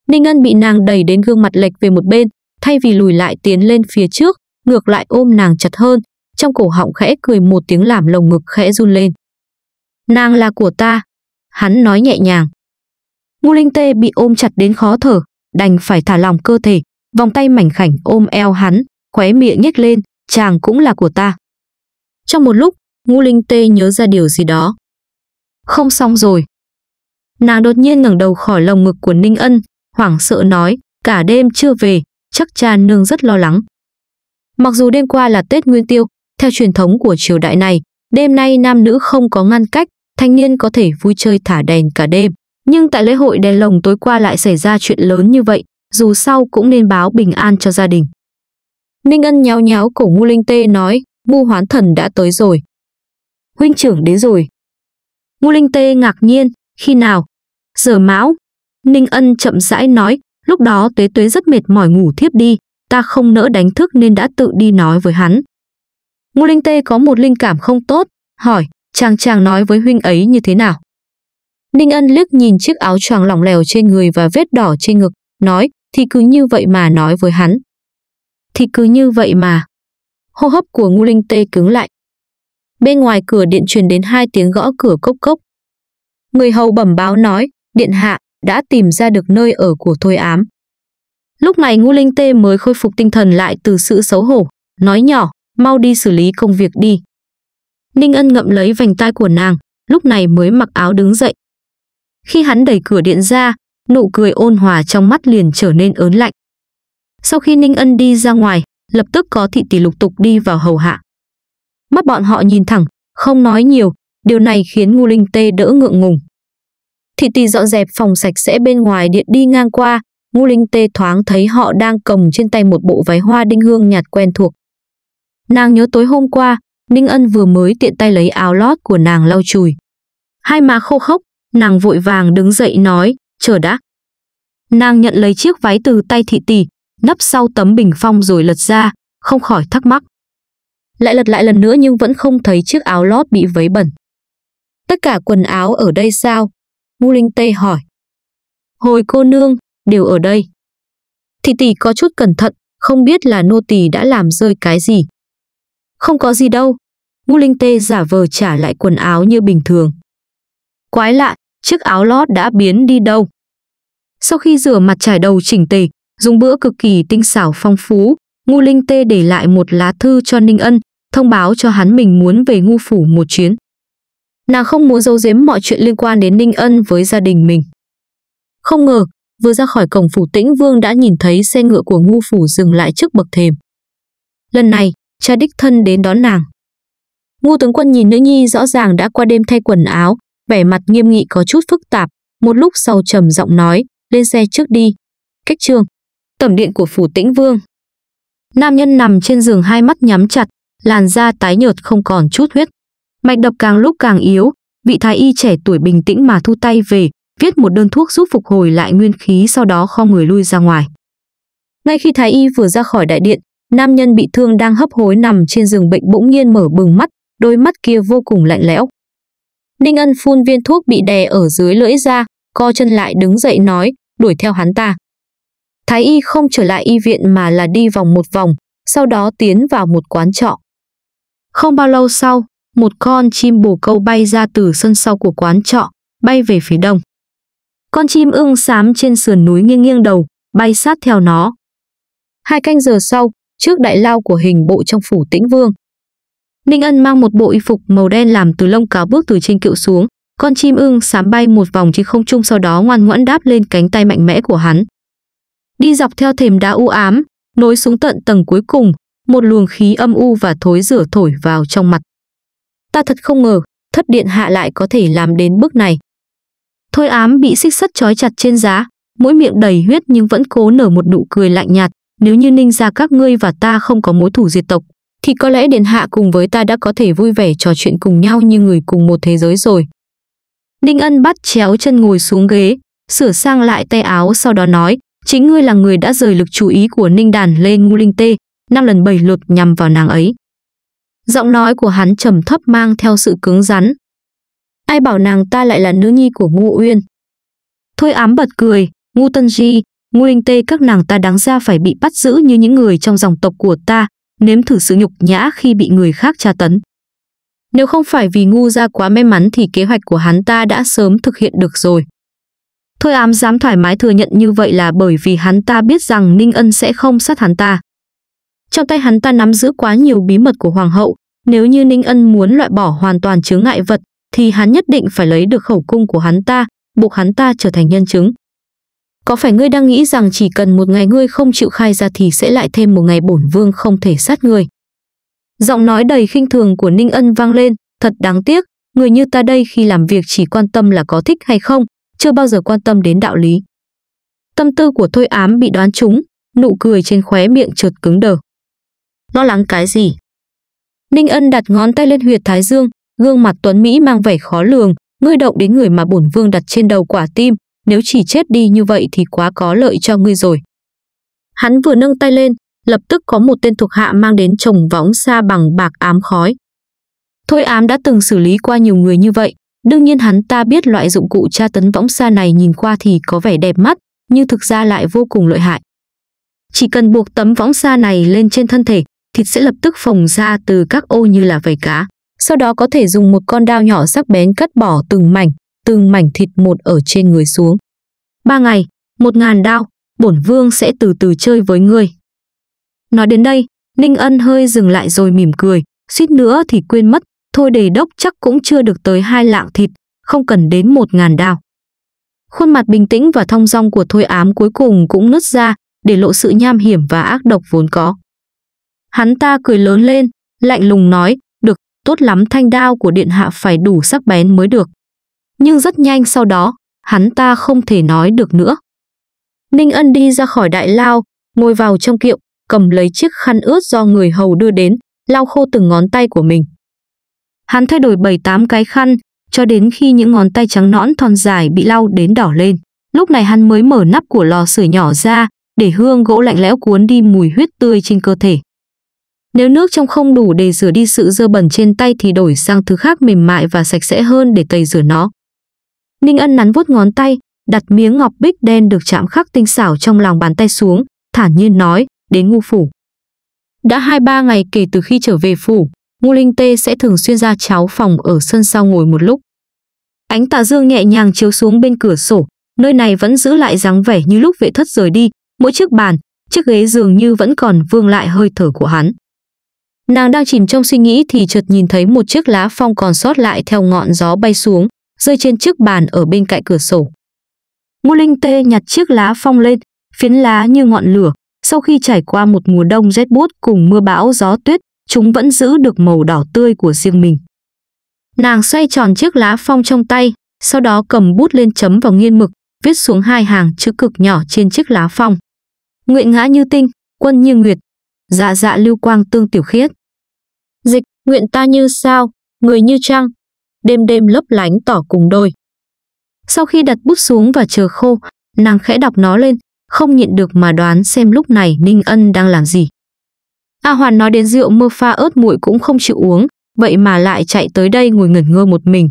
Ninh Ân bị nàng đẩy đến gương mặt lệch về một bên, thay vì lùi lại tiến lên phía trước, ngược lại ôm nàng chặt hơn, trong cổ họng khẽ cười một tiếng làm lồng ngực khẽ run lên. Nàng là của ta, hắn nói nhẹ nhàng. Ngô Linh Tê bị ôm chặt đến khó thở, đành phải thả lỏng cơ thể, vòng tay mảnh khảnh ôm eo hắn, khóe miệng nhếch lên, chàng cũng là của ta. Trong một lúc, Ngũ Linh Tê nhớ ra điều gì đó. Không xong rồi. Nàng đột nhiên ngẩng đầu khỏi lồng ngực của Ninh Ân, hoảng sợ nói, cả đêm chưa về, chắc cha nương rất lo lắng. Mặc dù đêm qua là Tết Nguyên Tiêu, theo truyền thống của triều đại này, đêm nay nam nữ không có ngăn cách, thanh niên có thể vui chơi thả đèn cả đêm. Nhưng tại lễ hội đèn lồng tối qua lại xảy ra chuyện lớn như vậy, dù sau cũng nên báo bình an cho gia đình. Ninh Ân nháo nháo cổ ngu linh tê nói, Mu hoán thần đã tới rồi. Huynh trưởng đến rồi. Ngu linh tê ngạc nhiên, khi nào? Giờ mão. Ninh Ân chậm rãi nói, lúc đó tuế tuế rất mệt mỏi ngủ thiếp đi, ta không nỡ đánh thức nên đã tự đi nói với hắn. Ngu linh tê có một linh cảm không tốt, hỏi, chàng chàng nói với huynh ấy như thế nào? Ninh Ân liếc nhìn chiếc áo choàng lỏng lẻo trên người và vết đỏ trên ngực, nói, thì cứ như vậy mà nói với hắn thì cứ như vậy mà. Hô hấp của ngu linh tê cứng lại. Bên ngoài cửa điện truyền đến hai tiếng gõ cửa cốc cốc. Người hầu bẩm báo nói, điện hạ đã tìm ra được nơi ở của Thôi Ám. Lúc này ngu linh tê mới khôi phục tinh thần lại từ sự xấu hổ, nói nhỏ, mau đi xử lý công việc đi. Ninh Ân ngậm lấy vành tai của nàng, lúc này mới mặc áo đứng dậy. Khi hắn đẩy cửa điện ra, nụ cười ôn hòa trong mắt liền trở nên ớn lạnh. Sau khi Ninh Ân đi ra ngoài, lập tức có thị tỷ lục tục đi vào hầu hạ. Mắt bọn họ nhìn thẳng, không nói nhiều, điều này khiến Ngu Linh Tê đỡ ngượng ngùng. Thị tỷ dọn dẹp phòng sạch sẽ bên ngoài điện đi ngang qua, Ngu Linh Tê thoáng thấy họ đang cầm trên tay một bộ váy hoa đinh hương nhạt quen thuộc. Nàng nhớ tối hôm qua, Ninh Ân vừa mới tiện tay lấy áo lót của nàng lau chùi. Hai má khô khốc, nàng vội vàng đứng dậy nói, chờ đã. Nàng nhận lấy chiếc váy từ tay thị tỷ, nắp sau tấm bình phong rồi lật ra, không khỏi thắc mắc. Lại lật lại lần nữa nhưng vẫn không thấy chiếc áo lót bị vấy bẩn. Tất cả quần áo ở đây sao? Ngu Linh Tê hỏi. Hồi cô nương, đều ở đây. Thị tỷ có chút cẩn thận, không biết là nô tỳ đã làm rơi cái gì. Không có gì đâu. Ngu Linh Tê giả vờ trả lại quần áo như bình thường. Quái lạ, chiếc áo lót đã biến đi đâu. Sau khi rửa mặt trải đầu chỉnh tề, dùng bữa cực kỳ tinh xảo phong phú, Ngu Linh Tê để lại một lá thư cho Ninh Ân, thông báo cho hắn mình muốn về ngu phủ một chuyến. Nàng không muốn giấu giếm mọi chuyện liên quan đến Ninh Ân với gia đình mình. Không ngờ, vừa ra khỏi cổng phủ Tĩnh Vương đã nhìn thấy xe ngựa của ngu phủ dừng lại trước bậc thềm. Lần này, cha đích thân đến đón nàng. Ngu tướng quân nhìn nữ nhi rõ ràng đã qua đêm thay quần áo, vẻ mặt nghiêm nghị có chút phức tạp, một lúc sau trầm giọng nói, lên xe trước đi. Cách trường, tẩm điện của phủ tĩnh vương. Nam nhân nằm trên giường hai mắt nhắm chặt, làn da tái nhợt không còn chút huyết. Mạch đập càng lúc càng yếu, vị thái y trẻ tuổi bình tĩnh mà thu tay về, viết một đơn thuốc giúp phục hồi lại nguyên khí sau đó kho người lui ra ngoài. Ngay khi thái y vừa ra khỏi đại điện, nam nhân bị thương đang hấp hối nằm trên giường bệnh bỗng nhiên mở bừng mắt, đôi mắt kia vô cùng lạnh lẽo. Ninh Ân phun viên thuốc bị đè ở dưới lưỡi ra, co chân lại đứng dậy nói, đuổi theo hắn ta. Thái y không trở lại y viện mà là đi vòng một vòng, sau đó tiến vào một quán trọ. Không bao lâu sau, một con chim bồ câu bay ra từ sân sau của quán trọ, bay về phía đông. Con chim ưng xám trên sườn núi nghiêng nghiêng đầu, bay sát theo nó. Hai canh giờ sau, trước đại lao của hình bộ trong phủ tĩnh vương. Ninh Ân mang một bộ y phục màu đen làm từ lông cá bước từ trên kiệu xuống, con chim ưng xám bay một vòng trên không trung sau đó ngoan ngoãn đáp lên cánh tay mạnh mẽ của hắn. Đi dọc theo thềm đá u ám, nối xuống tận tầng cuối cùng, một luồng khí âm u và thối rửa thổi vào trong mặt. Ta thật không ngờ, thất điện hạ lại có thể làm đến bước này. Thôi ám bị xích sắt trói chặt trên giá, mỗi miệng đầy huyết nhưng vẫn cố nở một nụ cười lạnh nhạt. Nếu như ninh ra các ngươi và ta không có mối thủ diệt tộc, thì có lẽ điện hạ cùng với ta đã có thể vui vẻ trò chuyện cùng nhau như người cùng một thế giới rồi. Ninh ân bắt chéo chân ngồi xuống ghế, sửa sang lại tay áo sau đó nói, Chính ngươi là người đã rời lực chú ý của Ninh Đàn lên Ngu Linh Tê, năm lần bảy lượt nhằm vào nàng ấy. Giọng nói của hắn trầm thấp mang theo sự cứng rắn. Ai bảo nàng ta lại là nữ nhi của Ngu Uyên? Thôi ám bật cười, Ngu Tân Di, Ngu Linh Tê các nàng ta đáng ra phải bị bắt giữ như những người trong dòng tộc của ta, nếm thử sự nhục nhã khi bị người khác tra tấn. Nếu không phải vì ngu ra quá may mắn thì kế hoạch của hắn ta đã sớm thực hiện được rồi. Thôi ám dám thoải mái thừa nhận như vậy là bởi vì hắn ta biết rằng Ninh Ân sẽ không sát hắn ta. Trong tay hắn ta nắm giữ quá nhiều bí mật của Hoàng hậu, nếu như Ninh Ân muốn loại bỏ hoàn toàn chướng ngại vật, thì hắn nhất định phải lấy được khẩu cung của hắn ta, buộc hắn ta trở thành nhân chứng. Có phải ngươi đang nghĩ rằng chỉ cần một ngày ngươi không chịu khai ra thì sẽ lại thêm một ngày bổn vương không thể sát ngươi? Giọng nói đầy khinh thường của Ninh Ân vang lên, thật đáng tiếc, người như ta đây khi làm việc chỉ quan tâm là có thích hay không, chưa bao giờ quan tâm đến đạo lý. Tâm tư của Thôi Ám bị đoán trúng, nụ cười trên khóe miệng trượt cứng đờ. Lo lắng cái gì? Ninh Ân đặt ngón tay lên huyệt thái dương, gương mặt tuấn mỹ mang vẻ khó lường, ngươi động đến người mà bổn vương đặt trên đầu quả tim, nếu chỉ chết đi như vậy thì quá có lợi cho ngươi rồi. Hắn vừa nâng tay lên, lập tức có một tên thuộc hạ mang đến chồng võng xa bằng bạc ám khói. Thôi ám đã từng xử lý qua nhiều người như vậy, Đương nhiên hắn ta biết loại dụng cụ tra tấn võng xa này nhìn qua thì có vẻ đẹp mắt, nhưng thực ra lại vô cùng lợi hại. Chỉ cần buộc tấm võng xa này lên trên thân thể, thịt sẽ lập tức phồng ra từ các ô như là vảy cá. Sau đó có thể dùng một con dao nhỏ sắc bén cắt bỏ từng mảnh, từng mảnh thịt một ở trên người xuống. Ba ngày, một ngàn đao, bổn vương sẽ từ từ chơi với ngươi. Nói đến đây, Ninh Ân hơi dừng lại rồi mỉm cười, suýt nữa thì quên mất thôi đầy đốc chắc cũng chưa được tới hai lạng thịt, không cần đến một ngàn đao. Khuôn mặt bình tĩnh và thong dong của thôi ám cuối cùng cũng nứt ra, để lộ sự nham hiểm và ác độc vốn có. Hắn ta cười lớn lên, lạnh lùng nói, được, tốt lắm thanh đao của điện hạ phải đủ sắc bén mới được. Nhưng rất nhanh sau đó, hắn ta không thể nói được nữa. Ninh Ân đi ra khỏi đại lao, ngồi vào trong kiệu, cầm lấy chiếc khăn ướt do người hầu đưa đến, lau khô từng ngón tay của mình. Hắn thay đổi bảy tám cái khăn, cho đến khi những ngón tay trắng nõn thon dài bị lau đến đỏ lên. Lúc này hắn mới mở nắp của lò sưởi nhỏ ra, để hương gỗ lạnh lẽo cuốn đi mùi huyết tươi trên cơ thể. Nếu nước trong không đủ để rửa đi sự dơ bẩn trên tay thì đổi sang thứ khác mềm mại và sạch sẽ hơn để tẩy rửa nó. Ninh Ân nắn vuốt ngón tay, đặt miếng ngọc bích đen được chạm khắc tinh xảo trong lòng bàn tay xuống, thản nhiên nói, đến ngu phủ. Đã hai ba ngày kể từ khi trở về phủ, Ngô Linh Tê sẽ thường xuyên ra cháo phòng ở sân sau ngồi một lúc. Ánh tà dương nhẹ nhàng chiếu xuống bên cửa sổ, nơi này vẫn giữ lại dáng vẻ như lúc vệ thất rời đi, mỗi chiếc bàn, chiếc ghế dường như vẫn còn vương lại hơi thở của hắn. Nàng đang chìm trong suy nghĩ thì chợt nhìn thấy một chiếc lá phong còn sót lại theo ngọn gió bay xuống, rơi trên chiếc bàn ở bên cạnh cửa sổ. Ngô Linh Tê nhặt chiếc lá phong lên, phiến lá như ngọn lửa, sau khi trải qua một mùa đông rét buốt cùng mưa bão gió tuyết, chúng vẫn giữ được màu đỏ tươi của riêng mình. Nàng xoay tròn chiếc lá phong trong tay, sau đó cầm bút lên chấm vào nghiên mực, viết xuống hai hàng chữ cực nhỏ trên chiếc lá phong. Nguyện ngã như tinh, quân như nguyệt, dạ dạ lưu quang tương tiểu khiết. Dịch, nguyện ta như sao, người như trăng, đêm đêm lấp lánh tỏ cùng đôi. Sau khi đặt bút xuống và chờ khô, nàng khẽ đọc nó lên, không nhịn được mà đoán xem lúc này Ninh Ân đang làm gì. A Hoàn nói đến rượu mơ pha ớt muội cũng không chịu uống, vậy mà lại chạy tới đây ngồi ngẩn ngơ một mình.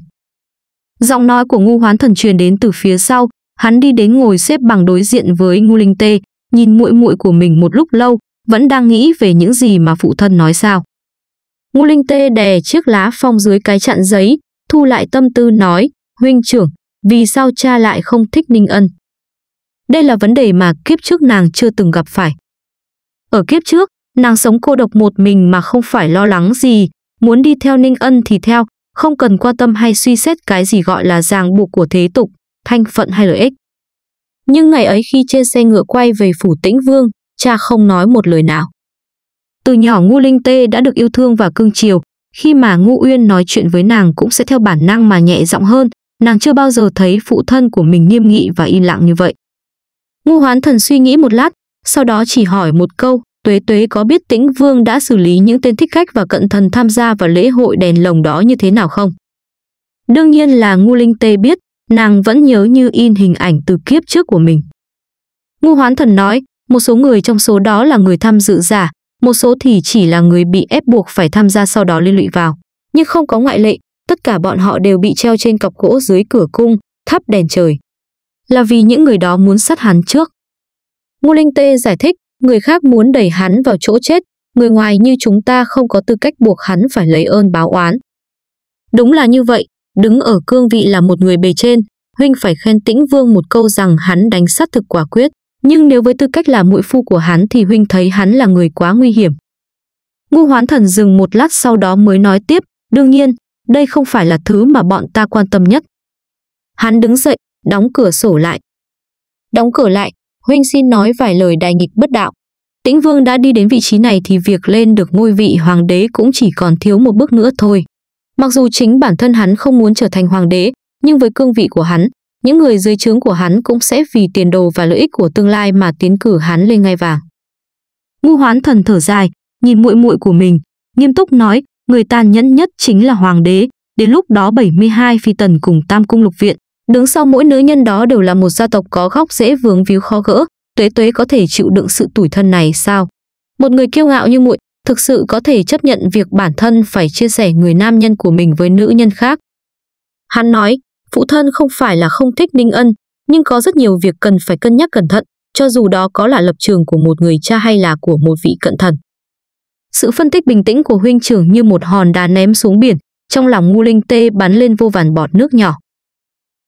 Giọng nói của ngu hoán thần truyền đến từ phía sau, hắn đi đến ngồi xếp bằng đối diện với ngu linh tê, nhìn muội muội của mình một lúc lâu, vẫn đang nghĩ về những gì mà phụ thân nói sao. Ngu linh tê đè chiếc lá phong dưới cái chặn giấy, thu lại tâm tư nói, huynh trưởng, vì sao cha lại không thích ninh ân? Đây là vấn đề mà kiếp trước nàng chưa từng gặp phải. Ở kiếp trước, Nàng sống cô độc một mình mà không phải lo lắng gì, muốn đi theo Ninh Ân thì theo, không cần quan tâm hay suy xét cái gì gọi là ràng buộc của thế tục, thanh phận hay lợi ích. Nhưng ngày ấy khi trên xe ngựa quay về phủ tĩnh vương, cha không nói một lời nào. Từ nhỏ Ngu Linh Tê đã được yêu thương và cưng chiều, khi mà Ngu Uyên nói chuyện với nàng cũng sẽ theo bản năng mà nhẹ giọng hơn, nàng chưa bao giờ thấy phụ thân của mình nghiêm nghị và im lặng như vậy. Ngu Hoán Thần suy nghĩ một lát, sau đó chỉ hỏi một câu, Tuế Tuế có biết Tĩnh Vương đã xử lý những tên thích khách và cận thần tham gia vào lễ hội đèn lồng đó như thế nào không? Đương nhiên là Ngu Linh Tê biết, nàng vẫn nhớ như in hình ảnh từ kiếp trước của mình. Ngu Hoán Thần nói, một số người trong số đó là người tham dự giả, một số thì chỉ là người bị ép buộc phải tham gia sau đó liên lụy vào. Nhưng không có ngoại lệ, tất cả bọn họ đều bị treo trên cọc gỗ dưới cửa cung, thắp đèn trời. Là vì những người đó muốn sát hắn trước. Ngu Linh Tê giải thích, Người khác muốn đẩy hắn vào chỗ chết, người ngoài như chúng ta không có tư cách buộc hắn phải lấy ơn báo oán. Đúng là như vậy, đứng ở cương vị là một người bề trên, huynh phải khen Tĩnh Vương một câu rằng hắn đánh sát thực quả quyết, nhưng nếu với tư cách là mũi phu của hắn thì huynh thấy hắn là người quá nguy hiểm. Ngu Hoán Thần dừng một lát sau đó mới nói tiếp, đương nhiên, đây không phải là thứ mà bọn ta quan tâm nhất. Hắn đứng dậy, đóng cửa sổ lại. Đóng cửa lại, huynh xin nói vài lời đại nghịch bất đạo. Tĩnh Vương đã đi đến vị trí này thì việc lên được ngôi vị hoàng đế cũng chỉ còn thiếu một bước nữa thôi. Mặc dù chính bản thân hắn không muốn trở thành hoàng đế, nhưng với cương vị của hắn, những người dưới trướng của hắn cũng sẽ vì tiền đồ và lợi ích của tương lai mà tiến cử hắn lên ngai vàng. Ngu Hoán thần thở dài, nhìn muội muội của mình, nghiêm túc nói, người tàn nhẫn nhất chính là hoàng đế, đến lúc đó 72 phi tần cùng Tam cung lục viện, Đứng sau mỗi nữ nhân đó đều là một gia tộc có góc dễ vướng víu khó gỡ, tuế tuế có thể chịu đựng sự tủi thân này sao? Một người kiêu ngạo như muội thực sự có thể chấp nhận việc bản thân phải chia sẻ người nam nhân của mình với nữ nhân khác. Hắn nói, phụ thân không phải là không thích Ninh Ân, nhưng có rất nhiều việc cần phải cân nhắc cẩn thận, cho dù đó có là lập trường của một người cha hay là của một vị cận thần. Sự phân tích bình tĩnh của huynh trưởng như một hòn đá ném xuống biển, trong lòng ngu linh tê bắn lên vô vàn bọt nước nhỏ.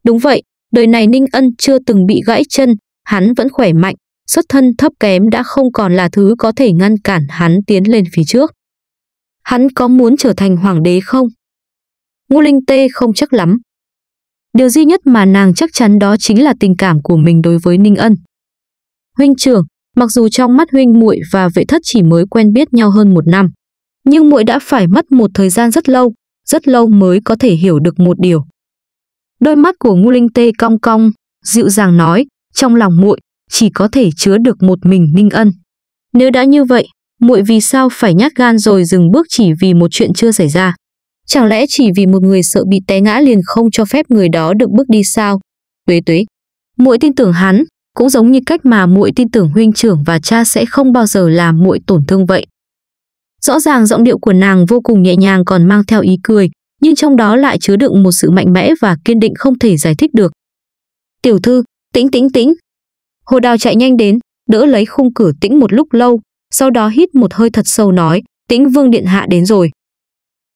Đúng vậy, đời này Ninh Ân chưa từng bị gãy chân, hắn vẫn khỏe mạnh, xuất thân thấp kém đã không còn là thứ có thể ngăn cản hắn tiến lên phía trước. Hắn có muốn trở thành hoàng đế không? Ngô Linh Tê không chắc lắm. Điều duy nhất mà nàng chắc chắn đó chính là tình cảm của mình đối với Ninh Ân. Huynh trưởng, mặc dù trong mắt huynh muội và vệ thất chỉ mới quen biết nhau hơn một năm, nhưng muội đã phải mất một thời gian rất lâu, rất lâu mới có thể hiểu được một điều. Đôi mắt của Ngu Linh Tê cong cong, dịu dàng nói, trong lòng muội chỉ có thể chứa được một mình Ninh Ân. Nếu đã như vậy, muội vì sao phải nhát gan rồi dừng bước chỉ vì một chuyện chưa xảy ra? Chẳng lẽ chỉ vì một người sợ bị té ngã liền không cho phép người đó được bước đi sao? Tuế tuế. Muội tin tưởng hắn, cũng giống như cách mà muội tin tưởng huynh trưởng và cha sẽ không bao giờ làm muội tổn thương vậy. Rõ ràng giọng điệu của nàng vô cùng nhẹ nhàng còn mang theo ý cười, nhưng trong đó lại chứa đựng một sự mạnh mẽ và kiên định không thể giải thích được. Tiểu thư, tĩnh tĩnh tĩnh. Hồ đào chạy nhanh đến, đỡ lấy khung cửa tĩnh một lúc lâu, sau đó hít một hơi thật sâu nói, tĩnh vương điện hạ đến rồi.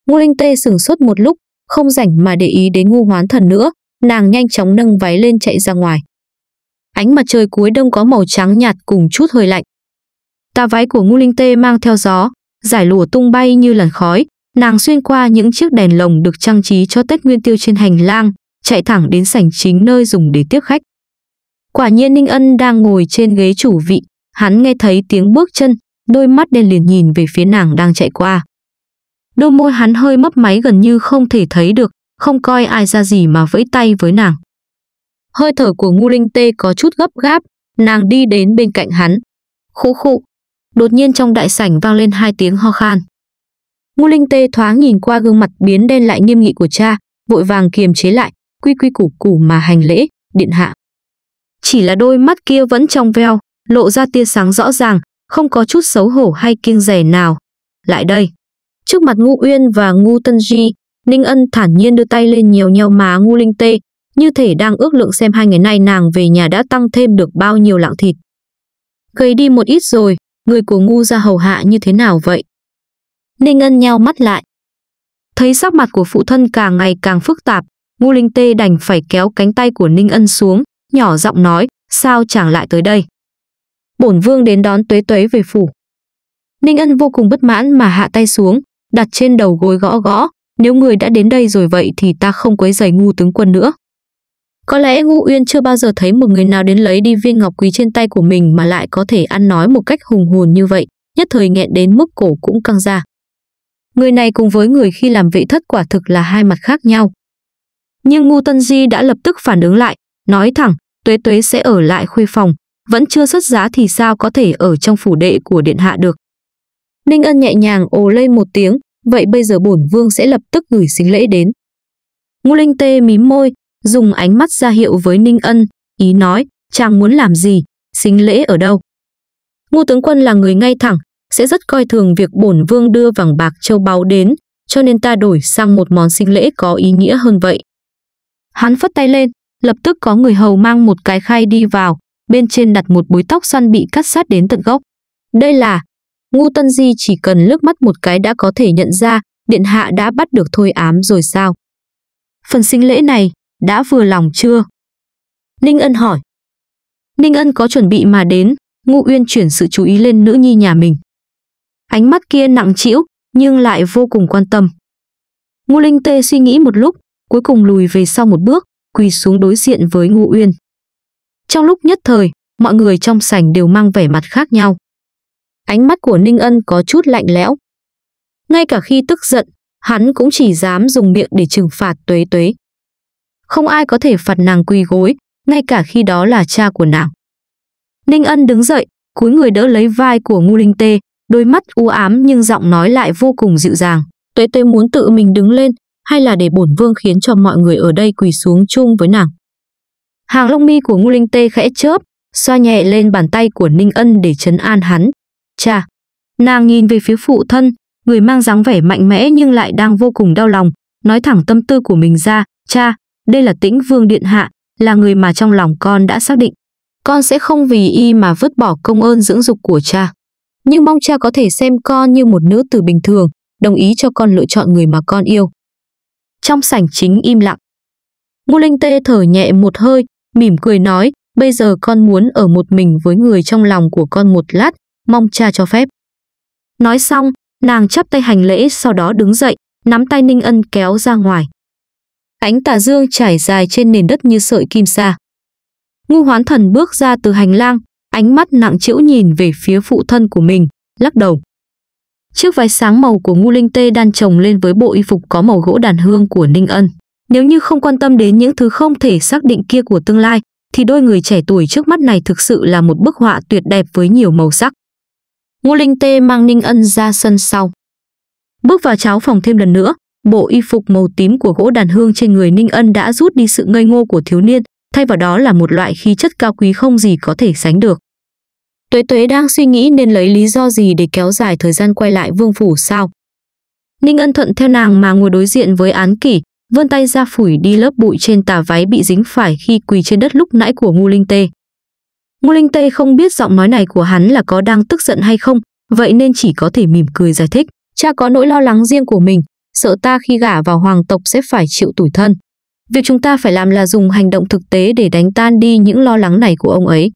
Ngô Linh Tê sừng sốt một lúc, không rảnh mà để ý đến ngu hoán thần nữa, nàng nhanh chóng nâng váy lên chạy ra ngoài. Ánh mặt trời cuối đông có màu trắng nhạt cùng chút hơi lạnh. Tà váy của ngô linh tê mang theo gió, giải lùa tung bay như làn khói, Nàng xuyên qua những chiếc đèn lồng được trang trí cho Tết Nguyên Tiêu trên hành lang, chạy thẳng đến sảnh chính nơi dùng để tiếp khách. Quả nhiên Ninh Ân đang ngồi trên ghế chủ vị, hắn nghe thấy tiếng bước chân, đôi mắt đen liền nhìn về phía nàng đang chạy qua. Đôi môi hắn hơi mấp máy gần như không thể thấy được, không coi ai ra gì mà vẫy tay với nàng. Hơi thở của ngu linh tê có chút gấp gáp, nàng đi đến bên cạnh hắn. Khụ khụ, đột nhiên trong đại sảnh vang lên hai tiếng ho khan. Ngô Linh Tê thoáng nhìn qua gương mặt biến đen lại nghiêm nghị của cha, vội vàng kiềm chế lại, quy quy củ củ mà hành lễ, điện hạ. Chỉ là đôi mắt kia vẫn trong veo, lộ ra tia sáng rõ ràng, không có chút xấu hổ hay kiêng rẻ nào. Lại đây. Trước mặt Ngô Uyên và Ngô Tân Di, Ninh Ân thản nhiên đưa tay lên nhiều nheo má Ngô Linh Tê, như thể đang ước lượng xem hai ngày nay nàng về nhà đã tăng thêm được bao nhiêu lạng thịt. Gầy đi một ít rồi, người của ngu ra hầu hạ như thế nào vậy? Ninh Ân nheo mắt lại. Thấy sắc mặt của phụ thân càng ngày càng phức tạp, Ngô Linh Tê đành phải kéo cánh tay của Ninh Ân xuống, nhỏ giọng nói, sao chẳng lại tới đây? Bổn vương đến đón tuế tuế về phủ. Ninh Ân vô cùng bất mãn mà hạ tay xuống, đặt trên đầu gối gõ gõ, nếu người đã đến đây rồi vậy thì ta không quấy giày ngu tướng quân nữa. Có lẽ Ngu Uyên chưa bao giờ thấy một người nào đến lấy đi viên ngọc quý trên tay của mình mà lại có thể ăn nói một cách hùng hồn như vậy, nhất thời nghẹn đến mức cổ cũng căng ra. Người này cùng với người khi làm vệ thất quả thực là hai mặt khác nhau. Nhưng Ngu Tân Di đã lập tức phản ứng lại, nói thẳng, Tuế Tuế sẽ ở lại khuê phòng, vẫn chưa xuất giá thì sao có thể ở trong phủ đệ của điện hạ được. Ninh Ân nhẹ nhàng ồ lây một tiếng, vậy bây giờ bổn vương sẽ lập tức gửi xính lễ đến. Ngu Linh Tê mím môi, dùng ánh mắt ra hiệu với Ninh Ân, ý nói, chàng muốn làm gì, xính lễ ở đâu. Ngô tướng quân là người ngay thẳng, sẽ rất coi thường việc bổn vương đưa vàng bạc châu báu đến, cho nên ta đổi sang một món sinh lễ có ý nghĩa hơn vậy. Hắn phất tay lên, lập tức có người hầu mang một cái khay đi vào, bên trên đặt một búi tóc xoăn bị cắt sát đến tận gốc. Đây là, Ngu Tân Di chỉ cần lướt mắt một cái đã có thể nhận ra, điện hạ đã bắt được thôi ám rồi sao? Phần sinh lễ này, đã vừa lòng chưa? Ninh Ân hỏi. Ninh Ân có chuẩn bị mà đến, Ngu Uyên chuyển sự chú ý lên nữ nhi nhà mình. Ánh mắt kia nặng trĩu nhưng lại vô cùng quan tâm. Ngô Linh Tê suy nghĩ một lúc, cuối cùng lùi về sau một bước, quỳ xuống đối diện với Ngô Uyên. Trong lúc nhất thời, mọi người trong sảnh đều mang vẻ mặt khác nhau. Ánh mắt của Ninh Ân có chút lạnh lẽo. Ngay cả khi tức giận, hắn cũng chỉ dám dùng miệng để trừng phạt tuế tuế. Không ai có thể phạt nàng quỳ gối, ngay cả khi đó là cha của nàng. Ninh Ân đứng dậy, cúi người đỡ lấy vai của Ngô Linh Tê, đôi mắt u ám nhưng giọng nói lại vô cùng dịu dàng. Tuế tuế muốn tự mình đứng lên, hay là để bổn vương khiến cho mọi người ở đây quỳ xuống chung với nàng. Hàng lông mi của Ngô Linh Tê khẽ chớp, xoa nhẹ lên bàn tay của Ninh Ân để chấn an hắn. Cha! Nàng nhìn về phía phụ thân, người mang dáng vẻ mạnh mẽ nhưng lại đang vô cùng đau lòng, nói thẳng tâm tư của mình ra. Cha! Đây là tĩnh vương điện hạ, là người mà trong lòng con đã xác định. Con sẽ không vì y mà vứt bỏ công ơn dưỡng dục của cha nhưng mong cha có thể xem con như một nữ tử bình thường, đồng ý cho con lựa chọn người mà con yêu. Trong sảnh chính im lặng, Ngô Linh Tê thở nhẹ một hơi, mỉm cười nói, bây giờ con muốn ở một mình với người trong lòng của con một lát, mong cha cho phép. Nói xong, nàng chắp tay hành lễ sau đó đứng dậy, nắm tay Ninh Ân kéo ra ngoài. Ánh tà dương trải dài trên nền đất như sợi kim sa. Ngu hoán thần bước ra từ hành lang, ánh mắt nặng trĩu nhìn về phía phụ thân của mình, lắc đầu. Chiếc váy sáng màu của Ngu Linh Tê đan trồng lên với bộ y phục có màu gỗ đàn hương của Ninh Ân. Nếu như không quan tâm đến những thứ không thể xác định kia của tương lai, thì đôi người trẻ tuổi trước mắt này thực sự là một bức họa tuyệt đẹp với nhiều màu sắc. Ngô Linh Tê mang Ninh Ân ra sân sau. Bước vào cháo phòng thêm lần nữa, bộ y phục màu tím của gỗ đàn hương trên người Ninh Ân đã rút đi sự ngây ngô của thiếu niên, thay vào đó là một loại khí chất cao quý không gì có thể sánh được. Tuế Tuế đang suy nghĩ nên lấy lý do gì để kéo dài thời gian quay lại vương phủ sao? Ninh Ân Thuận theo nàng mà ngồi đối diện với án kỷ, vươn tay ra phủi đi lớp bụi trên tà váy bị dính phải khi quỳ trên đất lúc nãy của Ngu Linh Tê. Ngu Linh Tê không biết giọng nói này của hắn là có đang tức giận hay không, vậy nên chỉ có thể mỉm cười giải thích. Cha có nỗi lo lắng riêng của mình, sợ ta khi gả vào hoàng tộc sẽ phải chịu tủi thân. Việc chúng ta phải làm là dùng hành động thực tế để đánh tan đi những lo lắng này của ông ấy.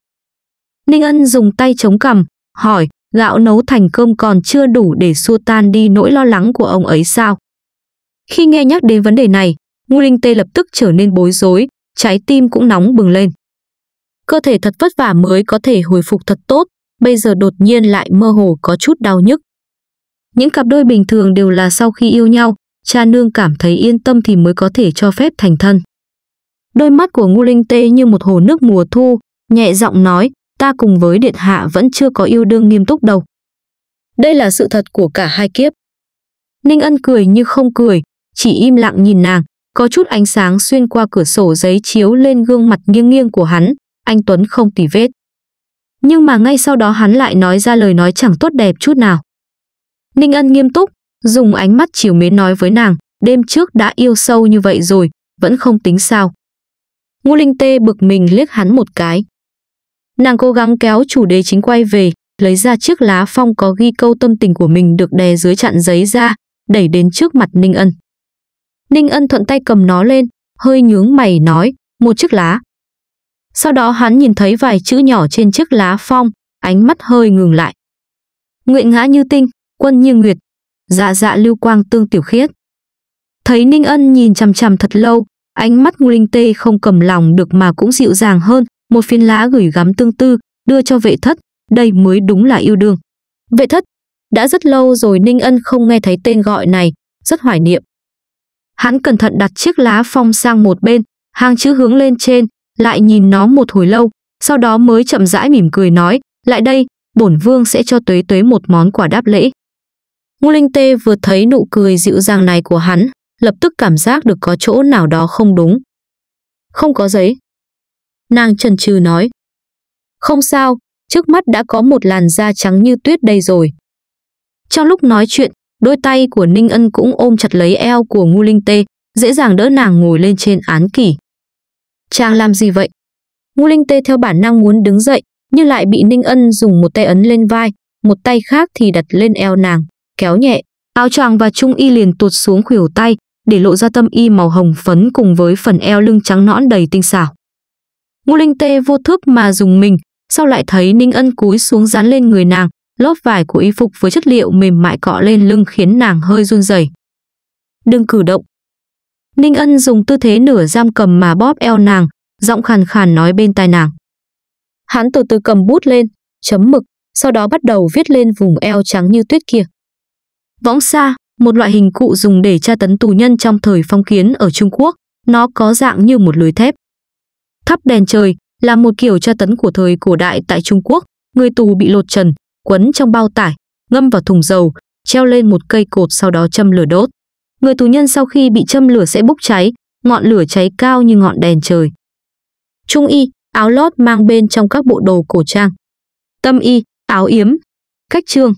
Ninh Ân dùng tay chống cằm, hỏi, gạo nấu thành cơm còn chưa đủ để xua tan đi nỗi lo lắng của ông ấy sao? Khi nghe nhắc đến vấn đề này, Ngu Linh Tê lập tức trở nên bối rối, trái tim cũng nóng bừng lên. Cơ thể thật vất vả mới có thể hồi phục thật tốt, bây giờ đột nhiên lại mơ hồ có chút đau nhức. Những cặp đôi bình thường đều là sau khi yêu nhau, cha nương cảm thấy yên tâm thì mới có thể cho phép thành thân. Đôi mắt của Ngu Linh tê như một hồ nước mùa thu, nhẹ giọng nói, ta cùng với điện hạ vẫn chưa có yêu đương nghiêm túc đâu. Đây là sự thật của cả hai kiếp. Ninh Ân cười như không cười, chỉ im lặng nhìn nàng, có chút ánh sáng xuyên qua cửa sổ giấy chiếu lên gương mặt nghiêng nghiêng của hắn, anh Tuấn không tì vết. Nhưng mà ngay sau đó hắn lại nói ra lời nói chẳng tốt đẹp chút nào. Ninh Ân nghiêm túc, dùng ánh mắt chiều mến nói với nàng, đêm trước đã yêu sâu như vậy rồi, vẫn không tính sao. Ngô Linh Tê bực mình liếc hắn một cái. Nàng cố gắng kéo chủ đề chính quay về, lấy ra chiếc lá phong có ghi câu tâm tình của mình được đè dưới chặn giấy ra, đẩy đến trước mặt Ninh Ân. Ninh Ân thuận tay cầm nó lên, hơi nhướng mày nói, một chiếc lá. Sau đó hắn nhìn thấy vài chữ nhỏ trên chiếc lá phong, ánh mắt hơi ngừng lại. Nguyện ngã như tinh, quân như nguyệt, dạ dạ lưu quang tương tiểu khiết. Thấy Ninh Ân nhìn chằm chằm thật lâu, ánh mắt ngu linh tê không cầm lòng được mà cũng dịu dàng hơn, một phiến lá gửi gắm tương tư, đưa cho vệ thất, đây mới đúng là yêu đương. Vệ thất, đã rất lâu rồi Ninh Ân không nghe thấy tên gọi này, rất hoài niệm. Hắn cẩn thận đặt chiếc lá phong sang một bên, hàng chữ hướng lên trên, lại nhìn nó một hồi lâu, sau đó mới chậm rãi mỉm cười nói, lại đây, bổn vương sẽ cho tuế tuế một món quà đáp lễ. Ngô Linh Tê vừa thấy nụ cười dịu dàng này của hắn, lập tức cảm giác được có chỗ nào đó không đúng. Không có giấy. Nàng trần trừ nói. Không sao, trước mắt đã có một làn da trắng như tuyết đây rồi. Trong lúc nói chuyện, đôi tay của Ninh Ân cũng ôm chặt lấy eo của Ngô Linh Tê, dễ dàng đỡ nàng ngồi lên trên án kỷ. Chàng làm gì vậy? Ngô Linh Tê theo bản năng muốn đứng dậy, nhưng lại bị Ninh Ân dùng một tay ấn lên vai, một tay khác thì đặt lên eo nàng kéo nhẹ, áo choàng và trung y liền tuột xuống khuỷu tay, để lộ ra tâm y màu hồng phấn cùng với phần eo lưng trắng nõn đầy tinh xảo. Ngô Linh Tê vô thức mà dùng mình, sau lại thấy Ninh Ân cúi xuống dán lên người nàng, lớp vải của y phục với chất liệu mềm mại cọ lên lưng khiến nàng hơi run rẩy. Đừng cử động. Ninh Ân dùng tư thế nửa giam cầm mà bóp eo nàng, giọng khàn khàn nói bên tai nàng. Hắn từ từ cầm bút lên, chấm mực, sau đó bắt đầu viết lên vùng eo trắng như tuyết kia. Võng sa, một loại hình cụ dùng để tra tấn tù nhân trong thời phong kiến ở Trung Quốc, nó có dạng như một lưới thép. Thắp đèn trời là một kiểu tra tấn của thời cổ đại tại Trung Quốc, người tù bị lột trần, quấn trong bao tải, ngâm vào thùng dầu, treo lên một cây cột sau đó châm lửa đốt. Người tù nhân sau khi bị châm lửa sẽ bốc cháy, ngọn lửa cháy cao như ngọn đèn trời. Trung y, áo lót mang bên trong các bộ đồ cổ trang. Tâm y, áo yếm. Cách trương,